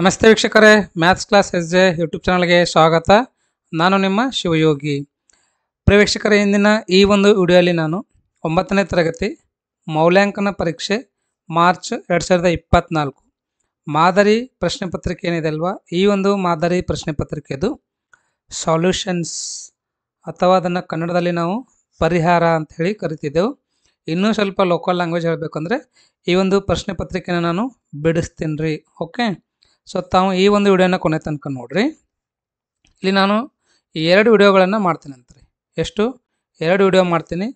ನಮಸ್ತೆ ವೀಕ್ಷಕರೇ maths class S J YouTube ಚಾನಲ್ಗೆ ಸ್ವಾಗತ ನಾನು ನಿಮ್ಮ ಶಿವಯೋಗಿ ಪ್ರಿಯ ಇಂದಿನ ಈ ಒಂದು ವಿಡಿಯೋಲಿ ನಾನು ಒಂಬತ್ತನೇ ತರಗತಿ ಮೌಲ್ಯಾಂಕನ ಪರೀಕ್ಷೆ ಮಾರ್ಚ್ ಎರಡು ಸಾವಿರದ ಇಪ್ಪತ್ತ್ನಾಲ್ಕು ಮಾದರಿ ಪ್ರಶ್ನೆ ಪತ್ರಿಕೆ ಏನಿದೆ ಅಲ್ವಾ ಈ ಒಂದು ಮಾದರಿ ಪ್ರಶ್ನೆ ಪತ್ರಿಕೆದು ಸಾಲ್ಯೂಷನ್ಸ್ ಅಥವಾ ಅದನ್ನು ಕನ್ನಡದಲ್ಲಿ ನಾವು ಪರಿಹಾರ ಅಂತ ಹೇಳಿ ಕರಿತಿದ್ದೆವು ಇನ್ನೂ ಸ್ವಲ್ಪ ಲೋಕಲ್ ಲ್ಯಾಂಗ್ವೇಜ್ ಹೇಳಬೇಕಂದ್ರೆ ಈ ಒಂದು ಪ್ರಶ್ನೆ ಪತ್ರಿಕೆನ ನಾನು ಬಿಡಿಸ್ತೀನಿ ರೀ ಓಕೆ ಸೊ ತಾವು ಈ ಒಂದು ವಿಡಿಯೋನ ಕೊನೆ ತನಕ ನೋಡಿರಿ ಇಲ್ಲಿ ನಾನು ಎರಡು ವಿಡಿಯೋಗಳನ್ನು ಮಾಡ್ತೀನಿ ರೀ ಎಷ್ಟು ಎರಡು ವಿಡಿಯೋ ಮಾಡ್ತೀನಿ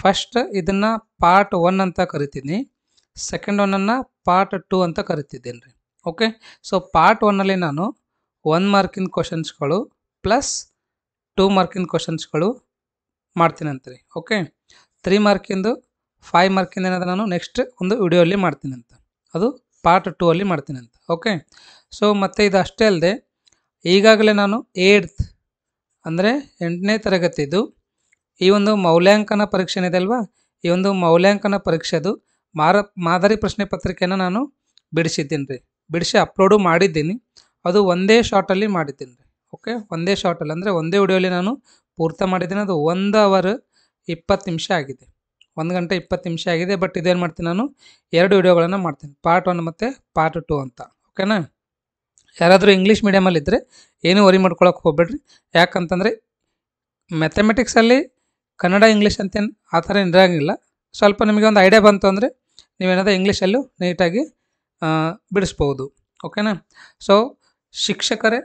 ಫಸ್ಟ್ ಇದನ್ನು ಪಾರ್ಟ್ ಒನ್ ಅಂತ ಕರಿತೀನಿ ಸೆಕೆಂಡ್ ಒನ್ನನ್ನು ಪಾರ್ಟ್ ಟೂ ಅಂತ ಕರಿತಿದ್ದೀನಿ ರೀ ಓಕೆ ಸೊ ಪಾರ್ಟ್ ಒನ್ನಲ್ಲಿ ನಾನು ಒನ್ ಮಾರ್ಕಿನ ಕ್ವಶನ್ಸ್ಗಳು ಪ್ಲಸ್ ಟೂ ಮಾರ್ಕಿನ ಕ್ವಶನ್ಸ್ಗಳು ರೀ ಓಕೆ ತ್ರೀ ಮಾರ್ಕಿಂದು ಫೈವ್ ಮಾರ್ಕಿಂದ ಏನಂದ್ರೆ ನಾನು ನೆಕ್ಸ್ಟ್ ಒಂದು ಮಾಡ್ತೀನಿ ಅಂತ ಅದು ಪಾರ್ಟ್ ಟೂ ಅಲ್ಲಿ ಮಾಡ್ತೀನಿ ಅಂತ ಓಕೆ ಸೊ ಮತ್ತು ಇದು ಅಷ್ಟೇ ಅಲ್ಲದೆ ಈಗಾಗಲೇ ನಾನು ಏಡ್ತ್ ಅಂದರೆ ಎಂಟನೇ ತರಗತಿದು ಈ ಒಂದು ಮೌಲ್ಯಾಂಕನ ಪರೀಕ್ಷೆ ಏನಿದೆ ಅಲ್ವಾ ಈ ಒಂದು ಮೌಲ್ಯಾಂಕನ ಪರೀಕ್ಷೆದು ಮಾರ ಮಾದರಿ ಪ್ರಶ್ನೆ ಪತ್ರಿಕೆಯನ್ನು ನಾನು ಬಿಡಿಸಿದ್ದೀನಿ ರೀ ಬಿಡಿಸಿ ಅಪ್ಲೋಡು ಮಾಡಿದ್ದೀನಿ ಅದು ಒಂದೇ ಶಾರ್ಟಲ್ಲಿ ಮಾಡಿದ್ದೀನಿ ರೀ ಓಕೆ ಒಂದೇ ಶಾರ್ಟಲ್ಲಿ ಅಂದರೆ ಒಂದೇ ವಿಡಿಯೋಲಿ ನಾನು ಪೂರ್ತಿ ಮಾಡಿದ್ದೀನಿ ಅದು ಒಂದು ಅವರ್ ಇಪ್ಪತ್ತು ನಿಮಿಷ ಆಗಿದೆ ಒಂದು ಗಂಟೆ ಇಪ್ಪತ್ತು ನಿಮಿಷ ಆಗಿದೆ ಬಟ್ ಇದೇನು ಮಾಡ್ತೀನಿ ನಾನು ಎರಡು ವೀಡಿಯೋಗಳನ್ನು ಮಾಡ್ತೀನಿ ಪಾರ್ಟ್ ಒನ್ ಮತ್ತು ಪಾರ್ಟ್ ಟು ಅಂತ ಓಕೆನಾ ಯಾರಾದರೂ ಇಂಗ್ಲೀಷ್ ಮೀಡಿಯಮಲ್ಲಿ ಇದ್ದರೆ ಏನೂ ವರಿ ಮಾಡ್ಕೊಳಕ್ಕೆ ಹೋಗ್ಬೇಡ್ರಿ ಯಾಕಂತಂದರೆ ಮ್ಯಾಥಮೆಟಿಕ್ಸಲ್ಲಿ ಕನ್ನಡ ಇಂಗ್ಲೀಷ್ ಅಂತೇನು ಆ ಥರ ಇರೋಂಗಿಲ್ಲ ಸ್ವಲ್ಪ ನಿಮಗೆ ಒಂದು ಐಡಿಯಾ ಬಂತು ಅಂದರೆ ನೀವೇನಾದ್ರೂ ಇಂಗ್ಲೀಷಲ್ಲೂ ನೀಟಾಗಿ ಬಿಡಿಸ್ಬೋದು ಓಕೆನಾ ಸೊ ಶಿಕ್ಷಕರೇ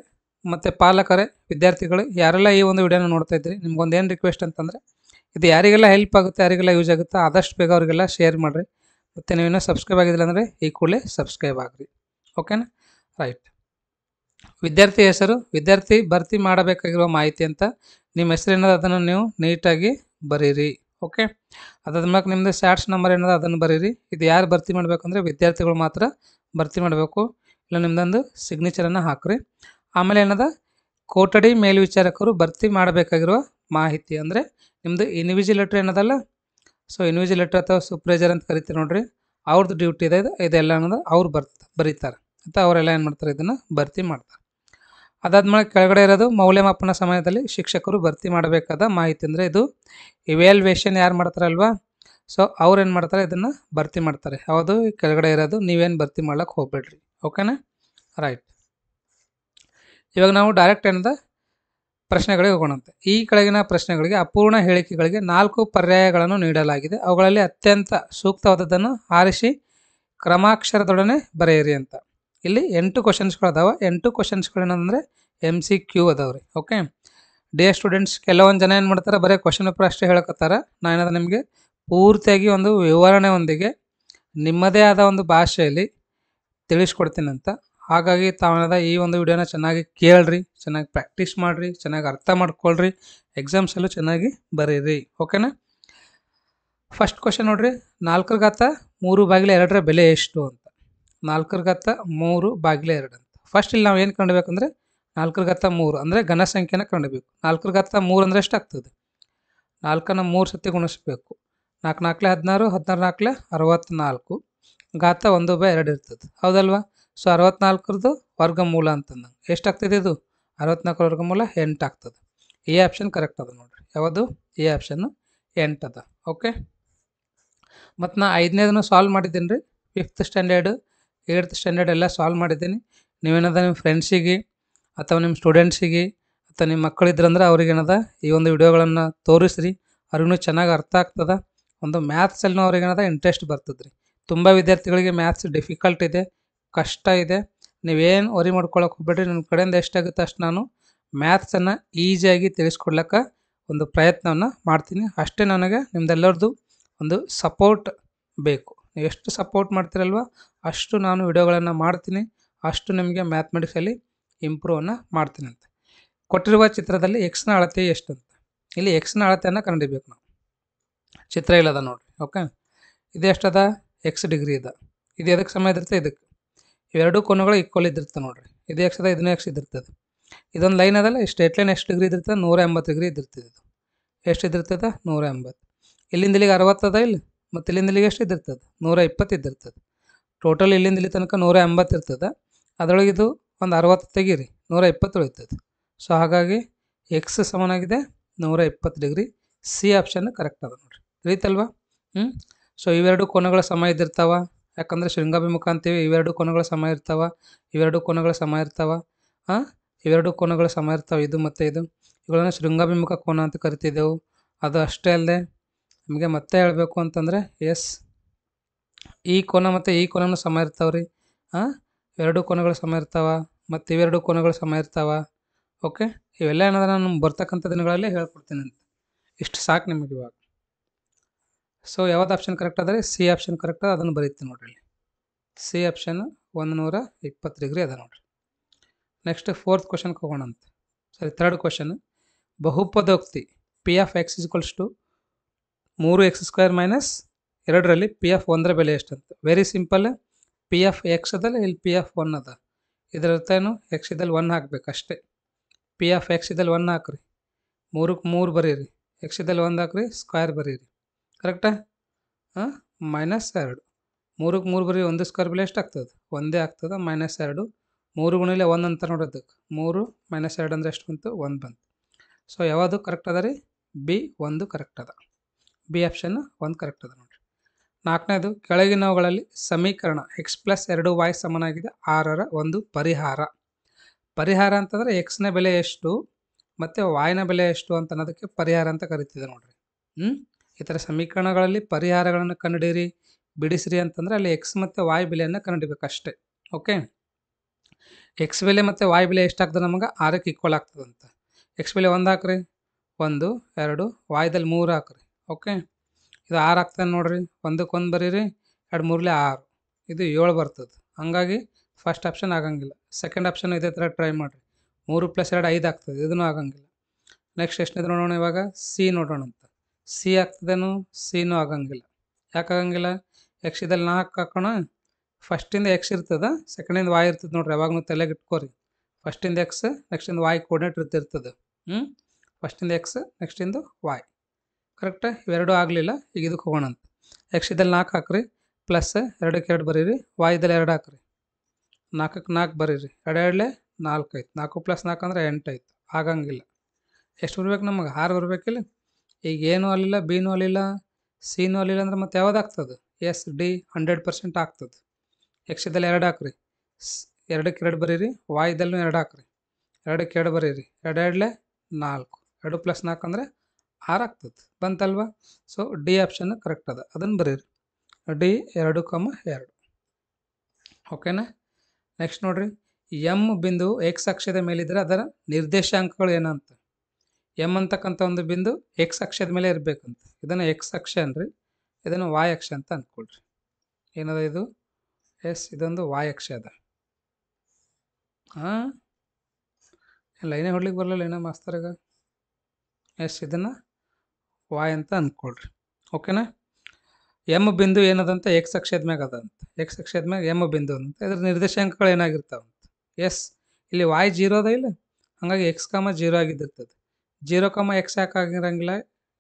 ಮತ್ತು ಪಾಲಕರೇ ವಿದ್ಯಾರ್ಥಿಗಳು ಯಾರೆಲ್ಲ ಈ ಒಂದು ವಿಡಿಯೋನ ನೋಡ್ತಾ ಇದ್ದೀರಿ ನಿಮ್ಗೊಂದು ಏನು ರಿಕ್ವೆಸ್ಟ್ ಅಂತಂದರೆ ಇದು ಯಾರಿಗೆಲ್ಲ ಹೆಲ್ಪ್ ಆಗುತ್ತೆ ಯಾರಿಗೆಲ್ಲ ಯೂಸ್ ಆಗುತ್ತೆ ಆದಷ್ಟು ಬೇಗ ಅವರಿಗೆಲ್ಲ ಶೇರ್ ಮಾಡಿರಿ ಮತ್ತು ನೀವು ಇನ್ನೂ ಸಬ್ಸ್ಕ್ರೈಬ್ ಆಗಿದ್ದಿಲ್ಲ ಅಂದರೆ ಈ ಕೂಡಲೇ ಸಬ್ಸ್ಕ್ರೈಬ್ ಆಗಿರಿ ಓಕೆನಾ ರೈಟ್ ವಿದ್ಯಾರ್ಥಿ ಹೆಸರು ವಿದ್ಯಾರ್ಥಿ ಭರ್ತಿ ಮಾಡಬೇಕಾಗಿರುವ ಮಾಹಿತಿ ಅಂತ ನಿಮ್ಮ ಹೆಸರು ಏನದ ಅದನ್ನು ನೀವು ನೀಟಾಗಿ ಬರೀರಿ ಓಕೆ ಅದಾದ ಮ್ಯಾಗ ನಿಮ್ಮದು ಸ್ಯಾಟ್ಸ್ ನಂಬರ್ ಏನದ ಅದನ್ನು ಬರೀರಿ ಇದು ಯಾರು ಭರ್ತಿ ಮಾಡಬೇಕಂದ್ರೆ ವಿದ್ಯಾರ್ಥಿಗಳು ಮಾತ್ರ ಭರ್ತಿ ಮಾಡಬೇಕು ಇಲ್ಲ ನಿಮ್ಮದೊಂದು ಸಿಗ್ನೇಚರನ್ನು ಹಾಕ್ರಿ ಆಮೇಲೆ ಏನದ ಕೋಟಡಿ ಮೇಲ್ವಿಚಾರಕರು ಭರ್ತಿ ಮಾಡಬೇಕಾಗಿರುವ ಮಾಹಿತಿ ಅಂದರೆ ನಿಮ್ಮದು ಲೆಟ್ರ್ ಏನದಲ್ಲ ಸೊ ಲೆಟ್ರ್ ಅಥವಾ ಸೂಪ್ರೈಸರ್ ಅಂತ ಕರಿತೀವಿ ನೋಡಿರಿ ಅವ್ರದ್ದು ಡ್ಯೂಟಿ ಇದೆ ಇದೆಲ್ಲ ಅನ್ನೋದು ಅವ್ರು ಬರ್ತ ಬರೀತಾರೆ ಅಂತ ಅವರೆಲ್ಲ ಏನು ಮಾಡ್ತಾರೆ ಇದನ್ನು ಭರ್ತಿ ಮಾಡ್ತಾರೆ ಅದಾದ್ಮೇಲೆ ಕೆಳಗಡೆ ಇರೋದು ಮೌಲ್ಯಮಾಪನ ಸಮಯದಲ್ಲಿ ಶಿಕ್ಷಕರು ಭರ್ತಿ ಮಾಡಬೇಕಾದ ಮಾಹಿತಿ ಅಂದರೆ ಇದು ಇವ್ಯಾಲ್ಯೇಷನ್ ಯಾರು ಮಾಡ್ತಾರಲ್ವಾ ಸೊ ಅವ್ರು ಏನು ಮಾಡ್ತಾರೆ ಇದನ್ನು ಭರ್ತಿ ಮಾಡ್ತಾರೆ ಯಾವುದು ಕೆಳಗಡೆ ಇರೋದು ನೀವೇನು ಭರ್ತಿ ಮಾಡ್ಲಿಕ್ಕೆ ಹೋಗ್ಬೇಡ್ರಿ ಓಕೆನಾ ರೈಟ್ ಇವಾಗ ನಾವು ಡೈರೆಕ್ಟ್ ಏನಿದೆ ಪ್ರಶ್ನೆಗಳಿಗೆ ಹೋಗೋಣಂತೆ ಈ ಕೆಳಗಿನ ಪ್ರಶ್ನೆಗಳಿಗೆ ಅಪೂರ್ಣ ಹೇಳಿಕೆಗಳಿಗೆ ನಾಲ್ಕು ಪರ್ಯಾಯಗಳನ್ನು ನೀಡಲಾಗಿದೆ ಅವುಗಳಲ್ಲಿ ಅತ್ಯಂತ ಸೂಕ್ತವಾದದ್ದನ್ನು ಆರಿಸಿ ಕ್ರಮಾಕ್ಷರದೊಡನೆ ಬರೆಯಿರಿ ಅಂತ ಇಲ್ಲಿ ಎಂಟು ಕ್ವಶನ್ಸ್ಗಳು ಅದಾವೆ ಎಂಟು ಏನಂದರೆ ಎಮ್ ಸಿ ಕ್ಯೂ ಅದಾವೆ ರೀ ಓಕೆ ಡೇ ಸ್ಟೂಡೆಂಟ್ಸ್ ಕೆಲವೊಂದು ಜನ ಏನು ಮಾಡ್ತಾರೆ ಬರೀ ಕ್ವಶನ್ ಪೇಪರ್ ಅಷ್ಟೇ ಹೇಳಕತ್ತಾರ ನಾನೇನಾದ್ರು ನಿಮಗೆ ಪೂರ್ತಿಯಾಗಿ ಒಂದು ವಿವರಣೆಯೊಂದಿಗೆ ನಿಮ್ಮದೇ ಆದ ಒಂದು ಭಾಷೆಯಲ್ಲಿ ತಿಳಿಸ್ಕೊಡ್ತೀನಂತ ಹಾಗಾಗಿ ತಾವೇನದ ಈ ಒಂದು ವಿಡಿಯೋನ ಚೆನ್ನಾಗಿ ಕೇಳ್ರಿ ಚೆನ್ನಾಗಿ ಪ್ರಾಕ್ಟೀಸ್ ಮಾಡಿರಿ ಚೆನ್ನಾಗಿ ಅರ್ಥ ಮಾಡ್ಕೊಳ್ರಿ ಎಕ್ಸಾಮ್ಸಲ್ಲೂ ಚೆನ್ನಾಗಿ ಬರೀರಿ ಓಕೆನಾ ಫಸ್ಟ್ ಕ್ವಶನ್ ನೋಡ್ರಿ ನಾಲ್ಕರ ಗಾತ ಮೂರು ಬಾಗಿಲ ಎರಡರ ಬೆಲೆ ಎಷ್ಟು ಅಂತ ನಾಲ್ಕರ ಗಾತ ಮೂರು ಬಾಗಿಲ ಎರಡು ಅಂತ ಫಸ್ಟ್ ಇಲ್ಲಿ ನಾವು ಏನು ಕಂಡುಬೇಕಂದ್ರೆ ನಾಲ್ಕರ ಗಾತ ಮೂರು ಅಂದರೆ ಘನ ಸಂಖ್ಯೆನ ಕಂಡುಬೇಕು ನಾಲ್ಕರ ಗಾತ ಮೂರು ಅಂದರೆ ಎಷ್ಟಾಗ್ತದೆ ನಾಲ್ಕನ್ನು ಮೂರು ಸತಿ ಗುಣಿಸ್ಬೇಕು ನಾಲ್ಕು ನಾಲ್ಕಲೆ ಹದಿನಾರು ಹದಿನಾರು ನಾಲ್ಕಲೆ ಅರವತ್ತ್ನಾಲ್ಕು ಗಾತ ಒಂದು ಬೈ ಎರಡು ಇರ್ತದೆ ಹೌದಲ್ವಾ ಸೊ ಅರವತ್ನಾಲ್ಕರದು ವರ್ಗಮೂಲ ಅಂತಂದಂಗೆ ಎಷ್ಟಾಗ್ತದೆ ಇದು ಅರವತ್ನಾಲ್ಕರ ವರ್ಗಮೂಲ ಎಂಟು ಆಗ್ತದೆ ಈ ಆಪ್ಷನ್ ಕರೆಕ್ಟ್ ಅದ ನೋಡಿರಿ ಯಾವುದು ಈ ಆಪ್ಷನ್ನು ಎಂಟು ಅದ ಓಕೆ ಮತ್ತು ನಾ ಐದನೇದನ್ನು ಸಾಲ್ವ್ ಮಾಡಿದ್ದೀನಿ ರೀ ಫಿಫ್ತ್ ಸ್ಟ್ಯಾಂಡರ್ಡು ಏಯ್ತ್ ಸ್ಟ್ಯಾಂಡರ್ಡ್ ಎಲ್ಲ ಸಾಲ್ವ್ ಮಾಡಿದ್ದೀನಿ ನೀವೇನದ ನಿಮ್ಮ ಫ್ರೆಂಡ್ಸಿಗೆ ಅಥವಾ ನಿಮ್ಮ ಸ್ಟೂಡೆಂಟ್ಸಿಗೆ ಅಥವಾ ನಿಮ್ಮ ಮಕ್ಕಳಿದ್ರಂದ್ರೆ ಅವ್ರಿಗೇನದ ಈ ಒಂದು ವಿಡಿಯೋಗಳನ್ನು ತೋರಿಸ್ರಿ ಅವ್ರಿಗೂ ಚೆನ್ನಾಗಿ ಅರ್ಥ ಆಗ್ತದೆ ಒಂದು ಮ್ಯಾಥ್ಸಲ್ಲೂ ಅವ್ರಿಗೇನದ ಇಂಟ್ರೆಸ್ಟ್ ಬರ್ತದ್ರಿ ತುಂಬ ವಿದ್ಯಾರ್ಥಿಗಳಿಗೆ ಮ್ಯಾಥ್ಸ್ ಡಿಫಿಕಲ್ಟ್ ಇದೆ ಕಷ್ಟ ಇದೆ ನೀವೇನು ವರಿ ಮಾಡ್ಕೊಳಕ್ಕೆ ಹೋಗ್ಬೇಡ್ರಿ ನನ್ನ ಕಡೆಯಿಂದ ಎಷ್ಟಾಗುತ್ತೆ ಅಷ್ಟು ನಾನು ಮ್ಯಾಥ್ಸನ್ನು ಈಸಿಯಾಗಿ ತಿಳಿಸ್ಕೊಡ್ಲಿಕ್ಕೆ ಒಂದು ಪ್ರಯತ್ನವನ್ನು ಮಾಡ್ತೀನಿ ಅಷ್ಟೇ ನನಗೆ ನಿಮ್ದೆಲ್ಲರದು ಒಂದು ಸಪೋರ್ಟ್ ಬೇಕು ನೀವು ಎಷ್ಟು ಸಪೋರ್ಟ್ ಮಾಡ್ತೀರಲ್ವ ಅಷ್ಟು ನಾನು ವಿಡಿಯೋಗಳನ್ನು ಮಾಡ್ತೀನಿ ಅಷ್ಟು ನಿಮಗೆ ಮ್ಯಾಥ್ಮೆಟಿಕ್ಸಲ್ಲಿ ಇಂಪ್ರೂವನ್ನು ಮಾಡ್ತೀನಿ ಅಂತ ಕೊಟ್ಟಿರುವ ಚಿತ್ರದಲ್ಲಿ ಎಕ್ಸ್ನ ಅಳತೆ ಎಷ್ಟು ಅಂತ ಇಲ್ಲಿ ಎಕ್ಸ್ನ ಅಳತೆಯನ್ನು ಕಂಡಿಬೇಕು ನಾವು ಚಿತ್ರ ಇಲ್ಲದ ನೋಡಿ ಓಕೆ ಇದೆಷ್ಟದ ಎಕ್ಸ್ ಡಿಗ್ರಿ ಇದೆ ಇದು ಎದಕ್ಕೆ ಸಮಯ ಇರುತ್ತೆ ಇದಕ್ಕೆ ಇವೆರಡೂ ಕೋನಗಳು ಈಕ್ವಲ್ ಇದ್ದಿರ್ತದೆ ನೋಡ್ರಿ ಇದು ಎಕ್ಸ್ ಅದ ಇದನ್ನೂ ಎಕ್ಸ್ ಇದ್ದಿರ್ತದೆ ಇದೊಂದು ಲೈನ್ ಅದಲ್ಲ ಸ್ಟ್ರೇಟ್ ಲೈನ್ ಎಷ್ಟು ಡಿಗ್ರಿ ಇದ್ದಿರ್ತದೆ ನೂರ ಎಂಬತ್ತು ಡಿಗ್ರಿ ಇದ್ದಿರ್ತದೆ ಇದು ಎಷ್ಟು ಇದ್ದಿರ್ತದೆ ನೂರ ಎಂಬತ್ತು ಇಲ್ಲಿಂದ ಇಲ್ಲಿಗೆ ಅದ ಇಲ್ಲಿ ಮತ್ತು ಇಲ್ಲಿಂದ ಇಲ್ಲಿಗೆ ಎಷ್ಟು ಇದ್ದಿರ್ತದೆ ನೂರ ಇಪ್ಪತ್ತು ಇದ್ದಿರ್ತದೆ ಟೋಟಲ್ ಇಲ್ಲಿಂದ ಇಲ್ಲಿ ತನಕ ನೂರ ಎಂಬತ್ತು ಇರ್ತದೆ ಅದರೊಳಗೆ ಇದು ಒಂದು ಅರವತ್ತು ತೆಗೀರಿ ನೂರ ಇಪ್ಪತ್ತು ಉಳಿತದೆ ಸೊ ಹಾಗಾಗಿ ಎಕ್ಸ್ ಸಮನಾಗಿದೆ ನೂರ ಇಪ್ಪತ್ತು ಡಿಗ್ರಿ ಸಿ ಆಪ್ಷನ್ ಕರೆಕ್ಟ್ ಅದ ನೋಡಿರಿ ಹ್ಞೂ ಸೊ ಇವೆರಡು ಕೋನಗಳ ಸಮ ಇದ್ದಿರ್ತಾವೆ ಯಾಕಂದರೆ ಶೃಂಗಾಭಿಮುಖ ಅಂತೀವಿ ಇವೆರಡು ಕೋನಗಳು ಸಮ ಇರ್ತಾವೆ ಇವೆರಡು ಕೋನಗಳು ಸಮ ಇರ್ತಾವೆ ಹಾಂ ಇವೆರಡು ಕೋನಗಳು ಸಮ ಇರ್ತಾವೆ ಇದು ಮತ್ತು ಇದು ಇವುಗಳನ್ನು ಶೃಂಗಾಭಿಮುಖ ಕೋನ ಅಂತ ಕರಿತಿದ್ದೆವು ಅದು ಅಷ್ಟೇ ಅಲ್ಲದೆ ನಿಮಗೆ ಮತ್ತೆ ಹೇಳಬೇಕು ಅಂತಂದರೆ ಎಸ್ ಈ ಕೋನ ಮತ್ತು ಈ ಕೋನನೂ ಸಮ ಇರ್ತಾವೆ ರೀ ಹಾಂ ಎರಡು ಕೋನಗಳು ಸಮ ಇರ್ತಾವೆ ಮತ್ತು ಇವೆರಡು ಕೋನಗಳು ಸಮ ಇರ್ತಾವ ಓಕೆ ಇವೆಲ್ಲ ಏನಾದ್ರೆ ನಾನು ಬರ್ತಕ್ಕಂಥ ದಿನಗಳಲ್ಲಿ ಹೇಳ್ಕೊಡ್ತೀನಿ ಅಂತ ಇಷ್ಟು ಸಾಕು ನಿಮಗೆ ಇವಾಗ ಸೊ ಯಾವತ್ತು ಆಪ್ಷನ್ ಕರೆಕ್ಟ್ ಆದರೆ ಸಿ ಆಪ್ಷನ್ ಕರೆಕ್ಟ್ ಅದನ್ನು ಬರೀತೀನಿ ನೋಡ್ರಿ ಸಿ ಆಪ್ಷನ್ ಒಂದು ನೂರ ಇಪ್ಪತ್ತು ಡಿಗ್ರಿ ಅದ ನೋಡಿರಿ ನೆಕ್ಸ್ಟ್ ಫೋರ್ತ್ ಕ್ವಶನ್ ಹೋಗೋಣ ಸರಿ ಥರ್ಡ್ ಕ್ವಶನ್ ಬಹುಪದೋಕ್ತಿ P F X is equals to ಮೂರು ಎಕ್ಸ್ ಸ್ಕ್ವೇರ್ ಮೈನಸ್ ಎರಡರಲ್ಲಿ ಪಿ ಎಫ್ ಒಂದರ ಬೆಲೆ ಎಷ್ಟಂತ very simple P F X ಅದಲ್ಲ ಇಲ್ಲಿ ಪಿ ಎಫ್ ಒನ್ ಅದ ಅರ್ಥ ಏನು ಎಕ್ಸ್ ಇದಲ್ಲಿ ಒನ್ ಹಾಕ್ಬೇಕು ಅಷ್ಟೇ ಪಿ ಎಫ್ ಎಕ್ಸ್ ಇದಲ್ಲಿ ಒನ್ ಹಾಕ್ರಿ ಮೂರಕ್ಕೆ ಮೂರು ಬರೀರಿ ಎಕ್ಸ್ ಇದಲ್ಲಿ ಒಂದು ಹಾಕ್ರಿ ಸ್ಕ್ವೇರ್ ಬರೀರಿ ಕರೆಕ್ಟಾ ಹಾಂ ಮೈನಸ್ ಎರಡು ಮೂರಕ್ಕೆ ಮೂರು ಬರೀ ಒಂದು ಸ್ಕ್ವೇರ್ ಬೆಲೆ ಎಷ್ಟು ಆಗ್ತದೆ ಒಂದೇ ಆಗ್ತದೆ ಮೈನಸ್ ಎರಡು ಮೂರು ಗುಣಿಲೆ ಒಂದು ಅಂತ ನೋಡೋದಕ್ಕೆ ಮೂರು ಮೈನಸ್ ಎರಡು ಅಂದರೆ ಎಷ್ಟು ಬಂತು ಒಂದು ಬಂತು ಸೊ ಯಾವುದು ಕರೆಕ್ಟ್ ಅದ ರೀ ಬಿ ಒಂದು ಕರೆಕ್ಟ್ ಅದ ಬಿ ಆಪ್ಷನ್ ಒಂದು ಕರೆಕ್ಟ್ ಅದ ನೋಡಿರಿ ನಾಲ್ಕನೇದು ಕೆಳಗಿನವುಗಳಲ್ಲಿ ಸಮೀಕರಣ ಎಕ್ಸ್ ಪ್ಲಸ್ ಎರಡು ವಾಯ್ ಸಮನಾಗಿದೆ ಆರರ ಒಂದು ಪರಿಹಾರ ಪರಿಹಾರ ಅಂತಂದರೆ ಎಕ್ಸ್ನ ಬೆಲೆ ಎಷ್ಟು ಮತ್ತು ವಾಯ್ನ ಬೆಲೆ ಎಷ್ಟು ಅಂತ ಅನ್ನೋದಕ್ಕೆ ಪರಿಹಾರ ಅಂತ ಕರಿತಿದೆ ನೋಡಿರಿ ಹ್ಞೂ ಈ ಥರ ಸಮೀಕರಣಗಳಲ್ಲಿ ಪರಿಹಾರಗಳನ್ನು ಕಂಡುಹಿಡಿಯಿರಿ ಬಿಡಿಸಿರಿ ಅಂತಂದರೆ ಅಲ್ಲಿ ಎಕ್ಸ್ ಮತ್ತು ವಾಯ್ ಬೆಲೆಯನ್ನು ಅಷ್ಟೇ ಓಕೆ ಎಕ್ಸ್ ಬೆಲೆ ಮತ್ತು ವಾಯ್ ಬೆಲೆ ಎಷ್ಟಾಗ್ತದೆ ನಮಗೆ ಆರಕ್ಕೆ ಈಕ್ವಲ್ ಅಂತ ಎಕ್ಸ್ ಬೆಲೆ ಒಂದು ಹಾಕ್ರಿ ಒಂದು ಎರಡು ವಾಯ್ದಲ್ಲಿ ಮೂರು ಹಾಕ್ರಿ ಓಕೆ ಇದು ಆರು ಆಗ್ತದೆ ನೋಡಿರಿ ಒಂದಕ್ಕೆ ಒಂದು ಬರೀರಿ ಎರಡು ಮೂರಲೆ ಆರು ಇದು ಏಳು ಬರ್ತದೆ ಹಾಗಾಗಿ ಫಸ್ಟ್ ಆಪ್ಷನ್ ಆಗಂಗಿಲ್ಲ ಸೆಕೆಂಡ್ ಆಪ್ಷನ್ ಇದೇ ಥರ ಟ್ರೈ ಮಾಡಿರಿ ಮೂರು ಪ್ಲಸ್ ಎರಡು ಐದು ಆಗ್ತದೆ ಇದನ್ನು ಆಗಂಗಿಲ್ಲ ನೆಕ್ಸ್ಟ್ ಎಷ್ಟನೇದು ನೋಡೋಣ ಇವಾಗ ಸಿ ನೋಡೋಣ ಅಂತ ಸಿ ಆಗ್ತದೇನು ಸಿನೂ ಆಗಂಗಿಲ್ಲ ಯಾಕಾಗಂಗಿಲ್ಲ ಎಕ್ಸ್ ನಾಲ್ಕು ಹಾಕೋಣ ಫಸ್ಟಿಂದ ಎಕ್ಸ್ ಇರ್ತದೆ ಸೆಕೆಂಡಿಂದ ವಾಯ್ ಇರ್ತದೆ ನೋಡ್ರಿ ಯಾವಾಗೂ ತಲೆಗೆ ಇಟ್ಕೋರಿ ಫಸ್ಟಿಂದ ಎಕ್ಸ್ ನೆಕ್ಸ್ಟಿಂದ ವಾಯ್ ಕೋರ್ಡಿನೇಟ್ ಇರ್ತಿರ್ತದೆ ಹ್ಞೂ ಫಸ್ಟಿಂದ ಎಕ್ಸ್ ನೆಕ್ಸ್ಟಿಂದು ವಾಯ್ ಕರೆಕ್ಟ್ ಇವೆರಡೂ ಆಗಲಿಲ್ಲ ಈಗ ಇದಕ್ಕೆ ಹೋಗೋಣ ಅಂತ ಎಕ್ಸ್ ಇದಲ್ಲಿ ನಾಲ್ಕು ಹಾಕ್ರಿ ಪ್ಲಸ್ ಎರಡಕ್ಕೆ ಎರಡು ಬರೀರಿ ವಾಯ್ದಲ್ಲಿ ಎರಡು ಹಾಕ್ರಿ ನಾಲ್ಕಕ್ಕೆ ನಾಲ್ಕು ಬರೀರಿ ಎರಡೆರಡಲೆ ನಾಲ್ಕು ಆಯ್ತು ನಾಲ್ಕು ಪ್ಲಸ್ ನಾಲ್ಕು ಅಂದರೆ ಎಂಟು ಆಯ್ತು ಆಗಂಗಿಲ್ಲ ಎಷ್ಟು ಬರ್ಬೇಕು ನಮಗೆ ಆರು ಬರಬೇಕಿಲ್ಲ ಈಗ ಏನೂ ಅಲ್ಲಿಲ್ಲ ಬಿನೂ ಅಲ್ಲಿಲ್ಲ ಸಿನೂ ಅಲ್ಲಿಲ್ಲ ಅಂದ್ರೆ ಮತ್ತೆ ಯಾವ್ದು ಆಗ್ತದೆ ಎಸ್ ಡಿ ಹಂಡ್ರೆಡ್ ಪರ್ಸೆಂಟ್ ಆಗ್ತದೆ ಯಕ್ಷದಲ್ಲಿ ಎರಡು ಹಾಕ್ರಿ ಸ್ ಎರಡಕ್ಕೆ ಎರಡು ಬರೀರಿ ವಾಯ್ದಲ್ಲೂ ಎರಡು ಹಾಕ್ರಿ ಎರಡಕ್ಕೆ ಎರಡು ಬರೀರಿ ಎರಡು ಎರಡಲೇ ನಾಲ್ಕು ಎರಡು ಪ್ಲಸ್ ನಾಲ್ಕು ಅಂದರೆ ಆರು ಆಗ್ತದೆ ಬಂತಲ್ವಾ ಸೊ ಡಿ ಆಪ್ಷನ್ ಕರೆಕ್ಟ್ ಅದ ಅದನ್ನು ಬರೀರಿ ಡಿ ಎರಡು ಕಮ್ಮ ಎರಡು ಓಕೆನಾ ನೆಕ್ಸ್ಟ್ ನೋಡ್ರಿ ಎಮ್ ಬಿಂದು ಎಕ್ಸ್ ಅಕ್ಷದ ಮೇಲಿದ್ರೆ ಅದರ ನಿರ್ದೇಶಾಂಕಗಳು ಏನಂತ ಎಮ್ ಅಂತಕ್ಕಂಥ ಒಂದು ಬಿಂದು ಎಕ್ಸ್ ಅಕ್ಷದ ಮೇಲೆ ಇರಬೇಕಂತ ಇದನ್ನು ಎಕ್ಸ್ ಅಕ್ಷ ಅನ್ರಿ ಇದನ್ನು ವಾಯ್ ಅಕ್ಷ ಅಂತ ಅಂದ್ಕೊಳ್ರಿ ಏನದ ಇದು ಎಸ್ ಇದೊಂದು ವಾಯ್ ಅಕ್ಷ ಅದ ಹಾಂ ಲೈನೇ ಹೊಡ್ಲಿಕ್ಕೆ ಬರಲಿಲ್ಲ ಏನೋ ಮಾಸ್ತರಾಗ ಎಸ್ ಇದನ್ನು ವಾಯ್ ಅಂತ ಅಂದ್ಕೊಳ್ರಿ ಓಕೆನಾ ಎಮ್ ಬಿಂದು ಏನದಂತ ಎಕ್ಸ್ ಅಕ್ಷದ ಮ್ಯಾಗ ಅದ ಅಂತ ಎಕ್ಸ್ ಅಕ್ಷದ ಮ್ಯಾಗ ಎಮ್ ಬಿಂದು ಅಂತ ಇದ್ರ ನಿರ್ದೇಶಾಂಕಗಳು ಏನಾಗಿರ್ತಾವಂತ ಎಸ್ ಇಲ್ಲಿ ವಾಯ್ ಜೀರೋ ಅದ ಇಲ್ಲ ಹಾಗಾಗಿ ಎಕ್ಸ್ ಕಾಮ ಜೀರೋ ಆಗಿದ್ದಿರ್ತದೆ ಜೀರೋ ಕಮ ಎಕ್ಸ್ ಯಾಕೆ ಆಗಿರಂಗಿಲ್ಲ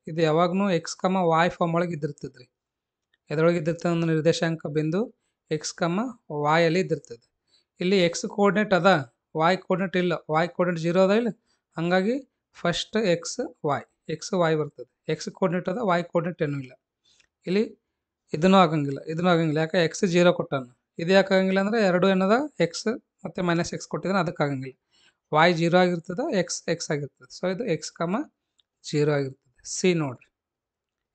ಇದು ಯಾವಾಗೂ ಎಕ್ಸ್ ಕಮ ವಾಯ್ ಫಾರ್ಮ್ ಒಳಗೆ ಇದ್ದಿರ್ತದೆ ರೀ ಎದ್ರೊಳಗೆ ಇದ್ದಿರ್ತದೆ ಒಂದು ನಿರ್ದೇಶಾಂಕ ಬಿಂದು ಎಕ್ಸ್ ಕಮ ಅಲ್ಲಿ ಇದ್ದಿರ್ತದೆ ಇಲ್ಲಿ ಎಕ್ಸ್ ಕೋರ್ಡಿನೇಟ್ ಅದ ವಾಯ್ ಕೋರ್ಡಿನೇಟ್ ಇಲ್ಲ ವಾಯ್ ಕೋರ್ಡಿನೇಟ್ ಜೀರೋ ಅದ ಇಲ್ಲ ಹಂಗಾಗಿ first X Y X Y ಬರ್ತದೆ ಎಕ್ಸ್ ಕೋರ್ಡಿನೇಟ್ ಅದ ವಾಯ್ ಕೋರ್ಡಿನೇಟ್ ಏನೂ ಇಲ್ಲ ಇಲ್ಲಿ ಇದನ್ನೂ ಆಗಂಗಿಲ್ಲ ಇದನ್ನೂ ಆಗಂಗಿಲ್ಲ ಯಾಕೆ ಎಕ್ಸ್ ಜೀರೋ ಕೊಟ್ಟಾನ ಇದು ಯಾಕೆ ಆಗಂಗಿಲ್ಲ ಅಂದರೆ ಎರಡು ಏನದ ಎಕ್ಸ್ ಮತ್ತು ಮೈನಸ್ ಎಕ್ಸ್ ಕೊಟ್ಟಿದ್ರೆ ಅದಕ್ಕಾಗಂಗಿಲ್ಲ ವಾಯ್ ಜೀರೋ ಆಗಿರ್ತದೆ ಎಕ್ಸ್ ಎಕ್ಸ್ ಆಗಿರ್ತದೆ ಸೊ ಇದು ಎಕ್ಸ್ ಕಮ ಜೀರೋ ಆಗಿರ್ತದೆ ಸಿ ನೋಡ್ರಿ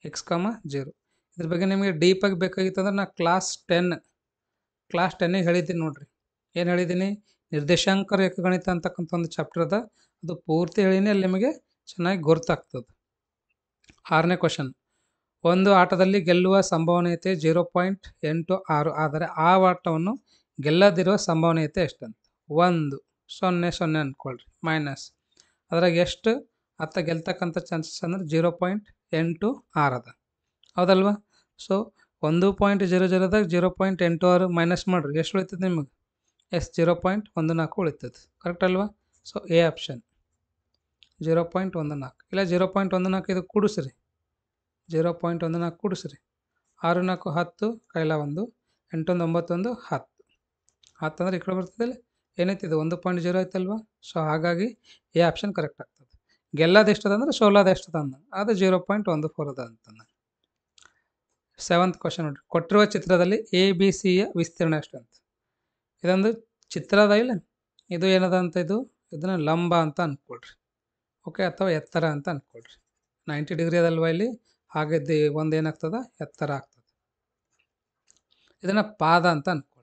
ಎಕ್ಸ್ ಕಮ ಜೀರೋ ಇದ್ರ ಬಗ್ಗೆ ನಿಮಗೆ ಡೀಪಾಗಿ ಅಂದ್ರೆ ನಾ ಕ್ಲಾಸ್ ಟೆನ್ ಕ್ಲಾಸ್ ಟೆನ್ನಿಗೆ ಹೇಳಿದ್ದೀನಿ ನೋಡ್ರಿ ಏನು ಹೇಳಿದ್ದೀನಿ ನಿರ್ದೇಶಾಂಕ ಗಣಿತ ಅಂತಕ್ಕಂಥ ಒಂದು ಚಾಪ್ಟರ್ ಅದ ಅದು ಪೂರ್ತಿ ಹೇಳಿನೇ ಅಲ್ಲಿ ನಿಮಗೆ ಚೆನ್ನಾಗಿ ಗೊತ್ತಾಗ್ತದೆ ಆರನೇ ಕ್ವಶನ್ ಒಂದು ಆಟದಲ್ಲಿ ಗೆಲ್ಲುವ ಸಂಭವನೀಯತೆ ಜೀರೋ ಪಾಯಿಂಟ್ ಎಂಟು ಆರು ಆದರೆ ಆ ಆಟವನ್ನು ಗೆಲ್ಲದಿರುವ ಸಂಭವನೀಯತೆ ಎಷ್ಟಂತ ಒಂದು ಸೊನ್ನೆ ಸೊನ್ನೆ ಅಂದ್ಕೊಳ್ರಿ ಮೈನಸ್ ಅದ್ರಾಗ ಎಷ್ಟು ಅತ್ತ ಗೆಲ್ತಕ್ಕಂಥ ಚಾನ್ಸಸ್ ಅಂದ್ರೆ ಜೀರೋ ಪಾಯಿಂಟ್ ಎಂಟು ಆರು ಅದ ಹೌದಲ್ವಾ ಸೊ ಒಂದು ಪಾಯಿಂಟ್ ಜೀರೋ ಜೀರೋದಾಗ ಜೀರೋ ಪಾಯಿಂಟ್ ಎಂಟು ಆರು ಮೈನಸ್ ಮಾಡಿರಿ ಎಷ್ಟು ಉಳಿತದೆ ನಿಮಗೆ ಎಸ್ ಜೀರೋ ಪಾಯಿಂಟ್ ಒಂದು ನಾಲ್ಕು ಉಳಿತದೆ ಕರೆಕ್ಟ್ ಅಲ್ವಾ so A option zero point ಒಂದು ನಾಲ್ಕು ಇಲ್ಲ ಜೀರೋ ಪಾಯಿಂಟ್ ಒಂದು ನಾಲ್ಕು ಇದು ಕೂಡಿಸ್ರಿ ಜೀರೋ ಪಾಯಿಂಟ್ ಒಂದು ನಾಲ್ಕು ಕೂಡಿಸ್ರಿ ಆರು ನಾಲ್ಕು ಹತ್ತು ಕೈಲ ಒಂದು ಎಂಟೊಂದು ಒಂಬತ್ತೊಂದು ಹತ್ತು ಹತ್ತು ಅಂದ್ರೆ ಈ ಕಡೆ ಬರ್ತದೆ ಏನೈತಿದೆ ಒಂದು ಪಾಯಿಂಟ್ ಜೀರೋ ಐತಲ್ವ ಸೊ ಹಾಗಾಗಿ ಎ ಆಪ್ಷನ್ ಕರೆಕ್ಟ್ ಆಗ್ತದೆ ಗೆಲ್ಲೋದು ಅಂದ್ರೆ ಸೋಲೋದು ಅಂದ ಅದು ಜೀರೋ ಪಾಯಿಂಟ್ ಒಂದು ಫೋರ್ ಅದ ಅಂತಂದ ಸೆವೆಂತ್ ಕ್ವಶನ್ ನೋಡಿರಿ ಕೊಟ್ಟಿರುವ ಚಿತ್ರದಲ್ಲಿ ಎ ಬಿ ಸಿಯ ವಿಸ್ತೀರ್ಣ ಎಷ್ಟು ಅಂತ ಇದೊಂದು ಚಿತ್ರ ಅದ ಇಲ್ಲ ಇದು ಏನದ ಅಂತ ಇದು ಇದನ್ನು ಲಂಬ ಅಂತ ಅಂದ್ಕೊಳ್ರಿ ಓಕೆ ಅಥವಾ ಎತ್ತರ ಅಂತ ಅನ್ಕೊಳ್ರಿ ನೈಂಟಿ ಡಿಗ್ರಿ ಅದಲ್ವ ಇಲ್ಲಿ ಹಾಗಿದ್ದು ಒಂದು ಎತ್ತರ ಆಗ್ತದೆ ಇದನ್ನು ಪಾದ ಅಂತ ಅನ್ಕೊಳ್ರಿ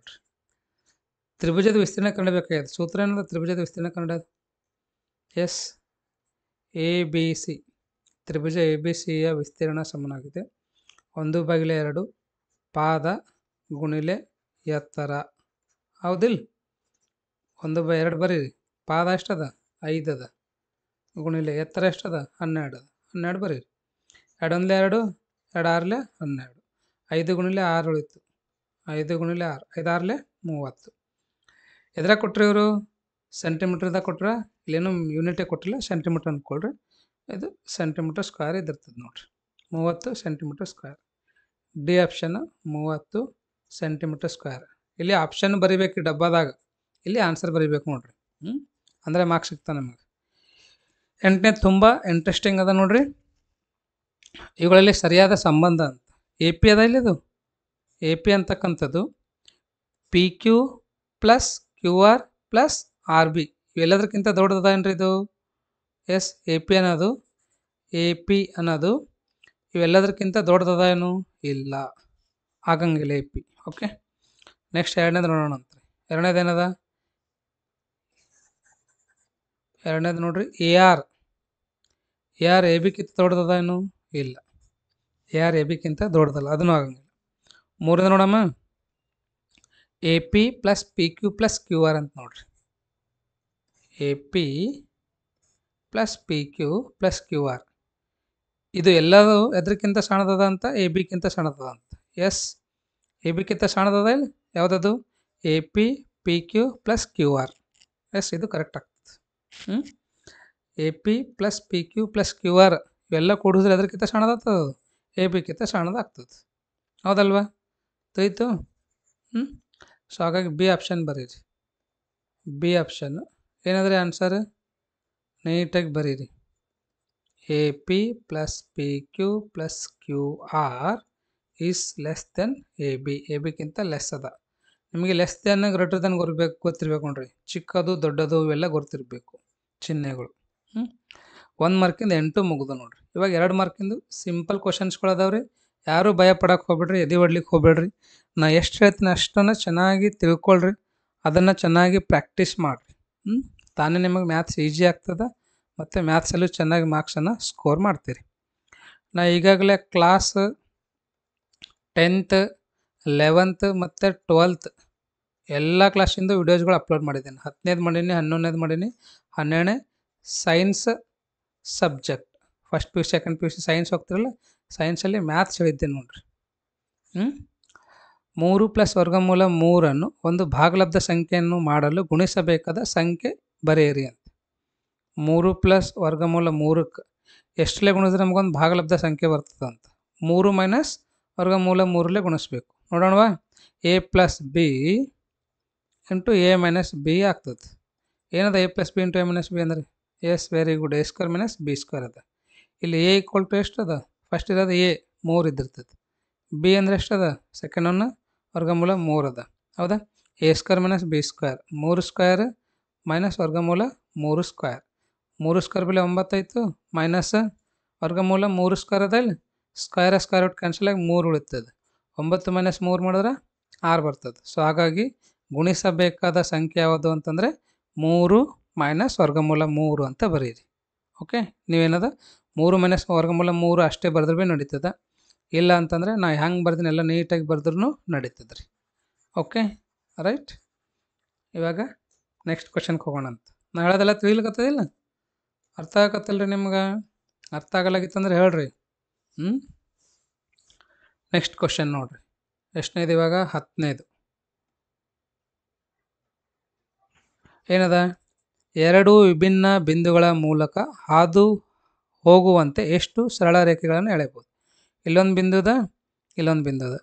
ತ್ರಿಭುಜದ ವಿಸ್ತೀರ್ಣ ಬೇಕಾಗಿದೆ ಸೂತ್ರ ಏನದ ತ್ರಿಭುಜದ ವಿಸ್ತೀರ್ಣ ಕಂಡ ಎಸ್ ಎ ಬಿ ಸಿ ತ್ರಿಭುಜ ಎ ಬಿ ಸಿಯ ವಿಸ್ತೀರ್ಣ ಸಮನಾಗಿದೆ ಒಂದು ಬಾಗಿಲೆ ಎರಡು ಪಾದ ಗುಣಿಲೆ ಎತ್ತರ ಹೌದಿಲ್ಲ ಒಂದು ಬ ಎರಡು ಬರೀರಿ ಪಾದ ಎಷ್ಟದ ಐದದ ಗುಣಿಲೆ ಎತ್ತರ ಎಷ್ಟದ ಹನ್ನೆರಡು ಅದ ಹನ್ನೆರಡು ಬರೀರಿ ಎರಡೊಂದ್ಲೆ ಎರಡು ಎರಡು ಆರ್ಲೆ ಹನ್ನೆರಡು ಐದು ಗುಣಿಲೆ ಆರು ಉಳಿತು ಐದು ಗುಣಿಲೆ ಆರು ಐದಾರ್ಲೆ ಮೂವತ್ತು ಎದ್ರಾಗ ಕೊಟ್ರಿ ಇವರು ಸೆಂಟಿಮೀಟ್ರ್ದಾಗ ಕೊಟ್ರ ಇಲ್ಲೇನು ಯೂನಿಟೇ ಕೊಟ್ಟಿಲ್ಲ ಸೆಂಟಿಮೀಟ್ರ್ ಅಂದ್ಕೊಳ್ರಿ ಇದು ಸೆಂಟಿಮೀಟರ್ ಸ್ಕ್ವೇರ್ ಇದ್ದಿರ್ತದೆ ನೋಡಿರಿ ಮೂವತ್ತು ಸೆಂಟಿಮೀಟರ್ ಸ್ಕ್ವೇರ್ ಡಿ ಆಪ್ಷನ್ ಮೂವತ್ತು ಸೆಂಟಿಮೀಟರ್ ಸ್ಕ್ವೇರ್ ಇಲ್ಲಿ ಆಪ್ಷನ್ ಬರಿಬೇಕು ಡಬ್ಬಾದಾಗ ಇಲ್ಲಿ ಆನ್ಸರ್ ಬರಿಬೇಕು ನೋಡ್ರಿ ಹ್ಞೂ ಅಂದರೆ ಮಾರ್ಕ್ಸ್ ಸಿಗ್ತಾನೆ ನಮಗೆ ಎಂಟನೇ ತುಂಬ ಇಂಟ್ರೆಸ್ಟಿಂಗ್ ಅದ ನೋಡ್ರಿ ಇವುಗಳಲ್ಲಿ ಸರಿಯಾದ ಸಂಬಂಧ ಅಂತ ಎ ಪಿ ಅದ ಇಲ್ಲಿ ಅದು ಎ ಪಿ ಅಂತಕ್ಕಂಥದ್ದು P Q plus Q R plus R B ಇವೆಲ್ಲದಕ್ಕಿಂತ ರೀ ಇದು ಎಸ್ ಎ ಪಿ ಅನ್ನೋದು ಎ ಪಿ ಅನ್ನೋದು ಇವೆಲ್ಲದಕ್ಕಿಂತ ದೊಡ್ಡದದ ಏನು ಇಲ್ಲ ಆಗಂಗಿಲ್ಲ ಎ ಪಿ ಓಕೆ ನೆಕ್ಸ್ಟ್ ಎರಡನೇದು ನೋಡೋಣ ಅಂತ ಎರಡನೇದು ಏನದ ಎರಡನೇದು ನೋಡ್ರಿ A R A R A ಬಿಕ್ಕಿಂತ ದೊಡ್ಡದದ ಏನು ಇಲ್ಲ ಎ ಆರ್ ಎ ಬಿಕ್ಕಿಂತ ದೊಡ್ಡದಲ್ಲ ಅದನ್ನು ಆಗಂಗಿಲ್ಲ ಮೂರನೇ ನೋಡಮ್ಮ A P plus P Q plus Q R ಅಂತ ನೋಡಿರಿ A P plus P Q plus Q R ಇದು ಎಲ್ಲದು ಎದ್ರಕ್ಕಿಂತ ಸಣ್ಣದದ ಅಂತ ಎ ಬಿ ಕಿಂತ ಸಣ್ಣದದ ಅಂತ ಎಸ್ ಎ ಕಿಂತ ಸಣ್ಣದದ ಇಲ್ಲಿ ಯಾವುದದು A P P Q plus Q R yes ಇದು ಕರೆಕ್ಟ್ ಆಗ್ತದೆ ಹ್ಞೂ A P plus P Q plus Q R ಇವೆಲ್ಲ ಕೂಡಿಸಿದ್ರೆ ಎದ್ರಕ್ಕಿಂತ ಸಣ್ಣದಾಗ್ತದೆ ಎ ಬಿಕ್ಕಿಂತ ಸಣ್ಣದಾಗ್ತದೆ ಹೌದಲ್ವಾ ತೋಯ್ತು ಹ್ಞೂ ಸೊ ಹಾಗಾಗಿ ಬಿ ಆಪ್ಷನ್ ಬರೀರಿ ಬಿ ಆಪ್ಷನ್ ಏನಂದರೆ ಆನ್ಸರ್ ನೀಟಾಗಿ ಬರೀರಿ A P plus P Q plus Q R is less than A B A ಬಿಕ್ಕಿಂತ ಲೆಸ್ ಅದ ನಿಮಗೆ ಲೆಸ್ ದೆನ್ ಗ್ರೇಟರ್ ದೆನ್ ಗೊರ್ಬೇಕು ಗೊತ್ತಿರಬೇಕು ನೋಡ್ರಿ ಚಿಕ್ಕದು ದೊಡ್ಡದು ಇವೆಲ್ಲ ಗೊತ್ತಿರಬೇಕು ಚಿಹ್ನೆಗಳು ಹ್ಞೂ ಒಂದು ಮಾರ್ಕಿಂದ ಎಂಟು ಮುಗಿದು ನೋಡ್ರಿ ಇವಾಗ ಎರಡು ಮಾರ್ಕಿಂದು ಸಿಂಪಲ್ ಕ್ವಶನ್ಸ್ಗಳು ರೀ ಯಾರೂ ಭಯ ಪಡಕ್ಕೆ ಹೋಗ್ಬೇಡ್ರಿ ಎದೆ ಹೊಡ್ಲಿಕ್ಕೆ ಹೋಗ್ಬೇಡ್ರಿ ನಾ ಎಷ್ಟು ಹೇಳ್ತೀನಿ ಅಷ್ಟನ್ನು ಚೆನ್ನಾಗಿ ತಿಳ್ಕೊಳ್ರಿ ಅದನ್ನು ಚೆನ್ನಾಗಿ ಪ್ರಾಕ್ಟೀಸ್ ಮಾಡಿರಿ ಹ್ಞೂ ತಾನೇ ನಿಮಗೆ ಮ್ಯಾಥ್ಸ್ ಈಜಿ ಆಗ್ತದೆ ಮತ್ತು ಮ್ಯಾಥ್ಸಲ್ಲೂ ಚೆನ್ನಾಗಿ ಮಾರ್ಕ್ಸನ್ನು ಸ್ಕೋರ್ ಮಾಡ್ತೀರಿ ನಾ ಈಗಾಗಲೇ ಕ್ಲಾಸ್ ಟೆಂತ್ ಲೆವೆಂತ್ ಮತ್ತು ಟ್ವೆಲ್ತ್ ಎಲ್ಲ ಕ್ಲಾಸಿಂದ ವೀಡಿಯೋಸ್ಗಳು ಅಪ್ಲೋಡ್ ಮಾಡಿದ್ದೀನಿ ಹತ್ತನೇದು ಮಾಡೀನಿ ಹನ್ನೊಂದನೇದು ಮಾಡೀನಿ ಹನ್ನೆರಡನೇ science subject first P U second P U C science ಹೋಗ್ತಿರಲ್ಲ ಸೈನ್ಸಲ್ಲಿ ಮ್ಯಾಥ್ಸ್ ಹೇಳಿದ್ದೆ ನೋಡ್ರಿ ಹ್ಞೂ ಮೂರು ಪ್ಲಸ್ ವರ್ಗಮೂಲ ಮೂರನ್ನು ಒಂದು ಭಾಗಲಬ್ಧ ಸಂಖ್ಯೆಯನ್ನು ಮಾಡಲು ಗುಣಿಸಬೇಕಾದ ಸಂಖ್ಯೆ ಬರೆಯಿರಿ ಅಂತ ಮೂರು ಪ್ಲಸ್ ವರ್ಗಮೂಲ ಮೂರಕ್ಕೆ ಎಷ್ಟಲೇ ಗುಣಿಸಿದ್ರೆ ನಮಗೊಂದು ಭಾಗಲಬ್ಧ ಸಂಖ್ಯೆ ಬರ್ತದಂತ ಮೂರು ಮೈನಸ್ ವರ್ಗಮೂಲ ಮೂರಲ್ಲೇ ಗುಣಿಸ್ಬೇಕು ನೋಡೋಣವಾ A plus B into A minus B ಆಗ್ತದೆ ಏನದ A plus B into A minus B ಅಂದರೆ yes very good A square minus B square ಅದ ಇಲ್ಲಿ ಎ ಈಕ್ವಲ್ ಟು ಎಷ್ಟು ಅದ ಫಸ್ಟ್ ಇರೋದು ಎ ಮೂರು ಇದ್ದಿರ್ತೈತಿ ಬಿ ಅಂದ್ರೆ ಎಷ್ಟದ ಸೆಕೆಂಡ್ ಒನ್ ವರ್ಗಮೂಲ ಮೂರು ಅದ ಹೌದಾ A square minus B square ಮೂರು ಸ್ಕ್ವೇರ್ ಮೈನಸ್ ವರ್ಗಮೂಲ ಮೂರು ಸ್ಕ್ವೇರ್ ಮೂರು ಸ್ಕ್ವೇರ್ ಬೆಲೆ ಒಂಬತ್ತಾಯಿತು ಮೈನಸ್ ವರ್ಗಮೂಲ ಮೂರು ಸ್ಕ್ವೇರ್ ಅದ ಇಲ್ಲಿ ಸ್ಕ್ವೇರ್ ಸ್ಕ್ವೇರ್ ಔಟ್ ಕ್ಯಾನ್ಸಲ್ ಆಗಿ ಮೂರು ಉಳಿತದೆ ಒಂಬತ್ತು ಮೈನಸ್ ಮೂರು ಮಾಡಿದ್ರೆ ಆರು ಬರ್ತದೆ ಸೊ ಹಾಗಾಗಿ ಗುಣಿಸಬೇಕಾದ ಸಂಖ್ಯೆ ಯಾವುದು ಅಂತಂದರೆ ಮೂರು ಮೈನಸ್ ವರ್ಗಮೂಲ ಮೂರು ಅಂತ ಬರೀರಿ ಓಕೆ ನೀವೇನದ ಮೂರು ಮೈನಸ್ ವರ್ಗಮೂಲ ಮೂರು ಅಷ್ಟೇ ಬರೆದ್ರೆ ಭೀ ನಡೀತದೆ ಇಲ್ಲ ಅಂತಂದರೆ ನಾ ಹೆಂಗೆ ಬರ್ತೀನಿ ಎಲ್ಲ ನೀಟಾಗಿ ಬರೆದ್ರೂ ನಡೀತದೆ ರೀ ಓಕೆ ರೈಟ್ ಇವಾಗ ನೆಕ್ಸ್ಟ್ ಕ್ವಶನ್ಗೆ ಹೋಗೋಣ ಅಂತ ನಾ ಹೇಳೋದೆಲ್ಲ ತಿಳಿಲಿಕ್ಕತ್ತದಿಲ್ಲ ಅರ್ಥ ಆಗತ್ತಲ್ಲ ರೀ ನಿಮ್ಗೆ ಅರ್ಥ ಆಗಲಾಗಿತ್ತಂದ್ರೆ ಹೇಳ್ರಿ ಹ್ಞೂ ನೆಕ್ಸ್ಟ್ ಕ್ವಶನ್ ನೋಡಿರಿ ಎಷ್ಟನೇದು ಇವಾಗ ಹತ್ತನೇದು ಏನದ ಎರಡು ವಿಭಿನ್ನ ಬಿಂದುಗಳ ಮೂಲಕ ಹಾದು ಹೋಗುವಂತೆ ಎಷ್ಟು ಸರಳ ರೇಖೆಗಳನ್ನು ಎಳೆಯಬಹುದು ಇಲ್ಲೊಂದು ಬಿಂದುದ ಇಲ್ಲೊಂದು ಬಿಂದುದ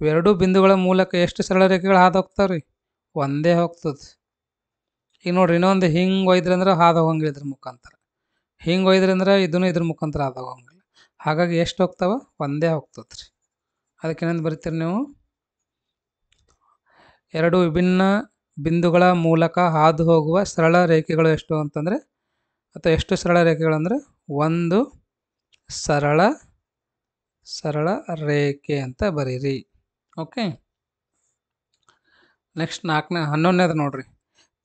ಇವೆರಡೂ ಬಿಂದುಗಳ ಮೂಲಕ ಎಷ್ಟು ಸರಳ ರೇಖೆಗಳು ಹಾದು ಹೋಗ್ತಾವೆ ರೀ ಒಂದೇ ಹೋಗ್ತದೆ ಈಗ ನೋಡ್ರಿ ಇನ್ನೊಂದು ಹಿಂಗೆ ಒಯ್ದ್ರಿ ಅಂದ್ರೆ ಹಾದು ಹೋಗಂಗಿಲ್ಲ ಇದ್ರ ಮುಖಾಂತರ ಹಿಂಗೆ ಒಯ್ದ್ರಿ ಅಂದ್ರೆ ಇದನ್ನು ಇದ್ರ ಮುಖಾಂತರ ಹಾದು ಹೋಗಂಗಿಲ್ಲ ಹಾಗಾಗಿ ಎಷ್ಟು ಹೋಗ್ತಾವ ಒಂದೇ ಹೋಗ್ತದೆ ರೀ ಅದಕ್ಕೆ ಏನಂತ ಬರಿತೀರಿ ನೀವು ಎರಡು ವಿಭಿನ್ನ ಬಿಂದುಗಳ ಮೂಲಕ ಹಾದು ಹೋಗುವ ಸರಳ ರೇಖೆಗಳು ಎಷ್ಟು ಅಂತಂದರೆ ಅಥವಾ ಎಷ್ಟು ಸರಳ ರೇಖೆಗಳಂದರೆ ಒಂದು ಸರಳ ಸರಳ ರೇಖೆ ಅಂತ ಬರೀರಿ ಓಕೆ ನೆಕ್ಸ್ಟ್ ನಾಲ್ಕನೇ ಹನ್ನೊಂದನೇದು ನೋಡಿರಿ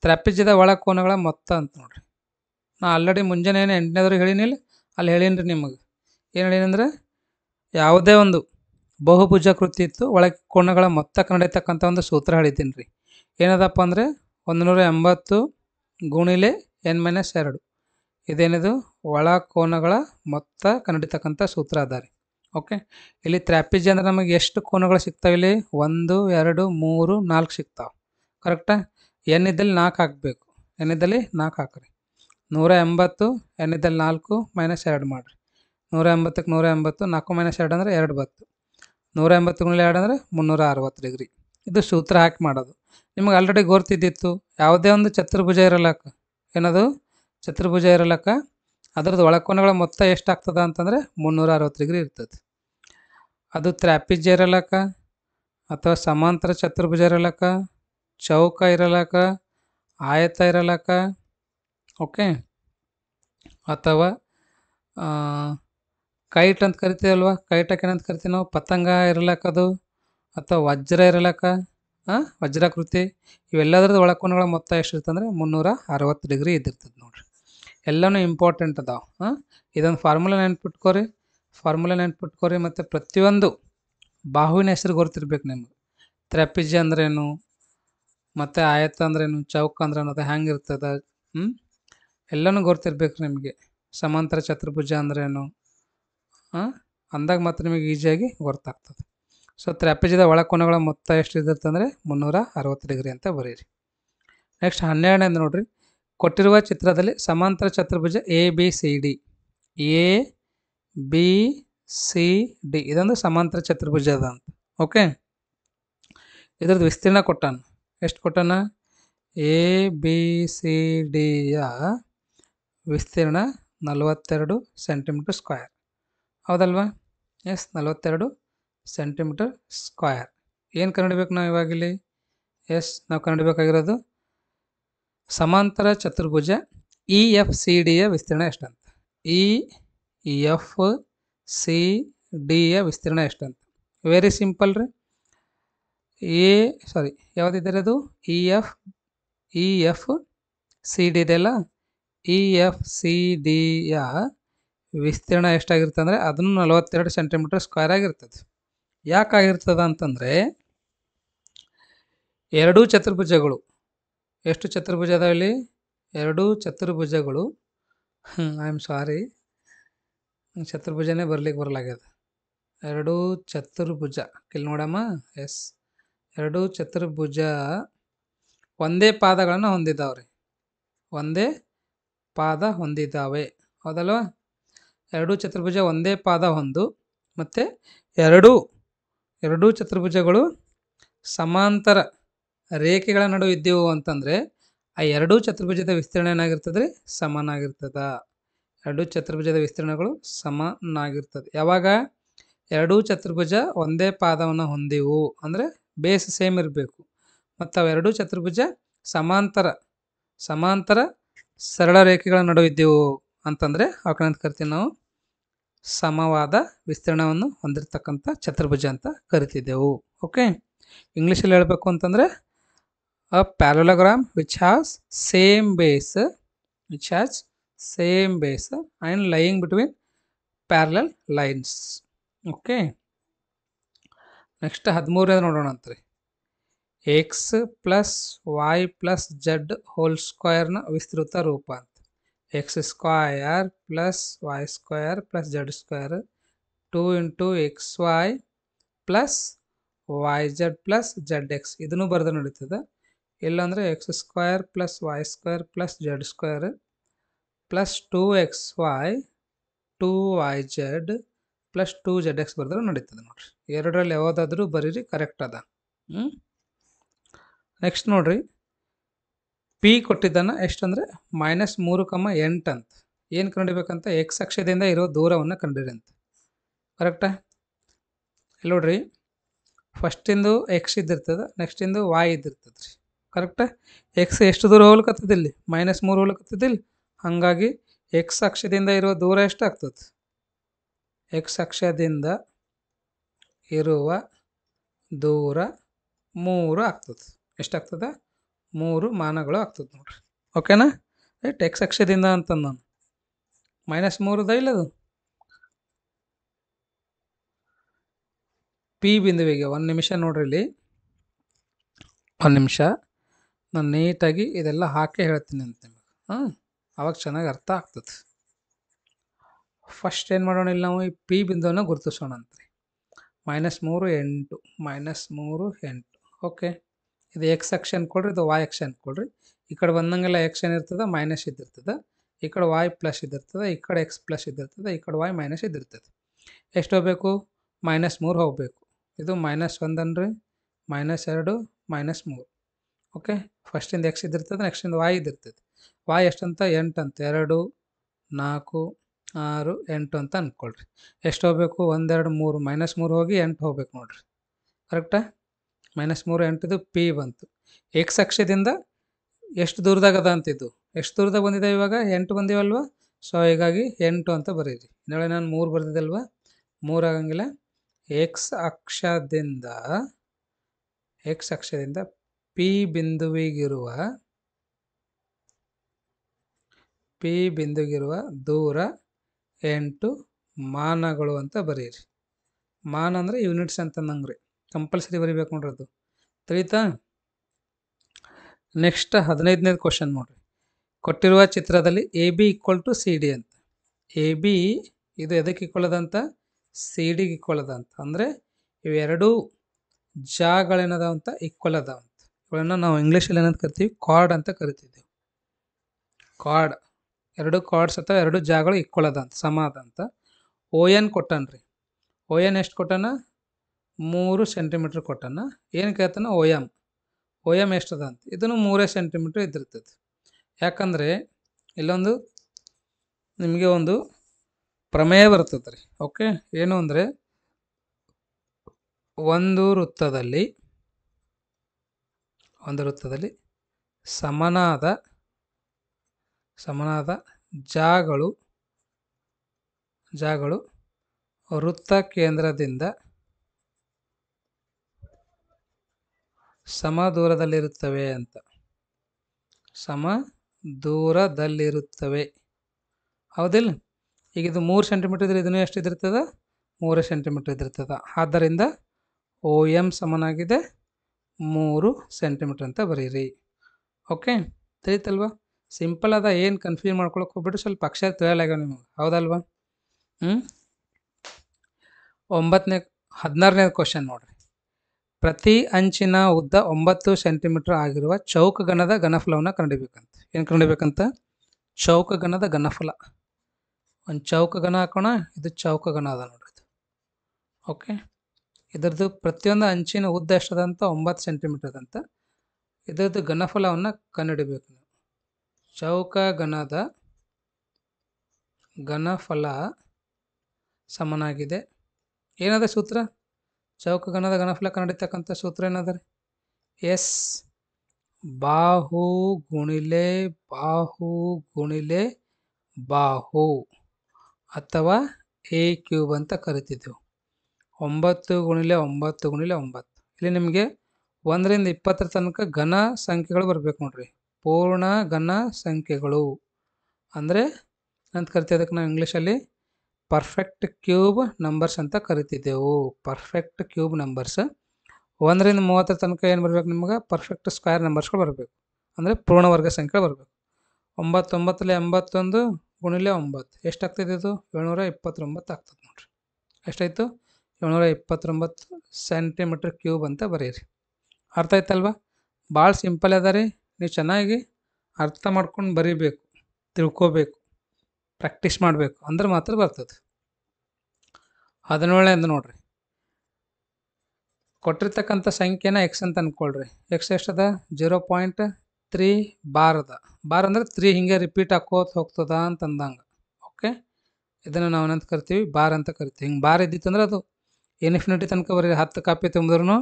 ತ್ರೆಪಿಜದ ಒಳ ಕೋನಗಳ ಮೊತ್ತ ಅಂತ ನೋಡಿರಿ ನಾ ಆಲ್ರೆಡಿ ಮುಂಜಾನೆ ಏನು ಎಂಟನೇದ್ರಿಗೆ ಹೇಳಿನಿಲ್ಲ ಅಲ್ಲಿ ಹೇಳೀನಿ ರೀ ನಿಮಗೆ ಏನು ಹೇಳಿನಂದ್ರೆ ಯಾವುದೇ ಒಂದು ಬಹುಭುಜ ಕೃತಿ ಇತ್ತು ಒಳ ಕೋಣಗಳ ಮೊತ್ತ ಕಂಡಿರ್ತಕ್ಕಂಥ ಒಂದು ಸೂತ್ರ ಹೇಳಿದ್ದೀನಿ ರೀ ಏನದಪ್ಪ ಅಂದರೆ ಒಂದು ನೂರ ಎಂಬತ್ತು ಗುಣಿಲೆ ಎನ್ ಮೈನಸ್ ಎರಡು ಇದೇನಿದು ಒಳ ಕೋನಗಳ ಮೊತ್ತ ಕನ್ನಡಿತಕ್ಕಂಥ ಸೂತ್ರ ಅದ ರೀ ಓಕೆ ಇಲ್ಲಿ ತ್ರ್ಯಾಪಿಜ್ ಅಂದ್ರೆ ನಮಗೆ ಎಷ್ಟು ಕೋನಗಳು ಸಿಗ್ತಾವೆ ಇಲ್ಲಿ ಒಂದು ಎರಡು ಮೂರು ನಾಲ್ಕು ಸಿಗ್ತಾವೆ ಕರೆಕ್ಟಾ ಇದ್ದಲ್ಲಿ ನಾಲ್ಕು ಹಾಕಬೇಕು ಇದ್ದಲ್ಲಿ ನಾಲ್ಕು ಹಾಕ್ರಿ ನೂರ ಎಂಬತ್ತು ಇದ್ದಲ್ಲಿ ನಾಲ್ಕು ಮೈನಸ್ ಎರಡು ಮಾಡಿರಿ ನೂರ ಎಂಬತ್ತಕ್ಕೆ ನೂರ ಎಂಬತ್ತು ನಾಲ್ಕು ಮೈನಸ್ ಎರಡು ಅಂದರೆ ಎರಡು ಬತ್ತು ನೂರ ಎಂಬತ್ತು ಎರಡು ಅಂದರೆ ಮುನ್ನೂರ ಅರವತ್ತು ಡಿಗ್ರಿ ಇದು ಸೂತ್ರ ಹಾಕಿ ಮಾಡೋದು ನಿಮಗೆ ಆಲ್ರೆಡಿ ಗೊತ್ತಿದ್ದಿತ್ತು ಯಾವುದೇ ಒಂದು ಚತುರ್ಭುಜ ಇರಲಕ್ಕ ಏನದು ಚತುರ್ಭುಜ ಇರಲಕ್ಕ ಅದರದ್ದು ಒಳಕೋನಗಳ ಮೊತ್ತ ಎಷ್ಟಾಗ್ತದ ಅಂತಂದರೆ ಮುನ್ನೂರ ಅರವತ್ತು ಡಿಗ್ರಿ ಇರ್ತದೆ ಅದು ತ್ರ್ಯಾಪಿಜ್ ಇರಲಕ್ಕ ಅಥವಾ ಸಮಾಂತರ ಚತುರ್ಭುಜ ಇರಲಕ್ಕ ಚೌಕ ಇರಲಕ್ಕ ಆಯತ ಇರಲಕ್ಕ ಓಕೆ ಅಥವಾ ಕೈಟ್ ಅಂತ ಕರಿತೀವಲ್ವ ಕೈಟ್ ಏನಂತ ಕರಿತೀವಿ ನಾವು ಪತಂಗ ಇರಲಕ್ಕದು ಅಥವಾ ವಜ್ರ ಇರಲಕ್ಕ ವಜ್ರಾಕೃತಿ ಇವೆಲ್ಲದರದ್ದು ಒಳಕೋನಗಳ ಮೊತ್ತ ಎಷ್ಟಿರ್ತಂದರೆ ಮುನ್ನೂರ ಅರವತ್ತು ಡಿಗ್ರಿ ಇದ್ದಿರ್ತದೆ ನೋಡಿರಿ ಎಲ್ಲನೂ ಇಂಪಾರ್ಟೆಂಟ್ ಅದಾವೆ ಹಾಂ ಇದೊಂದು ಫಾರ್ಮುಲಾ ನೆನ್ಪಿಟ್ಕೋರಿ ಫಾರ್ಮುಲಾ ನೆನ್ಪಿಟ್ಕೋರಿ ಮತ್ತು ಪ್ರತಿಯೊಂದು ಬಾಹುವಿನ ಹೆಸರು ಗೊತ್ತಿರ್ಬೇಕು ನಿಮ್ಗೆ ತ್ರೆಪಿಜ್ ಅಂದ್ರೇನು ಮತ್ತು ಆಯತ ಅಂದ್ರೇನು ಚೌಕ ಅಂದ್ರೆ ಅದು ಹ್ಯಾಂಗಿರ್ತದೆ ಹ್ಞೂ ಎಲ್ಲನೂ ಗೊತ್ತಿರ್ಬೇಕು ನಿಮಗೆ ಸಮಾಂತರ ಚತುರ್ಭುಜ ಅಂದ್ರೇನು ಹಾಂ ಅಂದಾಗ ಮಾತ್ರ ನಿಮಗೆ ಈಜಿಯಾಗಿ ಗೊತ್ತಾಗ್ತದೆ ಸೊ ತ್ರೆಪಿಜದ ಒಳಕೋಣಗಳ ಮೊತ್ತ ಎಷ್ಟು ಇದಿರ್ತಂದರೆ ಮುನ್ನೂರ ಅರವತ್ತು ಡಿಗ್ರಿ ಅಂತ ಬರೀರಿ ನೆಕ್ಸ್ಟ್ ಹನ್ನೆರಡನೇದು ನೋಡಿರಿ ಕೊಟ್ಟಿರುವ ಚಿತ್ರದಲ್ಲಿ ಸಮಾಂತರ ಚತುರ್ಭುಜ A B C D A B C D ಇದೊಂದು ಸಮಾಂತರ ಚತುರ್ಭುಜ ಅದ ಅಂತ ಓಕೆ ಇದ್ರದ್ದು ವಿಸ್ತೀರ್ಣ ಕೊಟ್ಟಾನ ಎಷ್ಟು ಕೊಟ್ಟಾನ ಎ ಬಿ ಸಿ ಡಿಯ ವಿಸ್ತೀರ್ಣ ನಲವತ್ತೆರಡು ಸೆಂಟಿಮೀಟರ್ ಸ್ಕ್ವೇರ್ ಹೌದಲ್ವಾ ಎಸ್ ನಲವತ್ತೆರಡು ಸೆಂಟಿಮೀಟರ್ ಸ್ಕ್ವೇರ್ ಏನು ಕಂಡುಹಿಡಬೇಕು ನಾವು ಇವಾಗಿಲ್ಲಿ ಎಸ್ ನಾವು ಕನ್ನಡಿಬೇಕಾಗಿರೋದು ಸಮಾಂತರ ಚತುರ್ಭುಜ ಇ ಎಫ್ ಸಿ ಡಿಯ ವಿಸ್ತೀರ್ಣ ಎಷ್ಟಂತ ಇ ಎಫ್ ಸಿ ಡಿಯ ವಿಸ್ತೀರ್ಣ ಎಷ್ಟಂತ ವೆರಿ ಸಿಂಪಲ್ ರೀ ಎ ಸಾರಿ ಯಾವುದಿದ್ದಾರೆ ಅದು E F E F C D ಇದೆಯಲ್ಲ ಇ ಎಫ್ ಸಿ ಡಿಯ ವಿಸ್ತೀರ್ಣ ಎಷ್ಟಾಗಿರುತ್ತೆ ಅಂದರೆ ಅದನ್ನು ನಲವತ್ತೆರಡು ಸೆಂಟಿಮೀಟರ್ ಸ್ಕ್ವೇರ್ ಆಗಿರ್ತದೆ ಯಾಕಾಗಿರ್ತದ ಅಂತಂದರೆ ಎರಡೂ ಚತುರ್ಭುಜಗಳು ಎಷ್ಟು ಚತುರ್ಭುಜ ಅದಾವೆ ಇಲ್ಲಿ ಎರಡು ಚತುರ್ಭುಜಗಳು ಐ ಆಮ್ ಸಾರಿ ಚತುರ್ಭುಜನೇ ಬರ್ಲಿಕ್ಕೆ ಬರಲಾಗ್ಯದ ಎರಡು ಚತುರ್ಭುಜ ಇಲ್ಲಿ ನೋಡಮ್ಮ ಎಸ್ ಎರಡು ಚತುರ್ಭುಜ ಒಂದೇ ಪಾದಗಳನ್ನು ಹೊಂದಿದ್ದಾವ್ರಿ ಒಂದೇ ಪಾದ ಹೊಂದಿದ್ದಾವೆ ಹೌದಲ್ವ ಎರಡು ಚತುರ್ಭುಜ ಒಂದೇ ಪಾದ ಹೊಂದು ಮತ್ತು ಎರಡು ಎರಡೂ ಚತುರ್ಭುಜಗಳು ಸಮಾಂತರ ರೇಖೆಗಳ ನಡುವೆ ಇದ್ದೆವು ಅಂತಂದರೆ ಆ ಎರಡೂ ಚತುರ್ಭುಜದ ವಿಸ್ತೀರ್ಣ ಏನಾಗಿರ್ತದೆ ರೀ ಸಮನಾಗಿರ್ತದೆ ಎರಡೂ ಚತುರ್ಭುಜದ ವಿಸ್ತೀರ್ಣಗಳು ಸಮನಾಗಿರ್ತದೆ ಯಾವಾಗ ಎರಡೂ ಚತುರ್ಭುಜ ಒಂದೇ ಪಾದವನ್ನು ಹೊಂದಿವು ಅಂದರೆ ಬೇಸ್ ಸೇಮ್ ಇರಬೇಕು ಮತ್ತು ಅವೆರಡೂ ಚತುರ್ಭುಜ ಸಮಾಂತರ ಸಮಾಂತರ ಸರಳ ರೇಖೆಗಳ ನಡುವಿದ್ದೆವು ಅಂತಂದರೆ ಅವಕ್ಕಂತ ಕರಿತೀವಿ ನಾವು ಸಮವಾದ ವಿಸ್ತೀರ್ಣವನ್ನು ಹೊಂದಿರತಕ್ಕಂಥ ಚತುರ್ಭುಜ ಅಂತ ಕರಿತಿದ್ದೆವು ಓಕೆ ಇಂಗ್ಲೀಷಲ್ಲಿ ಹೇಳಬೇಕು ಅಂತಂದರೆ a parallelogram which has same base which has same base and lying between parallel lines okay next ಹದಿಮೂರನೇದು ನೋಡೋಣ ಅಂತ್ರಿ X plus Y plus Z whole ಸ್ಕ್ವಯರ್ನ ವಿಸ್ತೃತ ರೂಪ ಅಂತ X square plus Y square plus Z square two into X Y plus Y Z plus Z X ಇದನ್ನು ಬರೆದು ನಡೀತದೆ ಇಲ್ಲಾಂದರೆ X square plus Y square plus Z square plus two X Y two Y Z plus two Z X ಬರೆದ್ರೆ ನಡೀತದೆ ನೋಡಿರಿ ಎರಡರಲ್ಲಿ ಯಾವುದಾದ್ರೂ ಬರೀರಿ ಕರೆಕ್ಟ್ ಅದ ಹ್ಞೂ ನೆಕ್ಸ್ಟ್ ನೋಡಿರಿ ಪಿ ಕೊಟ್ಟಿದ್ದಾನ ಅಂದರೆ ಮೈನಸ್ ಮೂರು ಕಮ್ಮ ಎಂಟು ಅಂತ ಏನು ಕಂಡಿಬೇಕಂತ ಎಕ್ಸ್ ಅಕ್ಷದಿಂದ ಇರೋ ದೂರವನ್ನು ಕಂಡಿರಿ ಅಂತ ಕರೆಕ್ಟಾ ಇಲ್ಲಿ ನೋಡ್ರಿ ಫಸ್ಟಿಂದು ಎಕ್ಸ್ ಇದ್ದಿರ್ತದೆ ನೆಕ್ಸ್ಟಿಂದು ವಾಯ್ ಇದ್ದಿರ್ತದ್ರಿ ಕರೆಕ್ಟ ಎಕ್ಸ್ ಎಷ್ಟು ದೂರ ಹೋಗ್ಲಿಕ್ಕತ್ತಿದ್ದಿಲ್ಲ ಮೈನಸ್ ಮೂರು ಹೋಗ್ಲಿಕ್ಕತ್ತಿದ್ದಿಲ್ಲ ಹಾಗಾಗಿ ಎಕ್ಸ್ ಅಕ್ಷದಿಂದ ಇರುವ ದೂರ ಎಷ್ಟು ಆಗ್ತದೆ ಎಕ್ಸ್ ಅಕ್ಷದಿಂದ ಇರುವ ದೂರ ಮೂರು ಆಗ್ತದೆ ಎಷ್ಟಾಗ್ತದೆ ಮೂರು ಮಾನಗಳು ಆಗ್ತದೆ ನೋಡ್ರಿ ಓಕೆನಾ ರೈಟ್ ಎಕ್ಸ್ ಅಕ್ಷದಿಂದ ಅಂತಂದು ನಾನು ಮೈನಸ್ ಮೂರುದ ಅದು ಪಿ ಬಿಂದುವಿಗೆ ಒಂದು ನಿಮಿಷ ನೋಡ್ರಿ ಇಲ್ಲಿ ಒಂದು ನಿಮಿಷ ನಾನು ನೀಟಾಗಿ ಇದೆಲ್ಲ ಹಾಕೇ ಹೇಳ್ತೀನಿ ಅಂತ ನಿಮಗೆ ಹಾಂ ಅವಾಗ ಚೆನ್ನಾಗಿ ಅರ್ಥ ಆಗ್ತದೆ ಫಸ್ಟ್ ಏನು ಮಾಡೋಣ ಇಲ್ಲಿ ನಾವು ಈ ಪಿ ಬಿಂದುವನ್ನು ಗುರುತಿಸೋಣ ಅಂತ್ರಿ ಮೈನಸ್ ಮೂರು ಎಂಟು ಮೈನಸ್ ಮೂರು ಎಂಟು ಓಕೆ ಇದು ಎಕ್ಸ್ ಅಕ್ಷನ್ ಕೊಡ್ರಿ ಇದು ವಾಯ್ ಅಕ್ಷನ್ ಕೊಡ್ರಿ ಈ ಕಡೆ ಬಂದಂಗೆಲ್ಲ ಎಕ್ಷನ್ ಏನಿರ್ತದೆ ಮೈನಸ್ ಇದ್ದಿರ್ತದೆ ಈ ಕಡೆ ವಾಯ್ ಪ್ಲಸ್ ಇದ್ದಿರ್ತದೆ ಈ ಕಡೆ ಎಕ್ಸ್ ಪ್ಲಸ್ ಇದ್ದಿರ್ತದೆ ಈ ಕಡೆ ವಾಯ್ ಮೈನಸ್ ಇದ್ದಿರ್ತದೆ ಎಷ್ಟು ಹೋಗಬೇಕು ಮೈನಸ್ ಮೂರು ಹೋಗಬೇಕು ಇದು ಮೈನಸ್ ಒಂದನ್ರಿ ಮೈನಸ್ ಎರಡು ಮೈನಸ್ ಮೂರು ಓಕೆ ಫಸ್ಟಿಂದ ಎಕ್ಸ್ ಇದ್ದಿರ್ತದೆ ನೆಕ್ಸ್ಟಿಂದ ವಾಯ್ ಇದ್ದಿರ್ತದೆ ವಾಯ್ ಎಷ್ಟಂತ ಎಂಟು ಅಂತ ಎರಡು ನಾಲ್ಕು ಆರು ಎಂಟು ಅಂತ ಅಂದ್ಕೊಳ್ರಿ ಎಷ್ಟು ಹೋಗ್ಬೇಕು ಒಂದೆರಡು ಮೂರು ಮೈನಸ್ ಮೂರು ಹೋಗಿ ಎಂಟು ಹೋಗ್ಬೇಕು ನೋಡ್ರಿ ಕರೆಕ್ಟಾ ಮೈನಸ್ ಮೂರು ಎಂಟಿದು ಪಿ ಬಂತು ಎಕ್ಸ್ ಅಕ್ಷದಿಂದ ಎಷ್ಟು ದೂರದಾಗ ಅದ ಅಂತಿದ್ದು ಎಷ್ಟು ದೂರದಾಗ ಬಂದಿದೆ ಇವಾಗ ಎಂಟು ಬಂದಿವಲ್ವ ಸೊ ಹೀಗಾಗಿ ಎಂಟು ಅಂತ ಬರೀರಿ ಇನ್ನೊಳೆ ನಾನು ಮೂರು ಬರ್ದಿದ್ದಲ್ವ ಮೂರು ಆಗಂಗಿಲ್ಲ ಎಕ್ಸ್ ಅಕ್ಷದಿಂದ ಎಕ್ಸ್ ಅಕ್ಷದಿಂದ ಪಿ ಬಿಂದುವಿಗಿರುವ ಪಿ ಬಿಂದುಗಿರುವ ದೂರ ಎಂಟು ಮಾನಗಳು ಅಂತ ಬರೀರಿ ಮಾನ ಅಂದರೆ ಯೂನಿಟ್ಸ್ ಅಂತ ನಂಗೆ ರೀ ಕಂಪಲ್ಸರಿ ಬರಿಬೇಕು ನೋಡ್ರಿ ಅದು ತಿಳಿತಾ ನೆಕ್ಸ್ಟ್ ಹದಿನೈದನೇದು ಕ್ವಶನ್ ನೋಡ್ರಿ ಕೊಟ್ಟಿರುವ ಚಿತ್ರದಲ್ಲಿ A B equal to C D ಅಂತ ಎ ಬಿ ಇದು ಎದಕ್ಕೆ ಇಕ್ಕೊಳ್ಳೋದಂತ ಸಿ ಡಿಗೆ ಇಕ್ಕೊಳ್ಳೋದಂತ ಅಂದರೆ ಇವೆರಡೂ ಜಾಗಳೇನದಾವಂತ ಈಕ್ವಲ್ ಅದಾವಂತ ಇವುಗಳನ್ನು ನಾವು ಇಂಗ್ಲೀಷಲ್ಲಿ ಏನಂತ ಕರಿತೀವಿ ಕಾರ್ಡ್ ಅಂತ ಕರಿತಿದ್ದೀವಿ ಕಾರ್ಡ್ ಎರಡು ಕಾರ್ಡ್ಸ್ ಅಥವಾ ಎರಡು ಜಾಗಗಳು ಇಕ್ಕೊಳ್ಳೋದಂತ ಸಮ ಅಂತ ಓ ಎನ್ ಕೊಟ್ಟಣ್ರಿ ರೀ ಓ ಎನ್ ಎಷ್ಟು ಕೊಟ್ಟಾನ ಮೂರು ಸೆಂಟಿಮೀಟ್ರ್ ಕೊಟ್ಟಾನ ಏನು ಕೇಳ್ತಾನ ಓ ಎಮ್ ಓ ಎಮ್ ಅದ ಅಂತ ಇದನ್ನು ಮೂರೇ ಸೆಂಟಿಮೀಟ್ರ್ ಇದ್ದಿರ್ತದೆ ಯಾಕಂದರೆ ಇಲ್ಲೊಂದು ನಿಮಗೆ ಒಂದು ಪ್ರಮೇಯ ಬರ್ತದೆ ರೀ ಓಕೆ ಏನು ಅಂದರೆ ಒಂದು ವೃತ್ತದಲ್ಲಿ ಒಂದು ವೃತ್ತದಲ್ಲಿ ಸಮನಾದ ಸಮನಾದ ಜಾಗಳು ಜಾಗಳು ವೃತ್ತ ಕೇಂದ್ರದಿಂದ ಸಮ ದೂರದಲ್ಲಿರುತ್ತವೆ ಅಂತ ಸಮ ದೂರದಲ್ಲಿರುತ್ತವೆ ಹೌದಿಲ್ಲ ಈಗ ಇದು ಮೂರು ಸೆಂಟಿಮೀಟರ್ ಇದ್ರೆ ಇದನ್ನು ಎಷ್ಟು ಮೂರು ಸೆಂಟಿಮೀಟರ್ ಇದಿರ್ತದ ಆದ್ದರಿಂದ ಓ ಎಮ್ ಸಮನಾಗಿದೆ ಮೂರು ಸೆಂಟಿಮೀಟ್ರ್ ಅಂತ ಬರೀರಿ ಓಕೆ ತಿಳಿತಲ್ವಾ ಸಿಂಪಲ್ ಅದ ಏನು ಕನ್ಫ್ಯೂಸ್ ಮಾಡ್ಕೊಳಕ್ಕೆ ಹೋಗ್ಬಿಟ್ಟು ಸ್ವಲ್ಪ ಅಕ್ಷರ ತಿಳಿಯಲಾಗ್ಯಾವ ನಿಮ್ಗೆ ಹೌದಲ್ವ ಹ್ಞೂ ಒಂಬತ್ತನೇ ಹದಿನಾರನೇ ಕ್ವಶನ್ ನೋಡಿರಿ ಪ್ರತಿ ಅಂಚಿನ ಉದ್ದ ಒಂಬತ್ತು ಸೆಂಟಿಮೀಟ್ರ್ ಆಗಿರುವ ಚೌಕಗಣದ ಘನಫಲವನ್ನು ಕಂಡಿಬೇಕಂತ ಏನು ಕಂಡಿಬೇಕಂತ ಚೌಕಗಣದ ಘನಫಲ ಒಂದು ಚೌಕ ಗಣ ಹಾಕೋಣ ಇದು ಚೌಕ ಗಣ ಅದ ನೋಡ್ರಿ ಓಕೆ ಇದರದ್ದು ಪ್ರತಿಯೊಂದು ಅಂಚಿನ ಉದ್ದ ಎಷ್ಟದಂತ ಒಂಬತ್ತು ಸೆಂಟಿಮೀಟರ್ ಅಂತ ಇದರದ್ದು ಘನಫಲವನ್ನು ಕಂಡುಹಿಡಬೇಕು ನೀವು ಚೌಕ ಘನದ ಘನಫಲ ಸಮನಾಗಿದೆ ಏನದ ಸೂತ್ರ ಚೌಕ ಘನದ ಘನಫಲ ಕಂಡುಹಿಡಿತಕ್ಕಂಥ ಸೂತ್ರ ಏನಾದರೆ ಎಸ್ ಬಾಹು ಗುಣಿಲೆ ಬಾಹು ಗುಣಿಲೆ ಬಾಹು ಅಥವಾ ಎ ಕ್ಯೂಬ್ ಅಂತ ಕರಿತಿದ್ದೆವು ಒಂಬತ್ತು ಗುಣಿಲೆ ಒಂಬತ್ತು ಗುಣಿಲೆ ಒಂಬತ್ತು ಇಲ್ಲಿ ನಿಮಗೆ ಒಂದರಿಂದ ಇಪ್ಪತ್ತರ ತನಕ ಘನ ಸಂಖ್ಯೆಗಳು ಬರಬೇಕು ನೋಡ್ರಿ ಪೂರ್ಣ ಘನ ಸಂಖ್ಯೆಗಳು ಅಂದರೆ ಅಂತ ಕರಿತೀವಿ ಅದಕ್ಕೆ ನಾವು ಇಂಗ್ಲೀಷಲ್ಲಿ ಪರ್ಫೆಕ್ಟ್ ಕ್ಯೂಬ್ ನಂಬರ್ಸ್ ಅಂತ ಕರಿತಿದ್ದೆವು ಪರ್ಫೆಕ್ಟ್ ಕ್ಯೂಬ್ ನಂಬರ್ಸ್ ಒಂದರಿಂದ ಮೂವತ್ತರ ತನಕ ಏನು ಬರಬೇಕು ನಿಮ್ಗೆ ಪರ್ಫೆಕ್ಟ್ ಸ್ಕ್ವೇರ್ ನಂಬರ್ಸ್ಗಳು ಬರಬೇಕು ಅಂದರೆ ಪೂರ್ಣವರ್ಗ ಸಂಖ್ಯೆಗಳು ಬರಬೇಕು ಒಂಬತ್ತೊಂಬತ್ತರಲ್ಲಿ ಎಂಬತ್ತೊಂದು ಗುಣಿಲೆ ಒಂಬತ್ತು ಎಷ್ಟಾಗ್ತದೆ ಇದು ಏಳ್ನೂರ ಇಪ್ಪತ್ತೊಂಬತ್ತು ಆಗ್ತದೆ ನೋಡಿರಿ ಎಷ್ಟಾಯಿತು ಏಳ್ನೂರ ಇಪ್ಪತ್ತೊಂಬತ್ತು ಸೆಂಟಿಮೀಟ್ರ್ ಕ್ಯೂಬ್ ಅಂತ ಬರೀರಿ ಅರ್ಥ ಆಯ್ತಲ್ವಾ ಭಾಳ ಸಿಂಪಲ್ ಅದ ರೀ ನೀವು ಚೆನ್ನಾಗಿ ಅರ್ಥ ಮಾಡ್ಕೊಂಡು ಬರೀಬೇಕು ತಿಳ್ಕೋಬೇಕು ಪ್ರಾಕ್ಟೀಸ್ ಮಾಡಬೇಕು ಅಂದ್ರೆ ಮಾತ್ರ ಬರ್ತದೆ ಅಂದ್ರೆ ನೋಡಿರಿ ಕೊಟ್ಟಿರ್ತಕ್ಕಂಥ ಸಂಖ್ಯೆನ ಎಕ್ಸ್ ಅಂತ ಅಂದ್ಕೊಳ್ರಿ ಎಕ್ಸ್ ಎಷ್ಟದ ಜೀರೋ ಪಾಯಿಂಟ್ ತ್ರೀ ಬಾರ್ ಅದ ಬಾರ್ ಅಂದರೆ ತ್ರೀ ಹಿಂಗೆ ರಿಪೀಟ್ ಹಾಕೋತ ಹೋಗ್ತದ ಅಂತಂದಂಗೆ ಓಕೆ ಇದನ್ನು ನಾವು ಏನಂತ ಕರಿತೀವಿ ಬಾರ್ ಅಂತ ಕರಿತೀವಿ ಹಿಂಗೆ ಬಾರ್ ಇದ್ದಿತ್ತು ಇದ್ದಿತ್ತಂದ್ರೆ ಅದು ಇನ್ಫಿನಿಟಿ ತನಕ ಬರೀ ಹತ್ತು ಕಾಪಿ ತುಂಬಿದ್ರು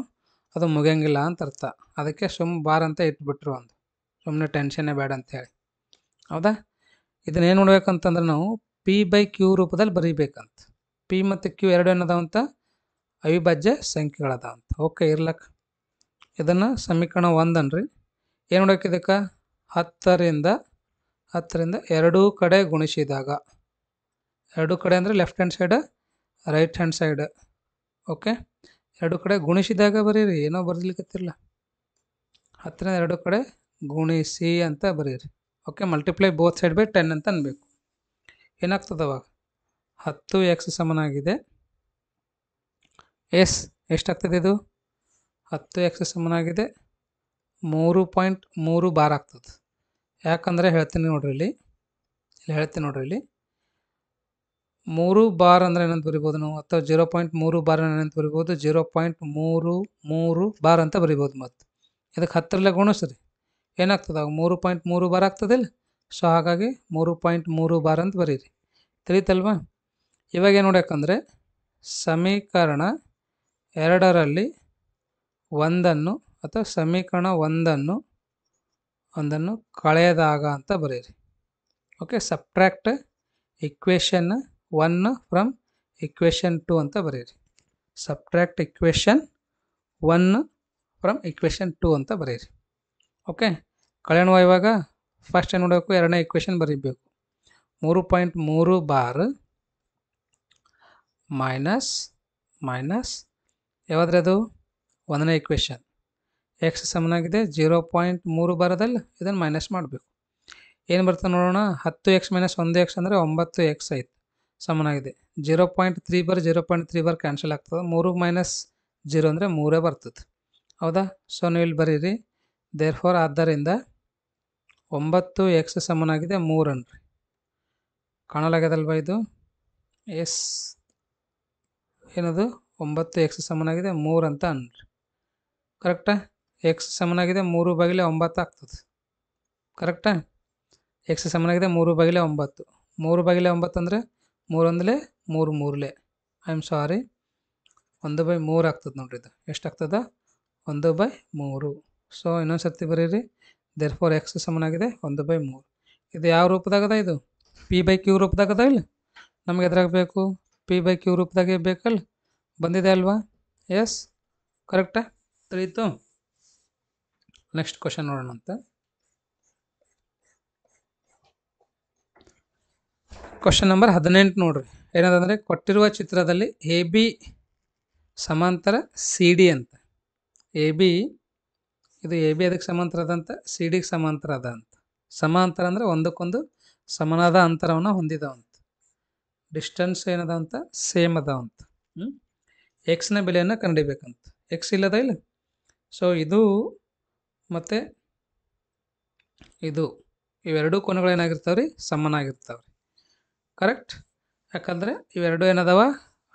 ಅದು ಮುಗಿಯಂಗಿಲ್ಲ ಅಂತ ಅರ್ಥ ಅದಕ್ಕೆ ಸುಮ್ ಬಾರ್ ಅಂತ ಇಟ್ಬಿಟ್ರು ಒಂದು ಸುಮ್ಮನೆ ಟೆನ್ಷನ್ನೇ ಬೇಡ ಅಂಥೇಳಿ ಹೌದಾ ಇದನ್ನೇನು ನೋಡ್ಬೇಕಂತಂದ್ರೆ ನಾವು ಪಿ ಬೈ ಕ್ಯೂ ರೂಪದಲ್ಲಿ ಬರೀಬೇಕಂತ ಪಿ ಮತ್ತು ಕ್ಯೂ ಎರಡು ಏನದಂತ ಅವಿಭಾಜ್ಯ ಸಂಖ್ಯೆಗಳದಾವಂತ ಓಕೆ ಇರ್ಲಕ್ಕ ಇದನ್ನು ಸಮೀಕರಣ ಒಂದನ್ರಿ ಏನು ಇದಕ್ಕೆ ಹತ್ತರಿಂದ ಹತ್ತರಿಂದ ಎರಡೂ ಕಡೆ ಗುಣಿಸಿದಾಗ ಎರಡೂ ಕಡೆ ಅಂದರೆ left hand side right hand side okay ಎರಡು ಕಡೆ ಗುಣಿಸಿದಾಗ ಬರೀರಿ ಏನೋ ಬರಲಿಕ್ಕತ್ತಿರಲ್ಲ ಹತ್ತಿರ ಎರಡು ಕಡೆ ಗುಣಿಸಿ ಅಂತ ಬರೀರಿ okay multiply both side by ten ಅಂತ ಅನ್ಬೇಕು ಏನಾಗ್ತದೆ ಅವಾಗ ಹತ್ತು ಎಕ್ಸ್ ಸಮನಾಗಿದೆ ಎಸ್ ಎಷ್ಟಾಗ್ತದೆ ಇದು ಹತ್ತು ಎಕ್ಸ್ ಸಮನಾಗಿದೆ ಮೂರು ಪಾಯಿಂಟ್ ಮೂರು ಬಾರ್ ಆಗ್ತದೆ ಯಾಕಂದರೆ ಹೇಳ್ತೀನಿ ನೋಡ್ರಿ ಇಲ್ಲಿ ಇಲ್ಲಿ ಹೇಳ್ತೀನಿ ನೋಡ್ರಿ ಇಲ್ಲಿ ಮೂರು ಬಾರ್ ಅಂದರೆ ಏನಂತ ಬರಿಬೋದು ನಾವು ಅಥವಾ ಜೀರೋ ಪಾಯಿಂಟ್ ಮೂರು ಬಾರ್ ಏನಂತ ಬರಿಬೋದು ಜೀರೋ ಪಾಯಿಂಟ್ ಮೂರು ಮೂರು ಬಾರ್ ಅಂತ ಬರಿಬೋದು ಮತ್ತು ಇದಕ್ಕೆ ಹತ್ತರಲ್ಲೇ ಗುಣಿಸ್ರಿ ಏನಾಗ್ತದೆ ಮೂರು ಪಾಯಿಂಟ್ ಮೂರು ಬಾರ್ ಆಗ್ತದಿಲ್ಲ ಸೊ ಹಾಗಾಗಿ ಮೂರು ಪಾಯಿಂಟ್ ಮೂರು ಬಾರ್ ಅಂತ ಬರೀರಿ ತಿಳಿತಲ್ವಾ ಇವಾಗ ಏನು ನೋಡ್ಯಾಕಂದರೆ ಸಮೀಕರಣ ಎರಡರಲ್ಲಿ ಒಂದನ್ನು ಅಥವಾ ಸಮೀಕರಣ ಒಂದನ್ನು ಒಂದನ್ನು ಕಳೆಯದಾಗ ಅಂತ ಬರೀರಿ okay subtract equation one from equation two ಅಂತ ಬರೀರಿ subtract equation one from equation two ಅಂತ ಬರೀರಿ ಓಕೆ ಕಳೆಣವ ಇವಾಗ ಫಸ್ಟ್ ಏನು ಮಾಡಬೇಕು ಎರಡನೇ ಇಕ್ವೇಷನ್ ಬರೀಬೇಕು ಮೂರು ಪಾಯಿಂಟ್ ಮೂರು ಬಾರ್ ಮೈನಸ್ ಮೈನಸ್ ಯಾವ್ದ್ರದು ಒಂದನೇ ಇಕ್ವೇಷನ್ ಎಕ್ಸ್ ಸಮನಾಗಿದೆ ಜೀರೋ ಪಾಯಿಂಟ್ ಮೂರು ಬಾರದಲ್ಲಿ ಇದನ್ನು ಮೈನಸ್ ಮಾಡಬೇಕು ಏನು ಬರ್ತದೆ ನೋಡೋಣ ಹತ್ತು ಎಕ್ಸ್ ಮೈನಸ್ ಒಂದು ಎಕ್ಸ್ ಅಂದರೆ ಒಂಬತ್ತು ಎಕ್ಸ್ ಐತೆ ಸಮನಾಗಿದೆ zero point three bar zero point three bar cancel ಆಗ್ತದೆ ಮೂರು ಮೈನಸ್ ಜೀರೋ ಅಂದರೆ ಮೂರೇ ಬರ್ತದೆ ಹೌದಾ ಸೊ ನೀವು ಇಲ್ಲಿ ಬರೀರಿ ದೇರ್ ಫೋರ್ ಆದ್ದರಿಂದ ಒಂಬತ್ತು ಎಕ್ಸ್ ಸಮನಾಗಿದೆ ಮೂರು ಅನ್ರಿ ಕಾಣಲಾಗ್ಯದಲ್ವ ಇದು ಎಸ್ ಏನದು ಒಂಬತ್ತು ಎಕ್ಸ್ ಸಮನಾಗಿದೆ ಮೂರು ಅಂತ ಅನ್ರಿ ಕರೆಕ್ಟಾ ಎಕ್ಸ್ ಸಮನಾಗಿದೆ ಮೂರು ಬಗಿಲೆ ಒಂಬತ್ತು ಆಗ್ತದೆ ಕರೆಕ್ಟಾ ಎಕ್ಸ್ ಸಮನಾಗಿದೆ ಮೂರು ಬಾಗಿಲೆ ಒಂಬತ್ತು ಮೂರು ಬಾಗಿಲೆ ಒಂಬತ್ತು ಅಂದರೆ ಮೂರೊಂದಲೆ ಮೂರು ಮೂರಲೆ ಐ ಆಮ್ ಸಾರಿ ಒಂದು ಬೈ ಮೂರು ಆಗ್ತದೆ ನೋಡ್ರಿ ಇದು ಎಷ್ಟಾಗ್ತದೆ ಒಂದು ಬೈ ಮೂರು ಸೊ ಇನ್ನೊಂದು ಸರ್ತಿ ಬರೀರಿ ದೇರ್ ಫೋರ್ ಎಕ್ಸ್ ಸಮನಾಗಿದೆ ಒಂದು ಬೈ ಮೂರು ಇದು ಯಾವ ರೂಪದಾಗದ ಇದು ಪಿ ಬೈ ಕ್ಯೂ ರೂಪದಾಗದ ಇಲ್ಲ ನಮ್ಗೆ ಎದ್ರಾಗ ಬೇಕು ಪಿ ಬೈ ಕ್ಯೂ ರೂಪದಾಗೆ ಬೇಕಲ್ಲ ಬಂದಿದೆ ಅಲ್ವಾ ಎಸ್ ಕರೆಕ್ಟಾ ತಿಳಿಯಿತು ನೆಕ್ಸ್ಟ್ ಕ್ವಶನ್ ನೋಡೋಣಂತೆ ಕ್ವಶನ್ ನಂಬರ್ ಹದಿನೆಂಟು ನೋಡ್ರಿ ಏನದಂದರೆ ಕೊಟ್ಟಿರುವ ಚಿತ್ರದಲ್ಲಿ ಎ ಬಿ ಸಮಾಂತರ ಸಿ ಡಿ ಅಂತ ಎ ಬಿ ಇದು ಎ ಬಿ ಅದಕ್ಕೆ ಸಮಾಂತರ ಅದಂತ ಸಿ ಡಿಗೆ ಸಮಾಂತರ ಅದ ಅಂತ ಸಮಾಂತರ ಅಂದರೆ ಒಂದಕ್ಕೊಂದು ಸಮನಾದ ಅಂತರವನ್ನು ಹೊಂದಿದವಂತ ಡಿಸ್ಟೆನ್ಸ್ ಏನದ ಅಂತ ಸೇಮ್ ಅದಾವಂತ ಅಂತ ಹ್ಞೂ ಎಕ್ಸ್ನ ಬೆಲೆಯನ್ನು ಕಂಡಿಬೇಕಂತ ಎಕ್ಸ್ ಇಲ್ಲದ ಇಲ್ಲ ಸೊ ಇದು ಮತ್ತು ಇದು ಇವೆರಡೂ ಕೋನಗಳೇನಾಗಿರ್ತಾವೆ ರೀ ಸಮನಾಗಿರ್ತಾವೆ ಕರೆಕ್ಟ್ ಯಾಕಂದರೆ ಇವೆರಡು ಏನದಾವ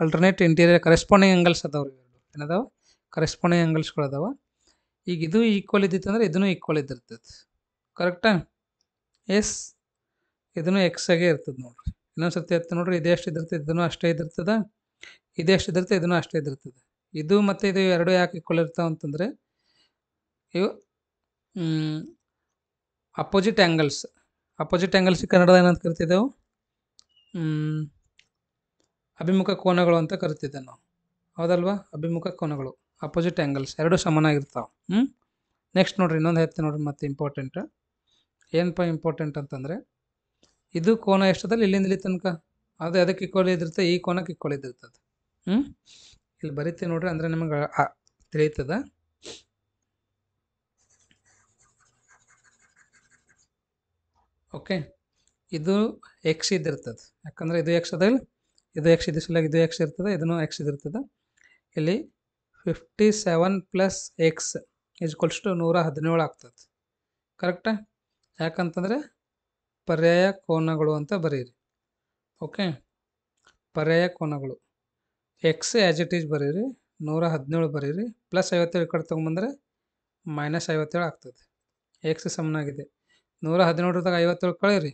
ಅಲ್ಟರ್ನೇಟ್ ಇಂಟೀರಿಯರ್ ಕರೆಸ್ಪಾಂಡಿಂಗ್ ಆ್ಯಂಗಲ್ಸ್ ಅದಾವೆ ರೀ ಏನದಾವ ಕರೆಸ್ಪಾಂಡಿಂಗ್ ಆ್ಯಂಗಲ್ಸ್ಗಳು ಅದಾವೆ ಈಗ ಇದು ಈಕ್ವಲ್ ಇದ್ದಿತ್ತು ಅಂದರೆ ಇದನ್ನು ಈಕ್ವಲ್ ಇದ್ದಿರ್ತೈತಿ ಕರೆಕ್ಟಾ ಎಸ್ ಇದೂ ಎಕ್ಸಾಗೆ ಇರ್ತದೆ ನೋಡಿರಿ ಇನ್ನೊಂದು ಸರ್ತಿ ಇರ್ತದೆ ನೋಡಿರಿ ಎಷ್ಟು ಇದ್ದಿರ್ತದೆ ಇದನ್ನು ಅಷ್ಟೇ ಇದ್ದಿರ್ತದೆ ಎಷ್ಟು ಇದ್ದಿರ್ತದೆ ಇದನ್ನು ಅಷ್ಟೇ ಇದ್ದಿರ್ತದೆ ಇದು ಮತ್ತು ಇದು ಎರಡು ಯಾಕೆ ಈಕ್ವಲ್ ಇರ್ತಾವೆ ಅಂತಂದರೆ ಇವು ಅಪೋಸಿಟ್ ಆ್ಯಂಗಲ್ಸ್ ಅಪೋಸಿಟ್ ಆ್ಯಂಗಲ್ಸ್ ಕನ್ನಡದ ಏನಂತ ಕರಿತಿದ್ದೆವು ಅಭಿಮುಖ ಕೋನಗಳು ಅಂತ ಕರಿತಿದ್ದೆ ನಾವು ಹೌದಲ್ವಾ ಅಭಿಮುಖ ಕೋನಗಳು ಅಪೋಸಿಟ್ ಆ್ಯಂಗಲ್ಸ್ ಎರಡು ಸಮನಾಗಿರ್ತಾವೆ ಹ್ಞೂ ನೆಕ್ಸ್ಟ್ ನೋಡಿರಿ ಇನ್ನೊಂದು ಹೇಳ್ತೀನಿ ನೋಡಿರಿ ಮತ್ತೆ ಇಂಪಾರ್ಟೆಂಟ್ ಏನಪ್ಪ ಇಂಪಾರ್ಟೆಂಟ್ ಅಂತಂದರೆ ಇದು ಕೋನ ಎಷ್ಟದಲ್ಲಿ ಇಲ್ಲಿಂದ ಇಲ್ಲಿ ತನಕ ಅದು ಅದಕ್ಕೆ ಇಕ್ವಲ್ ಈ ಕೋನಕ್ಕೆ ಇಕ್ವಲ್ ಇದ್ದಿರ್ತದೆ ಹ್ಞೂ ಇಲ್ಲಿ ಬರೀತೀವಿ ನೋಡಿರಿ ಅಂದರೆ ನಿಮಗೆ ತಿಳಿಯುತ್ತದೆ ಓಕೆ ಇದು ಎಕ್ಸ್ ಇದ್ದಿರ್ತದೆ ಯಾಕಂದರೆ ಇದು ಎಕ್ಸ್ ಅದ ಇದು ಎಕ್ಸ್ ಇದ್ದಿಸಲಾಗಿ ಇದು ಎಕ್ಸ್ ಇರ್ತದೆ ಇದನ್ನು ಎಕ್ಸ್ ಇದಿರ್ತದೆ ಇಲ್ಲಿ ಫಿಫ್ಟಿ ಸೆವೆನ್ ಪ್ಲಸ್ ಎಕ್ಸ್ ಇದು ಟು ನೂರ ಹದಿನೇಳು ಆಗ್ತದೆ ಕರೆಕ್ಟಾ ಯಾಕಂತಂದರೆ ಪರ್ಯಾಯ ಕೋನಗಳು ಅಂತ ಬರೀರಿ ಓಕೆ ಪರ್ಯಾಯ ಕೋನಗಳು ಎಕ್ಸ್ ಆ್ಯಜ್ ಇಟ್ ಈಸ್ ಬರೀರಿ ನೂರ ಹದಿನೇಳು ಬರೀರಿ ಪ್ಲಸ್ ಐವತ್ತೇಳು ಕಡೆ ತೊಗೊಂಬಂದ್ರೆ ಮೈನಸ್ ಐವತ್ತೇಳು ಆಗ್ತದೆ ಎಕ್ಸ್ ಸಮನಾಗಿದೆ ನೂರ ಹದಿನೇಳರದಾಗ ಐವತ್ತೇಳು ಕಳೀರಿ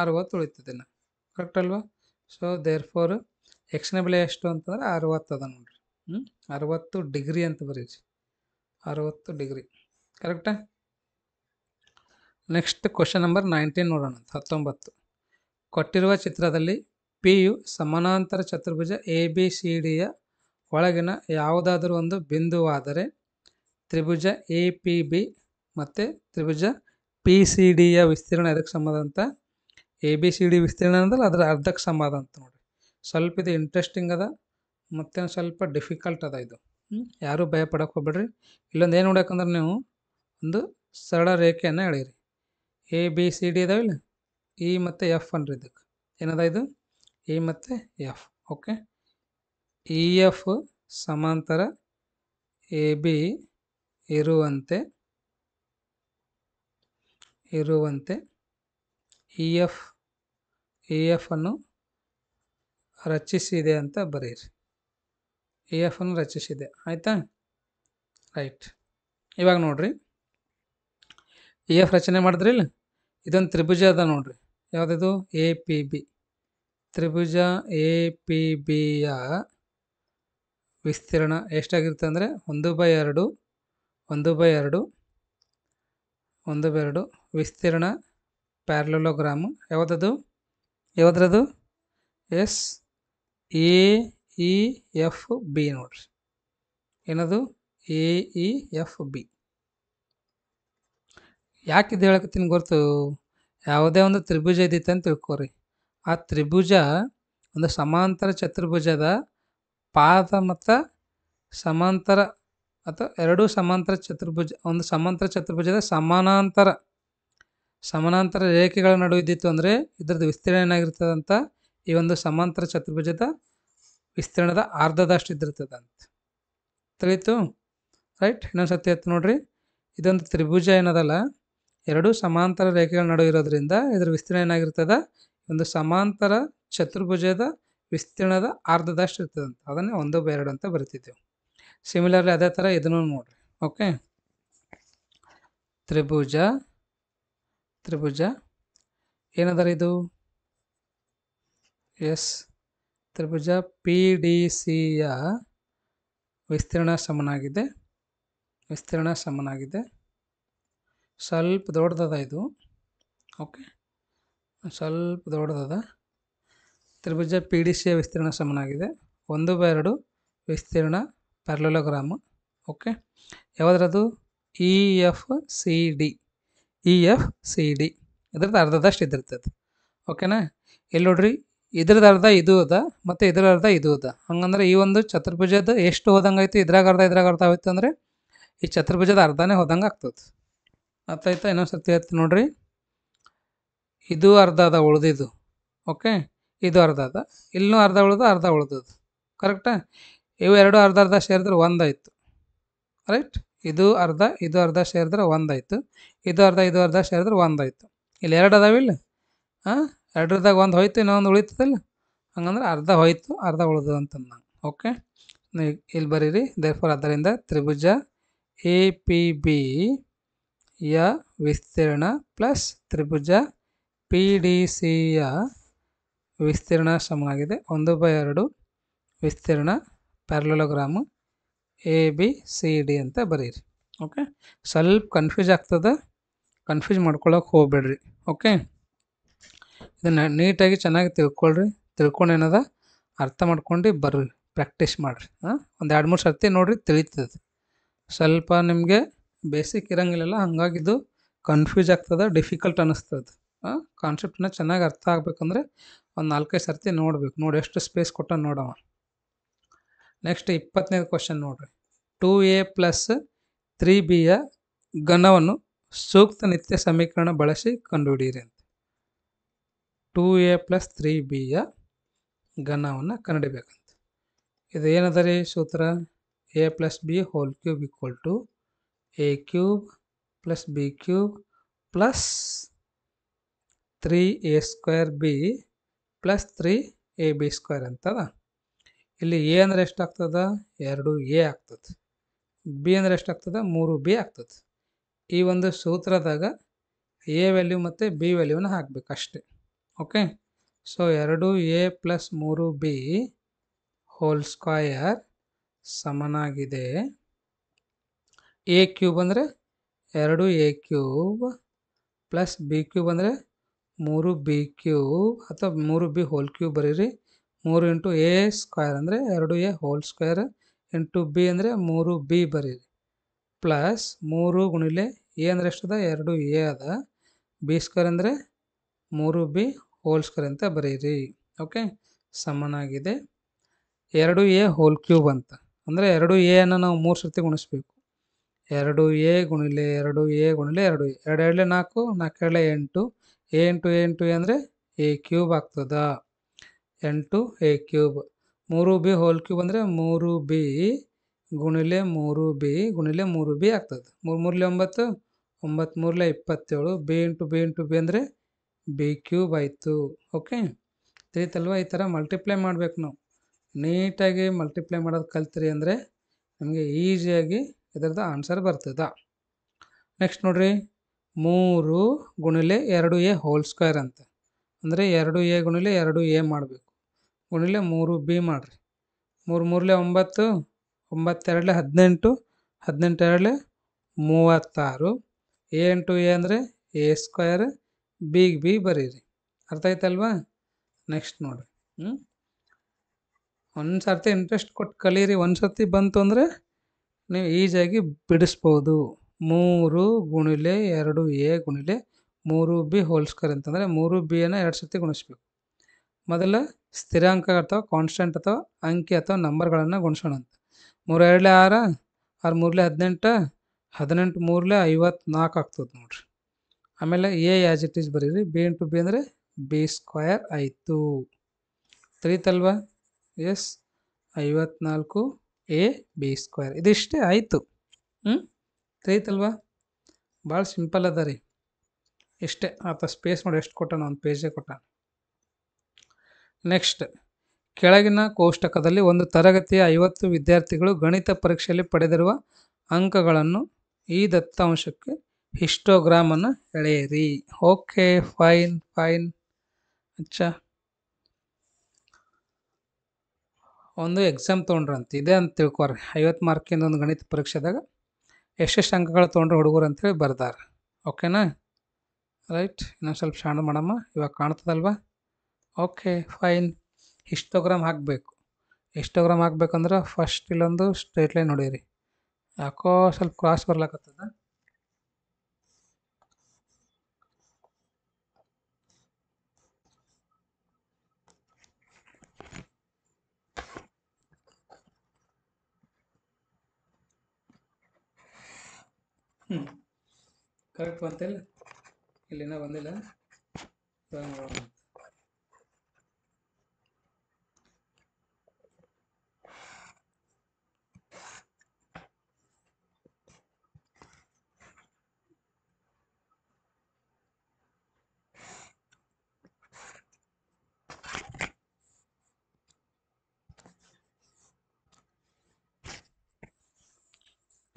ಅರುವತ್ತು ಹೊತ್ತು ಉಳಿತದೆ ನಾವು ಕರೆಕ್ಟ್ ಅಲ್ವಾ ಸೊ ದೇರ್ ಫೋರ್ ಎಕ್ಸ್ನ ಬೆಲೆ ಎಷ್ಟು ಅಂತಂದ್ರೆ ಅರುವತ್ತು ಅದ ನೋಡಿರಿ ಹ್ಞೂ ಅರವತ್ತು ಡಿಗ್ರಿ ಅಂತ ಬರೀರಿ ಅರುವತ್ತು ಡಿಗ್ರಿ ಕರೆಕ್ಟಾ ನೆಕ್ಸ್ಟ್ ಕ್ವಶನ್ ನಂಬರ್ ನೈನ್ಟೀನ್ ನೋಡೋಣ ಅಂತ ಹತ್ತೊಂಬತ್ತು ಕೊಟ್ಟಿರುವ ಚಿತ್ರದಲ್ಲಿ ಪಿ ಯು ಸಮಾನಾಂತರ ಚತುರ್ಭುಜ ಎ ಬಿ ಸಿ ಡಿಯ ಒಳಗಿನ ಯಾವುದಾದರೂ ಒಂದು ಬಿಂದುವಾದರೆ ತ್ರಿಭುಜ ಎ ಪಿ ಬಿ ಮತ್ತು ತ್ರಿಭುಜ ಪಿ ಸಿ ಡಿಯ ವಿಸ್ತೀರ್ಣ ಅದಕ್ಕೆ ಸಂಬಂಧ ಎ ಬಿ ಸಿ ಡಿ ವಿಸ್ತೀರ್ಣ ಅಂದ್ರೆ ಅದ್ರ ಅರ್ಧಕ್ಕೆ ಸಮ ಅಂತ ನೋಡಿ ಸ್ವಲ್ಪ ಇದು ಇಂಟ್ರೆಸ್ಟಿಂಗ್ ಅದ ಮತ್ತು ಸ್ವಲ್ಪ ಡಿಫಿಕಲ್ಟ್ ಅದ ಇದು ಯಾರೂ ಭಯ ಪಡಕ್ಕೆ ಹೋಗ್ಬೇಡ್ರಿ ಇಲ್ಲೊಂದು ಏನು ನೋಡಕ್ಕಂದ್ರೆ ನೀವು ಒಂದು ಸರಳ ರೇಖೆಯನ್ನು ಎಳೀರಿ ಎ ಬಿ ಸಿ ಡಿ ಇಲ್ಲ ಇ e ಮತ್ತು ಎಫ್ ಅನ್ರಿ ಇದಕ್ಕೆ ಏನದ ಇದು ಇ ಮತ್ತು ಎಫ್ ಓಕೆ ಇ ಎಫ್ ಸಮಾಂತರ ಎ ಬಿ ಇರುವಂತೆ ಇರುವಂತೆ ಇ ಎಫ್ ಇ ಎಫನ್ನು ರಚಿಸಿದೆ ಅಂತ ಬರೀರಿ ಇ ಎಫನ್ನು ರಚಿಸಿದೆ ಆಯಿತಾ ರೈಟ್ ಇವಾಗ ನೋಡಿರಿ ಇ ಎಫ್ ರಚನೆ ಮಾಡಿದ್ರಿಲ್ ಇದೊಂದು ತ್ರಿಭುಜ ಅದ ನೋಡಿರಿ ಯಾವುದಿದು ಎ ಪಿ ಬಿ ತ್ರಿಭುಜ ಎ ಪಿ ಬಿಯ ವಿಸ್ತೀರ್ಣ ಎಷ್ಟಾಗಿರುತ್ತೆ ಅಂದರೆ ಒಂದು ಬೈ ಎರಡು ಒಂದು ಬೈ ಎರಡು ಒಂದು ಬೈ ಎರಡು ವಿಸ್ತೀರ್ಣ ಪ್ಯಾರ್ಲೋಗ್ರಾಮು ಯಾವುದದು ಯಾವುದ್ರದು yes A E F B ನೋಡ್ರಿ ಏನದು ಎ ಇ ಎಫ್ ಬಿ ಯಾಕೆ ಇದು ಹೇಳಕತ್ತೀನಿ ಗೊತ್ತು ಯಾವುದೇ ಒಂದು ತ್ರಿಭುಜ ಇದ್ದಿತ್ತು ಅಂತ ತಿಳ್ಕೊರಿ ಆ ತ್ರಿಭುಜ ಒಂದು ಸಮಾಂತರ ಚತುರ್ಭುಜದ ಪಾದ ಮತ್ತು ಸಮಾಂತರ ಅಥವಾ ಎರಡೂ ಸಮಾಂತರ ಚತುರ್ಭುಜ ಒಂದು ಸಮಾಂತರ ಚತುರ್ಭುಜದ ಸಮಾನಾಂತರ ಸಮಾನಾಂತರ ರೇಖೆಗಳ ನಡುವೆ ಇದ್ದಿತ್ತು ಅಂದರೆ ಇದರದ್ದು ವಿಸ್ತೀರ್ಣ ಏನಾಗಿರ್ತದಂತ ಈ ಒಂದು ಸಮಾಂತರ ಚತುರ್ಭುಜದ ವಿಸ್ತೀರ್ಣದ ಅರ್ಧದಷ್ಟು ಇದ್ದಿರ್ತದೆ ಅಂತ ತಿಳಿಯಿತು ರೈಟ್ ಇನ್ನೊಂದು ಸತಿ ಇತ್ತು ನೋಡ್ರಿ ಇದೊಂದು ತ್ರಿಭುಜ ಏನದಲ್ಲ ಎರಡು ಸಮಾಂತರ ರೇಖೆಗಳ ನಡುವೆ ಇರೋದ್ರಿಂದ ಇದರ ವಿಸ್ತೀರ್ಣ ಏನಾಗಿರ್ತದೆ ಒಂದು ಸಮಾಂತರ ಚತುರ್ಭುಜದ ವಿಸ್ತೀರ್ಣದ ಅರ್ಧದಷ್ಟು ಇರ್ತದಂತ ಅದನ್ನೇ ಒಂದು ಬೈ ಎರಡು ಅಂತ ಬರಿತಿದ್ದೆವು ಸಿಮಿಲರ್ಲಿ ಅದೇ ಥರ ಇದನ್ನು ನೋಡಿರಿ ಓಕೆ ತ್ರಿಭುಜ ತ್ರಿಭುಜ ಏನದರ ಇದು ಎಸ್ ತ್ರಿಭುಜ ಪಿ ಡಿ ಸಿಯ ವಿಸ್ತೀರ್ಣ ಸಮನಾಗಿದೆ ವಿಸ್ತೀರ್ಣ ಸಮನಾಗಿದೆ ಸ್ವಲ್ಪ ದೊಡ್ಡದದ ಇದು ಓಕೆ ಸ್ವಲ್ಪ ದೊಡ್ಡದದ ತ್ರಿಭುಜ ಪಿ ಡಿ ಸಿಯ ವಿಸ್ತೀರ್ಣ ಸಮನಾಗಿದೆ ಒಂದು ಬೈ ಎರಡು ವಿಸ್ತೀರ್ಣ ಪ್ಯಾರಲೋಗ್ರಾಮ್ ಓಕೆ ಯಾವುದ್ರದು E e F C D E e F C D ಇದ್ರದ್ದು ಅರ್ಧದಷ್ಟು ಇದ್ದಿರ್ತದೆ ಓಕೆನಾ ಇಲ್ಲಿ ನೋಡ್ರಿ ಇದ್ರದ್ದು ಅರ್ಧ ಇದು ಅದ ಮತ್ತು ಇದ್ರ ಅರ್ಧ ಇದು ಅದ ಹಂಗಂದ್ರೆ ಈ ಒಂದು ಚತುರ್ಭುಜದ ಎಷ್ಟು ಹೋದಂಗೆ ಆಯ್ತು ಇದ್ರಾಗ ಅರ್ಧ ಇದ್ರಾಗ ಅರ್ಧ ಆಯ್ತು ಅಂದರೆ ಈ ಚತುರ್ಭುಜದ ಅರ್ಧನೇ ಹೋದಂಗೆ ಆಗ್ತದೆ ಅರ್ಥ ಆಯ್ತಾ ಇನ್ನೊಂದು ಸರ್ತಿ ಆಯ್ತು ನೋಡ್ರಿ ಇದು ಅರ್ಧ ಅದ ಉಳ್ದಿದ್ದು ಓಕೆ ಇದು ಅರ್ಧ ಅದ ಇಲ್ಲೂ ಅರ್ಧ ಉಳ್ದು ಅರ್ಧ ಉಳ್ದದು ಕರೆಕ್ಟಾ ಇವು ಎರಡು ಅರ್ಧ ಅರ್ಧ ಸೇರಿದ್ರೆ ಒಂದಾಯಿತು ರೈಟ್ ಇದು ಅರ್ಧ ಇದು ಅರ್ಧ ಸೇರಿದ್ರೆ ಒಂದಾಯಿತು ಇದು ಅರ್ಧ ಇದು ಅರ್ಧ ಸೇರಿದ್ರೆ ಒಂದಾಯ್ತು ಇಲ್ಲಿ ಎರಡು ಇಲ್ಲಿ ಹಾಂ ಎರಡರ್ದಾಗ ಒಂದು ಹೋಯ್ತು ಇನ್ನೊಂದು ಉಳಿತದಲ್ಲ ಹಂಗಂದ್ರೆ ಅರ್ಧ ಹೋಯ್ತು ಅರ್ಧ ಉಳಿದು ಅಂತಂದು ನಾನು ಓಕೆ ಇಲ್ಲಿ ಬರೀರಿ ದೇರ್ಫೋರ್ ಅದರಿಂದ ತ್ರಿಭುಜ ಎ ಪಿ ಬಿ ಯ ವಿಸ್ತೀರ್ಣ ಪ್ಲಸ್ ತ್ರಿಭುಜ ಪಿ ಡಿ ಯ ವಿಸ್ತೀರ್ಣ ಸಮನಾಗಿದೆ ಒಂದು ಬೈ ಎರಡು ವಿಸ್ತೀರ್ಣ parallelogram A B C D ಅಂತ ಬರೀರಿ ಓಕೆ ಸ್ವಲ್ಪ ಕನ್ಫ್ಯೂಸ್ ಆಗ್ತದೆ ಕನ್ಫ್ಯೂಸ್ ಮಾಡ್ಕೊಳ್ಳೋಕೆ ಹೋಗ್ಬೇಡ್ರಿ ಓಕೆ ಇದನ್ನು ನೀಟಾಗಿ ಚೆನ್ನಾಗಿ ತಿಳ್ಕೊಳ್ರಿ ತಿಳ್ಕೊಂಡು ಏನದ ಅರ್ಥ ಮಾಡ್ಕೊಂಡು ಬರ್ರಿ ಪ್ರಾಕ್ಟೀಸ್ ಮಾಡಿರಿ ಹಾಂ ಒಂದು ಎರಡು ಮೂರು ಸರ್ತಿ ನೋಡಿರಿ ತಿಳಿತದೆ ಸ್ವಲ್ಪ ನಿಮಗೆ ಬೇಸಿಕ್ ಇರಂಗಿಲ್ಲಲ್ಲ ಹಾಗಾಗಿದ್ದು ಕನ್ಫ್ಯೂಸ್ ಆಗ್ತದೆ ಡಿಫಿಕಲ್ಟ್ ಅನ್ನಿಸ್ತದೆ ಹಾಂ ಕಾನ್ಸೆಪ್ಟನ್ನ ಚೆನ್ನಾಗಿ ಅರ್ಥ ಆಗ್ಬೇಕಂದ್ರೆ ಒಂದು ನಾಲ್ಕೈದು ಸರ್ತಿ ನೋಡ್ಬೇಕು ನೋಡಿ ಎಷ್ಟು ಸ್ಪೇಸ್ ಕೊಟ್ಟ ನೋಡವ ನೆಕ್ಸ್ಟ್ ಇಪ್ಪತ್ತನೇದು ಕ್ವಶನ್ ನೋಡ್ರಿ two A plus three B ಯ ಘನವನ್ನು ಸೂಕ್ತ ನಿತ್ಯ ಸಮೀಕರಣ ಬಳಸಿ ಕಂಡುಹಿಡಿಯಿರಿ ಅಂತ two A plus three B ಯ ಘನವನ್ನು ಕಂಡುಹಿಡಿಬೇಕಂತ ಇದು ಏನದ ರೀ ಸೂತ್ರ A plus B whole cube equal to A cube plus B cube plus three A square B plus three A B square ಅಂತದ ಇಲ್ಲಿ ಎ ಅಂದ್ರೆ ಎಷ್ಟಾಗ್ತದೆ ಎರಡು ಎ ಆಗ್ತದೆ ಬಿ ಅಂದ್ರೆ ಎಷ್ಟಾಗ್ತದೆ ಮೂರು ಬಿ ಆಗ್ತದೆ ಈ ಒಂದು ಸೂತ್ರದಾಗ ಎ ವ್ಯಾಲ್ಯೂ ಮತ್ತು ಬಿ ವ್ಯಾಲ್ಯೂನ ಹಾಕಬೇಕು ಅಷ್ಟೇ ಓಕೆ ಸೊ ಎರಡು ಎ ಪ್ಲಸ್ ಮೂರು ಬಿ ಹೋಲ್ ಸ್ಕ್ವಯರ್ ಸಮನಾಗಿದೆ ಎ ಕ್ಯೂಬ್ ಅಂದರೆ ಎರಡು A cube plus B cube ಅಂದರೆ ಮೂರು ಬಿ ಕ್ಯೂಬ್ ಅಥವಾ ಮೂರು ಬಿ ಹೋಲ್ ಕ್ಯೂಬ್ ಬರೀರಿ ಮೂರು ಇಂಟು ಎ ಸ್ಕ್ವೇರ್ ಅಂದರೆ ಎರಡು A whole square into B ಅಂದರೆ ಮೂರು ಬಿ ಬರೀರಿ ಪ್ಲಸ್ ಮೂರು ಗುಣಿಲೆ ಎ ಅಂದರೆ ಎಷ್ಟದ ಎರಡು ಎ ಅದ ಬಿ ಸ್ಕ್ವೇರ್ ಅಂದರೆ ಮೂರು ಬಿ ಹೋಲ್ ಸ್ಕ್ವೇರ್ ಅಂತ ಬರೀರಿ ಓಕೆ ಸಮನಾಗಿದೆ ಎರಡು ಎ ಹೋಲ್ ಕ್ಯೂಬ್ ಅಂತ ಅಂದರೆ ಎರಡು ಎ ಎನ್ನು ನಾವು ಮೂರು ಸರ್ತಿ ಗುಣಿಸ್ಬೇಕು ಎರಡು ಎ ಗುಣಿಲೆ ಎರಡು ಎ ಗುಣಿಲೆ ಎರಡು ಎರಡು ಎರಡೇ ನಾಲ್ಕು ನಾಲ್ಕು ಎರಡೇ ಎಂಟು ಎ ಎಂಟು ಎ ಇಂಟು ಎ ಅಂದರೆ ಎ ಕ್ಯೂಬ್ ಆಗ್ತದ ಎಂಟು ಎ ಕ್ಯೂಬ್ ಮೂರು ಬಿ ಹೋಲ್ ಕ್ಯೂಬ್ ಅಂದರೆ ಮೂರು ಬಿ ಗುಣಿಲೆ ಮೂರು ಬಿ ಗುಣಿಲೆ ಮೂರು ಬಿ ಆಗ್ತದೆ ಮೂರು ಮೂರಲೆ ಒಂಬತ್ತು ಒಂಬತ್ತು ಮೂರಲೆ ಇಪ್ಪತ್ತೇಳು B into B into B ಅಂದರೆ ಬಿ ಕ್ಯೂಬ್ ಆಯಿತು ಓಕೆ ತಿಳಿತಲ್ವ ಈ ಥರ ಮಲ್ಟಿಪ್ಲೈ ಮಾಡಬೇಕು ನಾವು ನೀಟಾಗಿ ಮಲ್ಟಿಪ್ಲೈ ಮಾಡೋದು ಕಲ್ತ್ರಿ ಅಂದರೆ ನಮಗೆ ಈಸಿಯಾಗಿ ಇದರದ್ದು ಆನ್ಸರ್ ಬರ್ತದೆ ನೆಕ್ಸ್ಟ್ ನೋಡಿರಿ ಮೂರು ಗುಣಿಲೆ ಎರಡು ಎ ಹೋಲ್ ಸ್ಕ್ವೇರ್ ಅಂತ ಅಂದರೆ ಎರಡು ಎ ಗುಣಿಲೆ ಎರಡು ಎ ಮಾಡಬೇಕು ಗುಣಿಲೆ ಮೂರು ಬಿ ಮಾಡಿರಿ ಮೂರು ಮೂರಲೆ ಒಂಬತ್ತು ಒಂಬತ್ತೆರಡಲೆ ಹದಿನೆಂಟು ಹದಿನೆಂಟೆರಡಲೆ ಮೂವತ್ತಾರು ಎ ಇಂಟು ಎ ಅಂದರೆ ಎ ಸ್ಕ್ವಯರ್ ಬಿಗೆ ಬಿ ಬರೀರಿ ಅರ್ಥ ಆಯ್ತಲ್ವಾ ನೆಕ್ಸ್ಟ್ ನೋಡಿರಿ ಹ್ಞೂ ಒಂದು ಸರ್ತಿ ಇಂಟ್ರೆಸ್ಟ್ ಕೊಟ್ಟು ಕಲೀರಿ ಒಂದು ಸರ್ತಿ ಬಂತು ಅಂದರೆ ನೀವು ಈಸಿಯಾಗಿ ಬಿಡಿಸ್ಬೋದು ಮೂರು ಗುಣಿಲೆ ಎರಡು ಎ ಗುಣಿಲೆ ಮೂರು ಬಿ ಹೋಲ್ಸ್ಕರ್ ಅಂತಂದರೆ ಮೂರು ಬಿಯನ್ನು ಎರಡು ಸರ್ತಿ ಗುಣಿಸ್ಬೇಕು ಮೊದಲ ಸ್ಥಿರಾಂಕ ಅಥವಾ ಕಾನ್ಸ್ಟೆಂಟ್ ಅಥವಾ ಅಂಕಿ ಅಥವಾ ನಂಬರ್ಗಳನ್ನು ಗುಣಿಸೋಣ ಅಂತ ಮೂರು ಎರಡಲೇ ಆರು ಆರು ಮೂರಲೆ ಹದಿನೆಂಟು ಹದಿನೆಂಟು ಮೂರಲೆ ಐವತ್ನಾಲ್ಕು ಆಗ್ತದೆ ನೋಡಿರಿ ಆಮೇಲೆ ಎ ಆ್ಯಸ್ ಇಟ್ ಈಸ್ ಬರೀರಿ ಬಿ ಇಂಟು ಬಿ ಅಂದರೆ ಬಿ ಸ್ಕ್ವಯರ್ ಆಯಿತು ತಿಳಿತಲ್ವಾ ಎಸ್ ಐವತ್ನಾಲ್ಕು ಎ ಬಿ ಸ್ಕ್ವಯರ್ ಇದಿಷ್ಟೇ ಆಯಿತು ಹ್ಞೂ ತಿಳಿತಲ್ವಾ ಭಾಳ ಸಿಂಪಲ್ ಅದ ರೀ ಇಷ್ಟೇ ಆತ ಸ್ಪೇಸ್ ನೋಡಿ ಎಷ್ಟು ಕೊಟ್ಟಾನ ಒಂದು ಪೇಜೇ ಕೊಟ್ಟಾನ ನೆಕ್ಸ್ಟ್ ಕೆಳಗಿನ ಕೋಷ್ಟಕದಲ್ಲಿ ಒಂದು ತರಗತಿಯ ಐವತ್ತು ವಿದ್ಯಾರ್ಥಿಗಳು ಗಣಿತ ಪರೀಕ್ಷೆಯಲ್ಲಿ ಪಡೆದಿರುವ ಅಂಕಗಳನ್ನು ಈ ದತ್ತಾಂಶಕ್ಕೆ ಹಿಸ್ಟೋಗ್ರಾಮನ್ನು ಎಳೆಯಿರಿ ಓಕೆ ಫೈನ್ ಫೈನ್ ಅಚ್ಚ ಒಂದು ಎಕ್ಸಾಮ್ ಅಂತ ಇದೆ ಅಂತ ತಿಳ್ಕೊರಿ ಐವತ್ತು ಮಾರ್ಕಿಂದ ಒಂದು ಗಣಿತ ಪರೀಕ್ಷೆದಾಗ ಎಷ್ಟೆಷ್ಟು ಅಂಕಗಳು ತೊಗೊಂಡ್ರೆ ಹುಡುಗರು ಅಂತೇಳಿ ಬರ್ದಾರೆ ಓಕೆನಾ ರೈಟ್ ಇನ್ನೊಂದು ಸ್ವಲ್ಪ ಶಾಣ ಮಾಡಮ್ಮ ಇವಾಗ ಕಾಣ್ತದಲ್ವಾ ಓಕೆ ಫೈನ್ ಗ್ರಾಮ್ ಹಾಕಬೇಕು ಇಷ್ಟೋಗ್ರಾಮ್ ಹಾಕ್ಬೇಕಂದ್ರೆ ಫಸ್ಟ್ ಇಲ್ಲೊಂದು ಸ್ಟ್ರೇಟ್ ಲೈನ್ ಹೊಡೀರಿ ಯಾಕೋ ಸ್ವಲ್ಪ ಕ್ರಾಸ್ ಬರ್ಲಾಕತ್ತದ ಹ್ಞೂ ಕರೆಕ್ಟ್ ಬಂತಿಲ್ಲ ಇಲ್ಲಿನ ಬಂದಿಲ್ಲ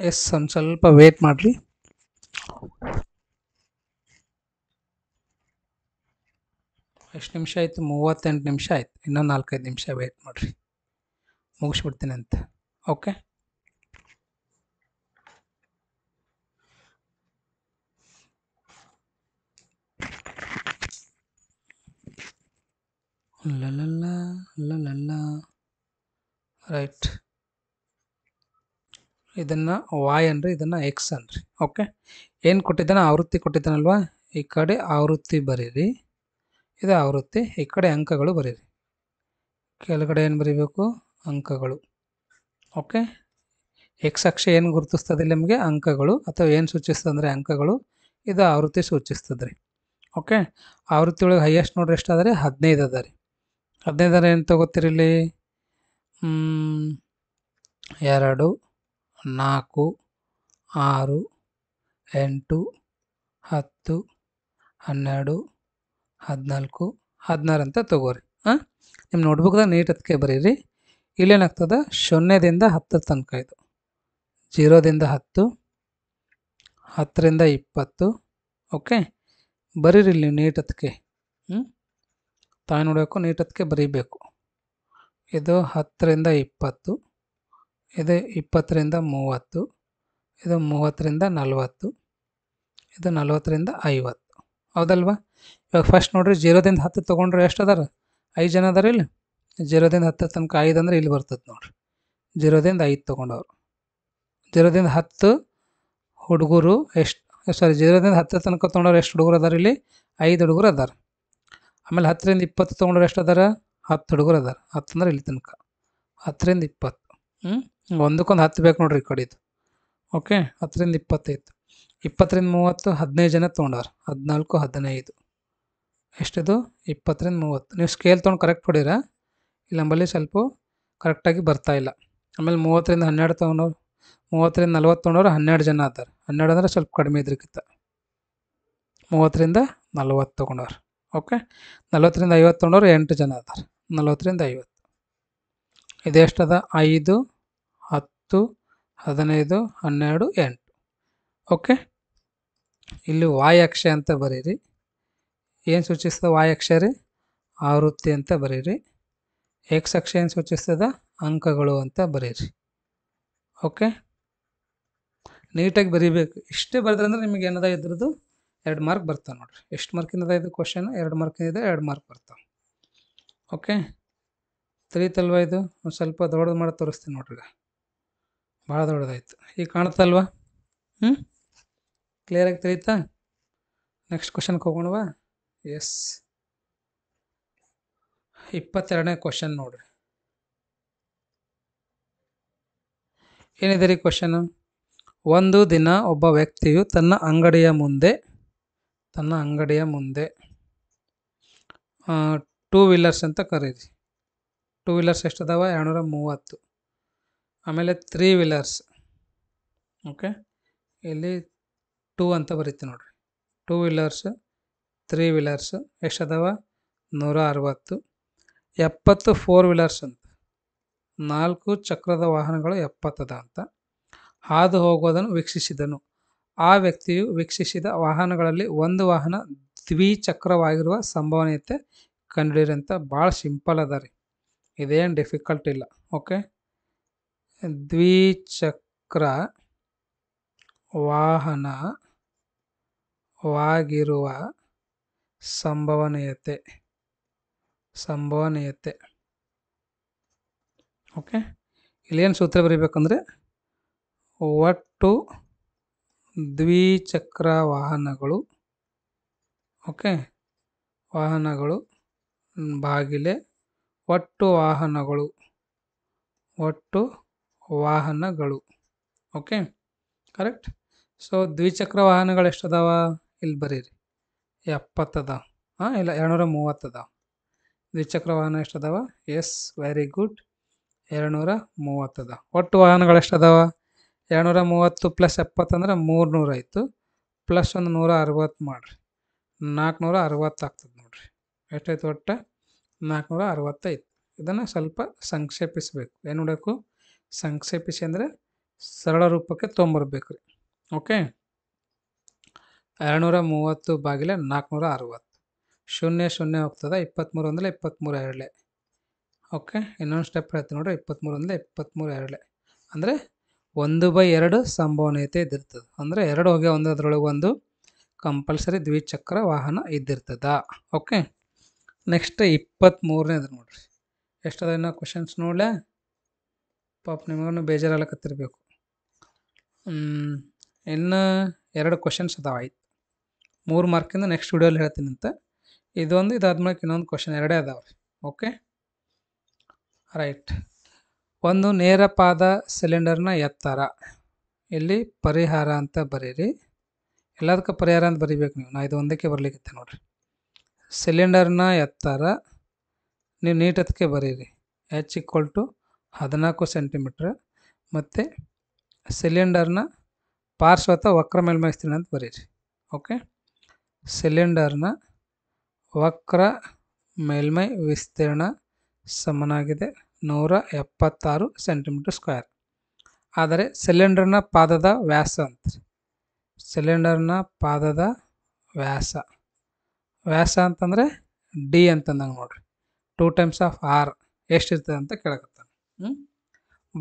ಎಸ್ ಸ್ವಲ್ಪ ವೇಟ್ ಮಾಡ್ರಿ 1 ನಿಮಿಷ ಆಯ್ತು 38 ನಿಮಿಷ ಆಯ್ತು ಇನ್ನ 4 5 ನಿಮಿಷ ವೇಟ್ ಮಾಡ್ರಿ ಮುಗಿಸ್ ಬಿಡ್ತೀನಿ ಅಂತ ಓಕೆ ಲಲಲ ಲಲಲ ರೈಟ್ ಇದನ್ನು ವಾಯ್ ಅನ್ರಿ ಇದನ್ನು ಎಕ್ಸ್ ಅನ್ರಿ ಓಕೆ ಏನು ಕೊಟ್ಟಿದ್ದಾನೆ ಆವೃತ್ತಿ ಕೊಟ್ಟಿದ್ದಾನಲ್ವಾ ಈ ಕಡೆ ಆವೃತ್ತಿ ಬರೀರಿ ಇದು ಆವೃತ್ತಿ ಈ ಕಡೆ ಅಂಕಗಳು ಬರೀರಿ ಕೆಳಗಡೆ ಏನು ಬರೀಬೇಕು ಅಂಕಗಳು ಓಕೆ ಎಕ್ಸ್ ಅಕ್ಷ ಏನು ಗುರುತಿಸ್ತದೆ ನಿಮಗೆ ಅಂಕಗಳು ಅಥವಾ ಏನು ಸೂಚಿಸ್ತದೆ ಅಂದರೆ ಅಂಕಗಳು ಇದು ಆವೃತ್ತಿ ಸೂಚಿಸ್ತದೆ ರೀ ಓಕೆ ಆವೃತ್ತಿ ಒಳಗೆ ಹೈಯೆಸ್ಟ್ ನೋಡ್ರಿ ಎಷ್ಟಾದರೆ ಹದಿನೈದು ಅದ ರೀ ಹದಿನೈದರ ಏನು ತಗೋತೀರಿ ಇಲ್ಲಿ ಎರಡು ನಾಲ್ಕು ಆರು ಎಂಟು ಹತ್ತು ಹನ್ನೆರಡು ಹದಿನಾಲ್ಕು ಹದಿನಾರು ಅಂತ ತಗೋರಿ ಹಾಂ ನಿಮ್ಮ ನೋಟ್ಬುಕ್ದಾಗ ನೀಟ್ ಹತ್ತಕ್ಕೆ ಬರೀರಿ ಇಲ್ಲೇನಾಗ್ತದೆ ಸೊನ್ನೆದಿಂದ ಹತ್ತರ ತನಕ ಇದು ಜೀರೋದಿಂದ ಹತ್ತು ಹತ್ತರಿಂದ ಇಪ್ಪತ್ತು ಓಕೆ ಬರೀರಿ ಇಲ್ಲಿ ನೀವು ನೀಟ್ ಹ್ಞೂ ತಾಯಿ ನೋಡಬೇಕು ನೀಟ್ ಬರೀಬೇಕು ಇದು ಹತ್ತರಿಂದ ಇಪ್ಪತ್ತು ಇದು ಇಪ್ಪತ್ತರಿಂದ ಮೂವತ್ತು ಇದು ಮೂವತ್ತರಿಂದ ನಲವತ್ತು ಇದು ನಲವತ್ತರಿಂದ ಐವತ್ತು ಹೌದಲ್ವಾ ಇವಾಗ ಫಸ್ಟ್ ನೋಡಿರಿ ಜೀರೋದಿಂದ ಹತ್ತು ತೊಗೊಂಡ್ರೆ ಎಷ್ಟು ಅದಾರ ಐದು ಜನ ಅದಾರ ಇಲ್ಲಿ ಜೀರೋದಿಂದ ಹತ್ತು ತನಕ ಐದು ಅಂದ್ರೆ ಇಲ್ಲಿ ಬರ್ತದೆ ನೋಡ್ರಿ ಜೀರೋದಿಂದ ಐದು ತೊಗೊಂಡವ್ರು ಜೀರೋದಿಂದ ಹತ್ತು ಹುಡುಗರು ಎಷ್ಟು ಸಾರಿ ಜೀರೋದಿಂದ ಹತ್ತು ತನಕ ತೊಗೊಂಡವ್ರು ಎಷ್ಟು ಹುಡುಗರು ಅದಾರ ಇಲ್ಲಿ ಐದು ಹುಡುಗರು ಅದಾರ ಆಮೇಲೆ ಹತ್ತರಿಂದ ಇಪ್ಪತ್ತು ತೊಗೊಂಡ್ರೆ ಎಷ್ಟು ಅದಾರ ಹತ್ತು ಹುಡುಗರು ಅದಾರ ಹತ್ತು ಅಂದ್ರೆ ಇಲ್ಲಿ ತನಕ ಹತ್ತರಿಂದ ಇಪ್ಪತ್ತು ಹ್ಞೂ ಒಂದಕ್ಕೊಂದು ಹತ್ತು ಬೇಕು ನೋಡಿರಿ ಈ ಓಕೆ ಹತ್ತರಿಂದ ಇಪ್ಪತ್ತೈದು ಇಪ್ಪತ್ತರಿಂದ ಮೂವತ್ತು ಹದಿನೈದು ಜನ ತೊಗೊಂಡಾರ ಹದಿನಾಲ್ಕು ಹದಿನೈದು ಎಷ್ಟಿದು ಇಪ್ಪತ್ತರಿಂದ ಮೂವತ್ತು ನೀವು ಸ್ಕೇಲ್ ತೊಗೊಂಡು ಕರೆಕ್ಟ್ ಕೊಡೀರಾ ಇಲ್ಲಿ ನಂಬಲ್ಲಿ ಸ್ವಲ್ಪ ಕರೆಕ್ಟಾಗಿ ಬರ್ತಾ ಇಲ್ಲ ಆಮೇಲೆ ಮೂವತ್ತರಿಂದ ಹನ್ನೆರಡು ತೊಗೊಂಡವ್ರು ಮೂವತ್ತರಿಂದ ನಲ್ವತ್ತು ತೊಗೊಂಡವ್ರು ಹನ್ನೆರಡು ಜನ ಆತಾರೆ ಹನ್ನೆರಡು ಅಂದರೆ ಸ್ವಲ್ಪ ಕಡಿಮೆ ಇದ್ರಕ್ಕಿಂತ ಮೂವತ್ತರಿಂದ ನಲ್ವತ್ತು ತೊಗೊಂಡವ್ರು ಓಕೆ ನಲ್ವತ್ತರಿಂದ ಐವತ್ತು ತೊಗೊಂಡವ್ರು ಎಂಟು ಜನ ಆತಾರೆ ನಲ್ವತ್ತರಿಂದ ಐವತ್ತು ಇದೆಷ್ಟದ ಐದು ಹತ್ತು ಹದಿನೈದು ಹನ್ನೆರಡು ಎಂಟು ಓಕೆ ಇಲ್ಲಿ ಅಕ್ಷ ಅಂತ ಬರೀರಿ ಏನು ಸೂಚಿಸ್ತದೆ ವಾಯಕ್ಷ ರೀ ಆವೃತ್ತಿ ಅಂತ ಬರೀರಿ ಎಕ್ಸ್ ಏನು ಸೂಚಿಸ್ತದ ಅಂಕಗಳು ಅಂತ ಬರೀರಿ ಓಕೆ ನೀಟಾಗಿ ಬರೀಬೇಕು ಇಷ್ಟೇ ಬರೆದ್ರಂದ್ರೆ ನಿಮಗೆ ಏನದ ಇದ್ರದ್ದು ಎರಡು ಮಾರ್ಕ್ ಬರ್ತಾವೆ ನೋಡಿರಿ ಎಷ್ಟು ಮಾರ್ಕಿಂದದೆ ಇದು ಕ್ವಶನ್ ಎರಡು ಮಾರ್ಕಿಂದ ಎರಡು ಮಾರ್ಕ್ ಬರ್ತಾವೆ ಓಕೆ ತಿಳಿತಲ್ವ ಇದು ಒಂದು ಸ್ವಲ್ಪ ದೊಡ್ಡದು ಮಾಡಿ ತೋರಿಸ್ತೀನಿ ನೋಡ್ರಿ ಭಾಳ ದೊಡ್ಡದಾಯ್ತು ಈಗ ಕಾಣುತ್ತಲ್ವ ಹ್ಞೂ ಕ್ಲಿಯರಾಗಿ ತಿಳಿಯುತ್ತಾ ನೆಕ್ಸ್ಟ್ ಕ್ವಶನ್ಗೆ ಹೋಗೋಣವಾ ಎಸ್ ಇಪ್ಪತ್ತೆರಡನೇ ಕ್ವಶನ್ ನೋಡ್ರಿ ಏನಿದೆ ರೀ ಕ್ವಶನು ಒಂದು ದಿನ ಒಬ್ಬ ವ್ಯಕ್ತಿಯು ತನ್ನ ಅಂಗಡಿಯ ಮುಂದೆ ತನ್ನ ಅಂಗಡಿಯ ಮುಂದೆ ಟೂ ವೀಲರ್ಸ್ ಅಂತ ಕರೀರಿ ಟೂ ವೀಲರ್ಸ್ ಎಷ್ಟು ಎರಡು ನೂರ ಮೂವತ್ತು ಆಮೇಲೆ ತ್ರೀ ವೀಲರ್ಸ್ ಓಕೆ ಇಲ್ಲಿ ಟೂ ಅಂತ ಬರೀತೀನಿ ನೋಡಿರಿ ಟೂ ವೀಲರ್ಸ್ ತ್ರೀ ವೀಲರ್ಸ್ ಎಷ್ಟು ಅದಾವ ನೂರ ಅರವತ್ತು ಎಪ್ಪತ್ತು ಫೋರ್ ವೀಲರ್ಸ್ ಅಂತ ನಾಲ್ಕು ಚಕ್ರದ ವಾಹನಗಳು ಎಪ್ಪತ್ತದ ಅಂತ ಹಾದು ಹೋಗೋದನ್ನು ವೀಕ್ಷಿಸಿದನು ಆ ವ್ಯಕ್ತಿಯು ವೀಕ್ಷಿಸಿದ ವಾಹನಗಳಲ್ಲಿ ಒಂದು ವಾಹನ ದ್ವಿಚಕ್ರವಾಗಿರುವ ಸಂಭವನೀಯತೆ ಕಂಡುಹಿಡಿಯಂಥ ಭಾಳ ಸಿಂಪಲ್ ಅದ ರೀ ಇದೇನು ಡಿಫಿಕಲ್ಟ್ ಇಲ್ಲ ಓಕೆ ದ್ವಿಚಕ್ರ ವಾಹನವಾಗಿರುವ ಸಂಭವನೀಯತೆ ಸಂಭವನೀಯತೆ ಓಕೆ ಇಲ್ಲೇನು ಸೂತ್ರ ಬರೀಬೇಕಂದ್ರೆ ಒಟ್ಟು ದ್ವಿಚಕ್ರ ವಾಹನಗಳು ಓಕೆ ವಾಹನಗಳು ಬಾಗಿಲೆ ಒಟ್ಟು ವಾಹನಗಳು ಒಟ್ಟು ವಾಹನಗಳು ಓಕೆ ಕರೆಕ್ಟ್ ಸೊ ದ್ವಿಚಕ್ರ ವಾಹನಗಳು ಎಷ್ಟು ಅದಾವ ಇಲ್ಲಿ ಬರೀರಿ ಎಪ್ಪತ್ತದ ಹಾಂ ಇಲ್ಲ ಎರಡುನೂರ ಮೂವತ್ತದ ದ್ವಿಚಕ್ರ ವಾಹನ ಎಷ್ಟು ಅದಾವ ಎಸ್ ವೆರಿ ಗುಡ್ ಎರಡುನೂರ ಮೂವತ್ತದ ಒಟ್ಟು ವಾಹನಗಳು ಎಷ್ಟು ಅದಾವ ಎರಡುನೂರ ಮೂವತ್ತು ಪ್ಲಸ್ ಎಪ್ಪತ್ತಂದ್ರೆ ಮೂರುನೂರ ಆಯಿತು ಪ್ಲಸ್ ಒಂದು ನೂರ ಅರವತ್ತು ಮಾಡಿರಿ ನಾಲ್ಕುನೂರ ಅರವತ್ತು ಆಗ್ತದೆ ನೋಡಿರಿ ಎಷ್ಟಾಯ್ತು ಒಟ್ಟು ನಾಲ್ಕುನೂರ ಅರವತ್ತೈದು ಇದನ್ನು ಸ್ವಲ್ಪ ಸಂಕ್ಷೇಪಿಸಬೇಕು ಏನು ನೋಡಬೇಕು ಸಂಕ್ಷೇಪಿಸಿ ಅಂದರೆ ಸರಳ ರೂಪಕ್ಕೆ ತೊಗೊಂಬರ್ಬೇಕು ರೀ ಓಕೆ ಎರಡುನೂರ ಮೂವತ್ತು ಬಾಗಿಲೆ ನಾಲ್ಕುನೂರ ಅರವತ್ತು ಶೂನ್ಯ ಶೂನ್ಯ ಹೋಗ್ತದೆ ಇಪ್ಪತ್ತ್ಮೂರು ಅಂದರೆ ಇಪ್ಪತ್ತ್ಮೂರು ಎರಡಲೆ ಓಕೆ ಇನ್ನೊಂದು ಸ್ಟೆಪ್ ಹೇಳ್ತೀನಿ ನೋಡಿರಿ ಇಪ್ಪತ್ತ್ಮೂರು ಅಂದರೆ ಇಪ್ಪತ್ತ್ಮೂರು ಎರಡಲೆ ಅಂದರೆ ಒಂದು ಬೈ ಎರಡು ಸಂಭವನೀಯತೆ ಇದ್ದಿರ್ತದೆ ಅಂದರೆ ಎರಡು ಹೋಗಿ ಒಂದು ಅದರೊಳಗೆ ಒಂದು ಕಂಪಲ್ಸರಿ ದ್ವಿಚಕ್ರ ವಾಹನ ಇದ್ದಿರ್ತದ ಓಕೆ ನೆಕ್ಸ್ಟ್ ಇಪ್ಪತ್ತ್ಮೂರನೇ ಅದ ನೋಡಿರಿ ಎಷ್ಟದ ಇನ್ನೂ ಕ್ವಶನ್ಸ್ ನೋಡಲೇ ಪಾಪ ನಿಮಗೂ ಬೇಜಾರಾಗಕತ್ತಿರ್ಬೇಕು ಇನ್ನು ಎರಡು ಕ್ವಶನ್ಸ್ ಅದಾವ ಆಯ್ತು ಮೂರು ಮಾರ್ಕಿಂದ ನೆಕ್ಸ್ಟ್ ಹೇಳ್ತೀನಿ ಅಂತ ಇದೊಂದು ಇದಾದ್ಮೇಲೆ ಇನ್ನೊಂದು ಕ್ವಶನ್ ಎರಡೇ ಅದಾವೆ ರೀ ಓಕೆ ರೈಟ್ ಒಂದು ನೇರ ಪಾದ ಸಿಲಿಂಡರ್ನ ಎತ್ತರ ಇಲ್ಲಿ ಪರಿಹಾರ ಅಂತ ಬರೀರಿ ಎಲ್ಲದಕ್ಕೆ ಪರಿಹಾರ ಅಂತ ಬರಿಬೇಕು ನೀವು ನಾ ಇದು ಒಂದಕ್ಕೆ ಬರಲಿಕ್ಕೆ ನೋಡಿರಿ ಸಿಲಿಂಡರ್ನ ಎತ್ತರ ನೀವು ನೀಟದಕ್ಕೆ ಬರೀರಿ ಎಚ್ ಈಕ್ವಲ್ ಹದಿನಾಲ್ಕು ಸೆಂಟಿಮೀಟ್ರ್ ಮತ್ತು ಸಿಲಿಂಡರ್ನ ಪಾರ್ಶ್ವತ ವಕ್ರ ಮೇಲ್ಮೈ ವಿಸ್ತೀರ್ಣ ಅಂತ ಬರೀರಿ ಓಕೆ ಸಿಲಿಂಡರ್ನ ವಕ್ರ ಮೇಲ್ಮೈ ವಿಸ್ತೀರ್ಣ ಸಮನಾಗಿದೆ ನೂರ ಎಪ್ಪತ್ತಾರು ಸೆಂಟಿಮೀಟ್ರ್ ಸ್ಕ್ವೇರ್ ಆದರೆ ಸಿಲಿಂಡರ್ನ ಪಾದದ ವ್ಯಾಸ ಅಂತ ಸಿಲಿಂಡರ್ನ ಪಾದದ ವ್ಯಾಸ ವ್ಯಾಸ ಅಂತಂದರೆ ಡಿ ಅಂತಂದಂಗೆ ನೋಡ್ರಿ ಟೂ ಟೈಮ್ಸ್ ಆಫ್ ಆರ್ ಎಷ್ಟಿರ್ತದೆ ಅಂತ ಕೇಳಕತ್ತೆ ಹ್ಞೂ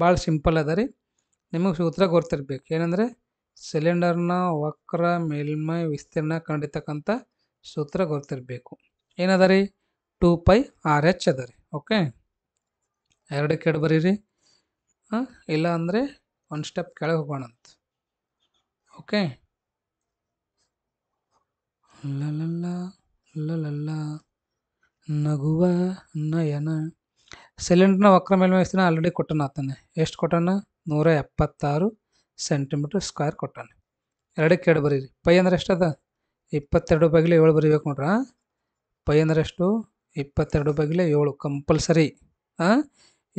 ಭಾಳ ಸಿಂಪಲ್ ಅದ ರೀ ನಿಮಗೆ ಸೂತ್ರ ಗೊತ್ತಿರ್ಬೇಕು ಏನಂದರೆ ಸಿಲಿಂಡರ್ನ ವಕ್ರ ಮೇಲ್ಮೈ ವಿಸ್ತೀರ್ಣ ಕಂಡಿರ್ತಕ್ಕಂಥ ಸೂತ್ರ ಗೊತ್ತಿರಬೇಕು ಏನದ ರೀ ಟೂ ಪೈ ಆರ್ ಎಚ್ ಅದ ರೀ ಓಕೆ ಎರಡು ಕೆಡ್ ಬರೀರಿ ಹಾಂ ಇಲ್ಲ ಅಂದರೆ ಒಂದು ಸ್ಟೆಪ್ ಕೆಳಗೆ ಹೋಗೋಣ ಓಕೆ ಲಲ್ಲ ಲಲ್ಲ ನಗುವ ನಯನ ಸಿಲಿಂಡ್ರನ ವಕ್ರ ವಿಸ್ತೀರ್ಣ ಆಲ್ರೆಡಿ ಕೊಟ್ಟನ ಆತನೆ ಎಷ್ಟು ಕೊಟ್ಟಾನ ನೂರ ಎಪ್ಪತ್ತಾರು ಸೆಂಟಿಮೀಟ್ರ್ ಸ್ಕ್ವೇರ್ ಕೊಟ್ಟಾನೆ ಎರಡಕ್ಕೆ ಎರಡು ಬರೀರಿ ಪೈ ಅಂದ್ರೆ ಎಷ್ಟದ ಇಪ್ಪತ್ತೆರಡು ಬಗಿಲೆ ಏಳು ಬರೀಬೇಕು ನೋಡ್ರ ಪೈ ಅಂದ್ರೆ ಎಷ್ಟು ಇಪ್ಪತ್ತೆರಡು ಬಗಿಲೆ ಏಳು ಕಂಪಲ್ಸರಿ ಹಾಂ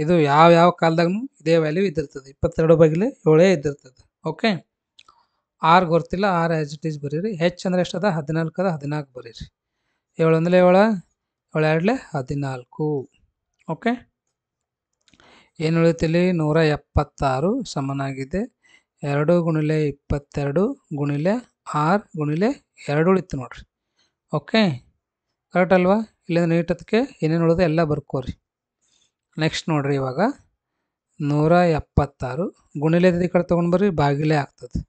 ಇದು ಯಾವ ಯಾವ ಕಾಲದಾಗೂ ಇದೇ ವ್ಯಾಲ್ಯೂ ಇದ್ದಿರ್ತದೆ ಇಪ್ಪತ್ತೆರಡು ಬಗಿಲೆ ಏಳೇ ಇದ್ದಿರ್ತದೆ ಓಕೆ ಆರು ಗೊತ್ತಿಲ್ಲ ಆರ್ ಆ್ಯಸ್ ಇಟ್ ಈಸ್ ಬರೀರಿ ಹೆಚ್ ಅಂದ್ರೆ ಎಷ್ಟದ ಅದ ಹದಿನಾಲ್ಕು ಬರೀರಿ ಏಳು ಅಂದ್ರೆ ಏಳು ಏಳು ಎರಡಲೆ ಹದಿನಾಲ್ಕು ಓಕೆ ಏನು ಉಳಿಯುತ್ತಿಲ್ಲಿ ನೂರ ಎಪ್ಪತ್ತಾರು ಸಮನಾಗಿದೆ ಎರಡು ಗುಣಿಲೆ ಇಪ್ಪತ್ತೆರಡು ಗುಣಿಲೆ ಆರು ಗುಣಿಲೆ ಎರಡು ಉಳಿತು ನೋಡ್ರಿ ಓಕೆ ಕರೆಕ್ಟ್ ಅಲ್ವಾ ಇಲ್ಲಿಂದ ನೀಟದಕ್ಕೆ ಏನೇನು ಉಳಿದು ಎಲ್ಲ ಬರ್ಕೋರಿ ನೆಕ್ಸ್ಟ್ ನೋಡಿರಿ ಇವಾಗ ನೂರ ಎಪ್ಪತ್ತಾರು ಗುಣಿಲೆದ ಈ ಕಡೆ ತೊಗೊಂಡ್ಬರ್ರಿ ಬಾಗಿಲೇ ಆಗ್ತದೆ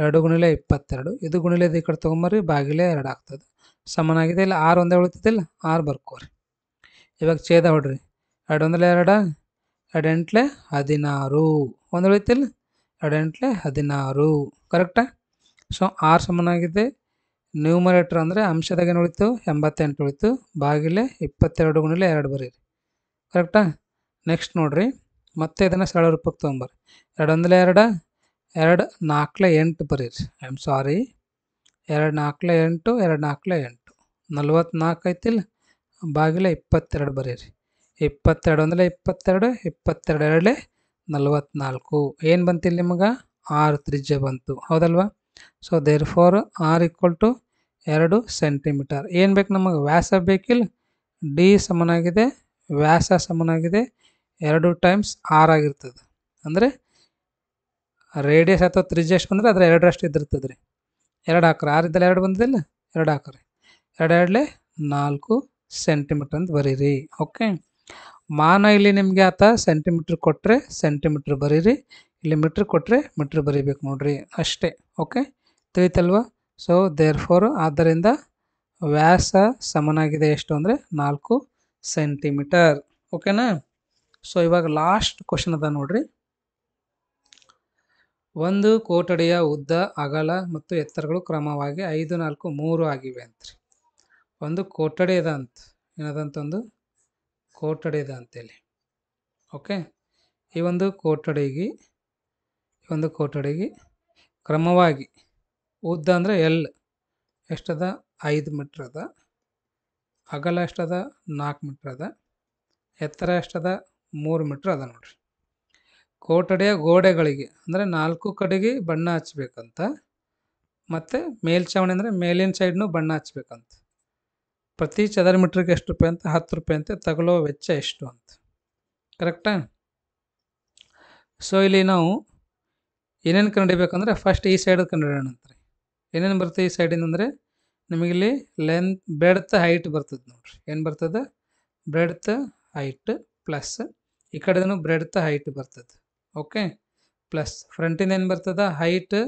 ಎರಡು ಗುಣಿಲೆ ಇಪ್ಪತ್ತೆರಡು ಇದು ಗುಣಿಲೆದ ಈ ಕಡೆ ತೊಗೊಂಬರ್ರಿ ಬಾಗಿಲೆ ಎರಡು ಆಗ್ತದೆ ಸಮನಾಗಿದೆ ಇಲ್ಲ ಆರು ಒಂದೇ ಉಳಿತದಿಲ್ಲ ಆರು ಬರ್ಕೋರಿ ಇವಾಗ ಛೇದ ಹೊಡ್ರಿ ಎರಡು ಒಂದಲೇ ಎರಡ ಎರಡೆಂಟ್ಲೆ ಹದಿನಾರು ಒಂದು ಉಳಿತಿಲ್ಲ ಎರಡೆಂಟ್ಲೆ ಹದಿನಾರು ಕರೆಕ್ಟಾ ಸೊ ಆರು ಸಮನಾಗಿದೆ ನ್ಯೂಮರೇಟ್ರ್ ಅಂದರೆ ಅಂಶದಾಗ ಏನು ಉಳಿತು ಎಂಬತ್ತೆಂಟು ಉಳಿತು ಬಾಗಿಲೆ ಇಪ್ಪತ್ತೆರಡು ಗುಣಲೆ ಎರಡು ಬರೀರಿ ಕರೆಕ್ಟಾ ನೆಕ್ಸ್ಟ್ ನೋಡಿರಿ ಮತ್ತೆ ಇದನ್ನು ಸರಳ ರೂಪಕ್ಕೆ ತೊಗೊಂಬರ್ರಿ ಎರಡು ಒಂದಲೆ ಎರಡು ಎರಡು ನಾಲ್ಕಲೆ ಎಂಟು ಬರೀರಿ ಐ ಆಮ್ ಸಾರಿ ಎರಡು ನಾಲ್ಕಲೆ ಎಂಟು ಎರಡು ನಾಲ್ಕಲೆ ಎಂಟು ನಲ್ವತ್ನಾಲ್ಕು ಐತಿಲ್ಲ ಬಾಗಿಲೆ ಇಪ್ಪತ್ತೆರಡು ಬರೀರಿ ಇಪ್ಪತ್ತೆರಡು ಅಂದರೆ ಇಪ್ಪತ್ತೆರಡು ಇಪ್ಪತ್ತೆರಡು ಎರಡು ನಲವತ್ತ್ನಾಲ್ಕು ಏನು ಬಂತಿಲ್ಲ ನಿಮಗೆ ಆರು ತ್ರಿಜ್ಯ ಬಂತು ಹೌದಲ್ವಾ so therefore R equal to ಎರಡು ಸೆಂಟಿಮೀಟರ್ ಏನು ಬೇಕು ನಮಗೆ ವ್ಯಾಸ ಬೇಕಿಲ್ಲ ಡಿ ಸಮನಾಗಿದೆ ವ್ಯಾಸ ಸಮನಾಗಿದೆ ಎರಡು ಟೈಮ್ಸ್ ಆರ್ ಆಗಿರ್ತದೆ ಅಂದರೆ ರೇಡಿಯಸ್ ಅಥವಾ ತ್ರಿಜ್ಯ ಎಷ್ಟು ಬಂದರೆ ಅದರ ಎರಡರಷ್ಟು ಇದ್ದಿರ್ತದೆ ರೀ ಎರಡು ಹಾಕ್ರೆ ಇದ್ದಲ್ಲ ಎರಡು ಬಂದಿಲ್ಲ ಎರಡು ಹಾಕ್ರಿ ಎರಡು ನಾಲ್ಕು ಸೆಂಟಿಮೀಟರ್ ಅಂತ ಬರೀರಿ ಓಕೆ ಮಾನ ಇಲ್ಲಿ ನಿಮಗೆ ಆತ ಸೆಂಟಿಮೀಟ್ರ್ ಕೊಟ್ಟರೆ ಸೆಂಟಿಮೀಟ್ರ್ ಬರೀರಿ ಇಲ್ಲಿ ಮೀಟ್ರ್ ಕೊಟ್ಟರೆ ಮೀಟ್ರ್ ಬರೀಬೇಕು ನೋಡ್ರಿ ಅಷ್ಟೇ ಓಕೆ ತಿಳಿತಲ್ವಾ ಸೊ ದೇರ್ ಫೋರ್ ಆದ್ದರಿಂದ ವ್ಯಾಸ ಸಮನಾಗಿದೆ ಎಷ್ಟು ಅಂದರೆ ನಾಲ್ಕು ಸೆಂಟಿಮೀಟರ್ ಓಕೆನಾ ಸೊ ಇವಾಗ ಲಾಸ್ಟ್ ಕ್ವಶನ್ ಅದ ನೋಡ್ರಿ ಒಂದು ಕೋಟಡಿಯ ಉದ್ದ ಅಗಲ ಮತ್ತು ಎತ್ತರಗಳು ಕ್ರಮವಾಗಿ ಐದು ನಾಲ್ಕು ಮೂರು ಆಗಿವೆ ರೀ ಒಂದು ಕೋಟಡಿ ಅದ ಅಂತ ಒಂದು ಕೋಟಡಿ ಇದೆ ಅಂತೇಳಿ ಓಕೆ ಈ ಒಂದು ಕೋಟಡಿಗೆ ಈ ಒಂದು ಕೋಟಡಿಗೆ ಕ್ರಮವಾಗಿ ಉದ್ದ ಅಂದರೆ ಎಲ್ ಎಷ್ಟದ ಐದು ಮೀಟ್ರ್ ಅದ ಅಗಲ ಎಷ್ಟದ ನಾಲ್ಕು ಮೀಟ್ರ್ ಅದ ಎತ್ತರ ಎಷ್ಟದ ಮೂರು ಮೀಟ್ರ್ ಅದ ನೋಡ್ರಿ ಕೋಟಡೆಯ ಗೋಡೆಗಳಿಗೆ ಅಂದರೆ ನಾಲ್ಕು ಕಡೆಗೆ ಬಣ್ಣ ಹಚ್ಬೇಕಂತ ಮತ್ತು ಮೇಲ್ಛಾವಣಿ ಅಂದರೆ ಮೇಲಿನ ಸೈಡ್ನು ಬಣ್ಣ ಹಚ್ಬೇಕಂತ ಪ್ರತಿ ಚದರ ಮೀಟ್ರಿಗೆ ಎಷ್ಟು ರೂಪಾಯಿ ಅಂತ ಹತ್ತು ರೂಪಾಯಿ ಅಂತ ತಗೊಳ್ಳೋ ವೆಚ್ಚ ಎಷ್ಟು ಅಂತ ಕರೆಕ್ಟಾ ಸೊ ಇಲ್ಲಿ ನಾವು ಏನೇನು ಕಂಡುಹಿಡಿಬೇಕಂದ್ರೆ ಫಸ್ಟ್ ಈ ಸೈಡ್ ಕಂಡುಹಿಡಿಯೋಣ ಅಂತ ರೀ ಏನೇನು ಬರ್ತದೆ ಈ ಸೈಡಿಂದ ಅಂದರೆ ನಿಮಗಿಲ್ಲಿ ಲೆಂತ್ ಬ್ರೆಡ್ತ್ ಹೈಟ್ ಬರ್ತದೆ ನೋಡ್ರಿ ಏನು ಬರ್ತದೆ ಬ್ರೆಡ್ತ ಹೈಟ್ ಪ್ಲಸ್ ಈ ಕಡೆದೂ ಬ್ರೆಡ್ತ್ ಹೈಟ್ ಬರ್ತದೆ ಓಕೆ ಪ್ಲಸ್ ಫ್ರಂಟಿಂದ ಏನು ಬರ್ತದೆ ಹೈಟ್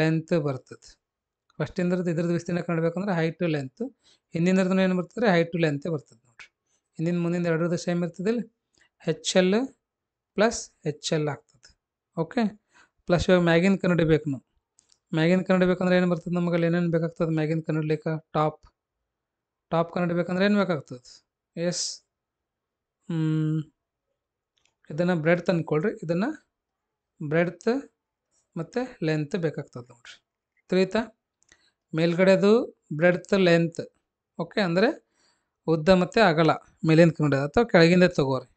ಲೆಂತ್ ಬರ್ತದೆ ಇಂದ್ರದ್ದು ಇದ್ರದ್ದು ವಿಸ್ತೀರ್ಣ ಕಾಣಬೇಕಂದ್ರೆ ಹೈ ಟು ಲೆಂತ್ ಹಿಂದಿಂದ್ರದ್ದು ಏನು ಬರ್ತದೆ ಹೈ ಟು ಲೆಂತೇ ಬರ್ತದೆ ನೋಡ್ರಿ ಹಿಂದಿನ ಮುಂದಿನ ಎರಡರದ್ದು ಸೇಮ್ ಇರ್ತದಲ್ಲಿ H L plus H L ಆಗ್ತದೆ ಓಕೆ ಪ್ಲಸ್ ಇವಾಗ ಮ್ಯಾಗಿನ ಕನ್ನಡಿ ಬೇಕು ನಾವು ಮ್ಯಾಗಿನ ಕನ್ನಡಿ ಬೇಕಂದ್ರೆ ಏನು ಬರ್ತದೆ ಅಲ್ಲಿ ಏನೇನು ಬೇಕಾಗ್ತದೆ ಮ್ಯಾಗಿನ ಲೇಖ ಟಾಪ್ ಟಾಪ್ ಕನ್ನಡಿ ಬೇಕಂದ್ರೆ ಏನು ಬೇಕಾಗ್ತದೆ ಎಸ್ ಇದನ್ನು ಬ್ರೆಡ್ ತಂದ್ಕೊಳ್ರಿ ಇದನ್ನು ಬ್ರೆಡ್ತ್ ಮತ್ತು ಲೆಂತ್ ಬೇಕಾಗ್ತದೆ ನೋಡ್ರಿ ತಿಳಿತಾ ಮೇಲ್ಗಡೆದು ಬ್ರೆಡ್ತ್ ಲೆಂತ್ ಓಕೆ ಅಂದರೆ ಉದ್ದ ಮತ್ತು ಅಗಲ ಮೇಲಿಂದ ಕನ್ನಡಿ ಅಥವಾ ಕೆಳಗಿಂದ ತಗೋರಿ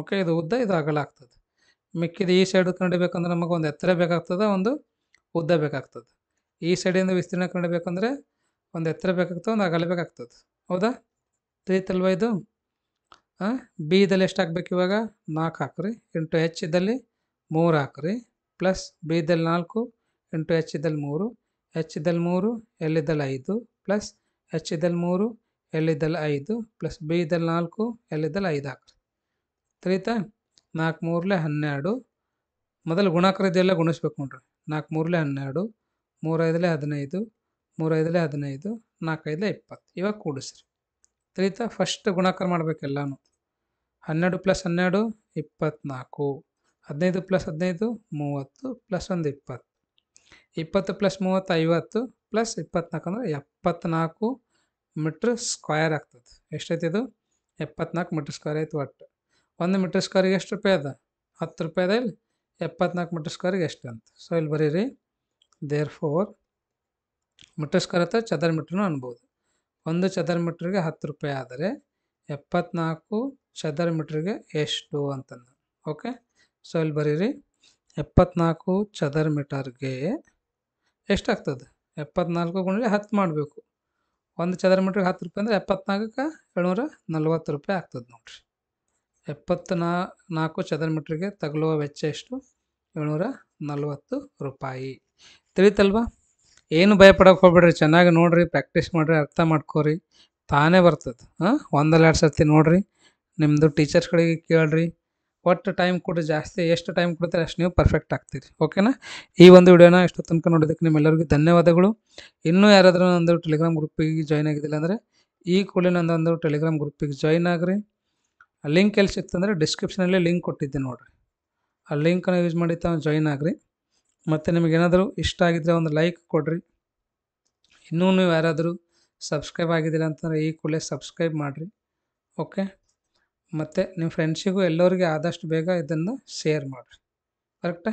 ಓಕೆ ಇದು ಉದ್ದ ಇದು ಅಗಲ ಆಗ್ತದೆ ಮಿಕ್ಕಿದ ಈ ಸೈಡ್ ಕಂಡು ಬೇಕಂದ್ರೆ ನಮಗೆ ಒಂದು ಎತ್ತರ ಬೇಕಾಗ್ತದೆ ಒಂದು ಉದ್ದ ಬೇಕಾಗ್ತದೆ ಈ ಸೈಡಿಂದ ವಿಸ್ತೀರ್ಣ ಕಂಡು ಬೇಕಂದರೆ ಒಂದು ಎತ್ತರ ಬೇಕಾಗ್ತದೆ ಒಂದು ಅಗಲ ಬೇಕಾಗ್ತದೆ ಹೌದಾ ತಲ್ವ ಇದು ಹಾಂ ಬಿ ಎಷ್ಟು ಹಾಕ್ಬೇಕು ಇವಾಗ ನಾಲ್ಕು ಹಾಕ್ರಿ ಇಂಟು ಹೆಚ್ ಇದ್ದಲ್ಲಿ ಮೂರು ಹಾಕ್ರಿ ಪ್ಲಸ್ ಬಿ ನಾಲ್ಕು ಇಂಟು ಹೆಚ್ ಇದ್ದಲ್ಲಿ ಮೂರು ಎಚ್ ಇದ್ದಲ್ಲಿ ಮೂರು ಎಲ್ ಐದು ಪ್ಲಸ್ ಎಚ್ ಇದ್ದಲ್ಲಿ ಮೂರು ಎಲ್ ಐದು ಪ್ಲಸ್ ಬಿ ಇದ್ದಲ್ಲಿ ನಾಲ್ಕು ಎಲ್ ಇದ್ದಲ್ಲಿ ಐದು ಹಾಕ್ರಿ ತಿಳಿತಾ ನಾಲ್ಕು ಮೂರಲೆ ಹನ್ನೆರಡು ಮೊದಲು ಗುಣಾಕಾರ ಗುಣಿಸ್ಬೇಕು ನೋಡ್ರಿ ನಾಲ್ಕು ಮೂರಲೆ ಹನ್ನೆರಡು ಮೂರೈದಲೆ ಹದಿನೈದು ಮೂರೈದಲೆ ಹದಿನೈದು ನಾಲ್ಕೈದಲೆ ಇಪ್ಪತ್ತು ಇವಾಗ ಕೂಡಿಸ್ರಿ ತ್ರೀತ ಫಸ್ಟ್ ಗುಣಾಕಾರ ಮಾಡಬೇಕೆಲ್ಲನೂ ಹನ್ನೆರಡು ಪ್ಲಸ್ ಹನ್ನೆರಡು ಇಪ್ಪತ್ತ್ನಾಲ್ಕು ಹದಿನೈದು ಪ್ಲಸ್ ಹದಿನೈದು ಮೂವತ್ತು ಪ್ಲಸ್ ಒಂದು ಇಪ್ಪತ್ತು ಇಪ್ಪತ್ತು ಪ್ಲಸ್ ಮೂವತ್ತು ಐವತ್ತು ಪ್ಲಸ್ ಇಪ್ಪತ್ನಾಲ್ಕು ಅಂದರೆ ಎಪ್ಪತ್ನಾಲ್ಕು ಮೀಟ್ರ್ ಸ್ಕ್ವಯರ್ ಆಗ್ತದೆ ಎಷ್ಟೈತೆ ಇದು ಎಪ್ಪತ್ನಾಲ್ಕು ಮೀಟ್ರ್ ಸ್ಕ್ವೇರ್ ಆಯ್ತು ಒಟ್ಟು ಒಂದು ಮೀಟ್ರ್ ಸ್ಕ್ವೇರಿಗೆ ಎಷ್ಟು ರೂಪಾಯಿ ಅದ ಹತ್ತು ರೂಪಾಯಿ ಅದ ಇಲ್ಲಿ ಎಪ್ಪತ್ನಾಲ್ಕು ಮೀಟ್ರ್ ಸ್ಕ್ವೇರಿಗೆ ಎಷ್ಟು ಅಂತ ಸೊ ಇಲ್ಲಿ ಬರೀರಿ ದೇರ್ ಫೋರ್ ಮೀಟ್ರ್ ಸ್ಕ್ವೇರ್ ಅಥವಾ ಚದರ ಮೀಟ್ರೂ ಅನ್ಬೋದು ಒಂದು ಚದರ ಮೀಟ್ರಿಗೆ ಹತ್ತು ರೂಪಾಯಿ ಆದರೆ ಎಪ್ಪತ್ನಾಲ್ಕು ಚದರ ಮೀಟ್ರಿಗೆ ಎಷ್ಟು ಅಂತಂದು ಓಕೆ ಸೊ ಇಲ್ಲಿ ಬರೀರಿ ಎಪ್ಪತ್ನಾಲ್ಕು ಚದರ ಮೀಟರ್ಗೆ ಎಷ್ಟಾಗ್ತದೆ ಎಪ್ಪತ್ನಾಲ್ಕು ಗುಣಿಲೆ ಹತ್ತು ಮಾಡಬೇಕು ಒಂದು ಚದರ ಮೀಟ್ರಿಗೆ ಹತ್ತು ರೂಪಾಯಿ ಅಂದರೆ ಎಪ್ಪತ್ನಾಲ್ಕು ಏಳ್ನೂರ ನಲ್ವತ್ತು ರೂಪಾಯಿ ಆಗ್ತದೆ ನೋಡಿರಿ ಎಪ್ಪತ್ತು ನಾ ನಾಲ್ಕು ಚದರ ಮೀಟ್ರಿಗೆ ತಗಲುವ ವೆಚ್ಚ ಎಷ್ಟು ಏಳ್ನೂರ ನಲ್ವತ್ತು ರೂಪಾಯಿ ತಿಳಿತಲ್ವಾ ಏನು ಭಯಪಡೋಕೆ ಹೋಗ್ಬೇಡ್ರಿ ಚೆನ್ನಾಗಿ ನೋಡಿರಿ ಪ್ರಾಕ್ಟೀಸ್ ಮಾಡಿರಿ ಅರ್ಥ ಮಾಡ್ಕೋರಿ ತಾನೇ ಬರ್ತದೆ ಹಾಂ ಒಂದಲ್ಲ ಎರಡು ಸರ್ತಿ ನೋಡಿರಿ ನಿಮ್ಮದು ಟೀಚರ್ಸ್ಗಳಿಗೆ ಕೇಳಿರಿ ಒಟ್ಟು ಟೈಮ್ ಕೂಡ ಜಾಸ್ತಿ ಎಷ್ಟು ಟೈಮ್ ಕೊಡ್ತೀರಿ ಅಷ್ಟು ನೀವು ಪರ್ಫೆಕ್ಟ್ ಆಗ್ತೀರಿ ಓಕೆನಾ ಈ ಒಂದು ವಿಡಿಯೋನ ಎಷ್ಟು ತನಕ ನೋಡೋದಕ್ಕೆ ನಿಮ್ಮೆಲ್ಲರಿಗೂ ಧನ್ಯವಾದಗಳು ಇನ್ನೂ ಯಾರಾದರೂ ಒಂದು ಟೆಲಿಗ್ರಾಮ್ ಗ್ರೂಪಿಗೆ ಜಾಯ್ನ್ ಆಗಿದ್ದಿಲ್ಲ ಅಂದರೆ ಈ ಕೂಡಲೇ ನಂದೊಂದು ಟೆಲಿಗ್ರಾಮ್ ಗ್ರೂಪಿಗೆ ಜಾಯ್ನ್ ಆಗಿರಿ ಆ ಲಿಂಕ್ ಎಲ್ಲಿ ಸಿಗ್ತಂದರೆ ಡಿಸ್ಕ್ರಿಪ್ಷನಲ್ಲಿ ಲಿಂಕ್ ಕೊಟ್ಟಿದ್ದೆ ನೋಡಿರಿ ಆ ಲಿಂಕನ್ನು ಯೂಸ್ ಮಾಡಿ ತಾವು ಜಾಯ್ನ್ ಆಗಿರಿ ಮತ್ತು ನಿಮಗೇನಾದರೂ ಇಷ್ಟ ಆಗಿದ್ದರೆ ಒಂದು ಲೈಕ್ ಕೊಡಿರಿ ಇನ್ನೂ ನೀವು ಯಾರಾದರೂ ಸಬ್ಸ್ಕ್ರೈಬ್ ಆಗಿದ್ದಿಲ್ಲ ಅಂತಂದರೆ ಈ ಕೂಡಲೇ ಸಬ್ಸ್ಕ್ರೈಬ್ ಮಾಡಿರಿ ಓಕೆ ಮತ್ತು ನಿಮ್ಮ ಫ್ರೆಂಡ್ಸಿಗೂ ಎಲ್ಲರಿಗೂ ಆದಷ್ಟು ಬೇಗ ಇದನ್ನು ಶೇರ್ ಮಾಡಿರಿ ಕರೆಕ್ಟಾ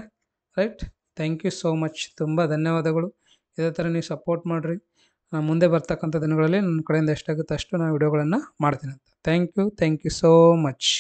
right thank you so much ತುಂಬ ಧನ್ಯವಾದಗಳು ಇದೇ ಥರ ನೀವು ಸಪೋರ್ಟ್ ಮಾಡಿರಿ ನಾನು ಮುಂದೆ ಬರ್ತಕ್ಕಂಥ ದಿನಗಳಲ್ಲಿ ನನ್ನ ಕಡೆಯಿಂದ ಎಷ್ಟಾಗುತ್ತೆ ಅಷ್ಟು ನಾನು ವಿಡಿಯೋಗಳನ್ನು ಮಾಡ್ತೀನಿ ಅಂತ thank you thank you so much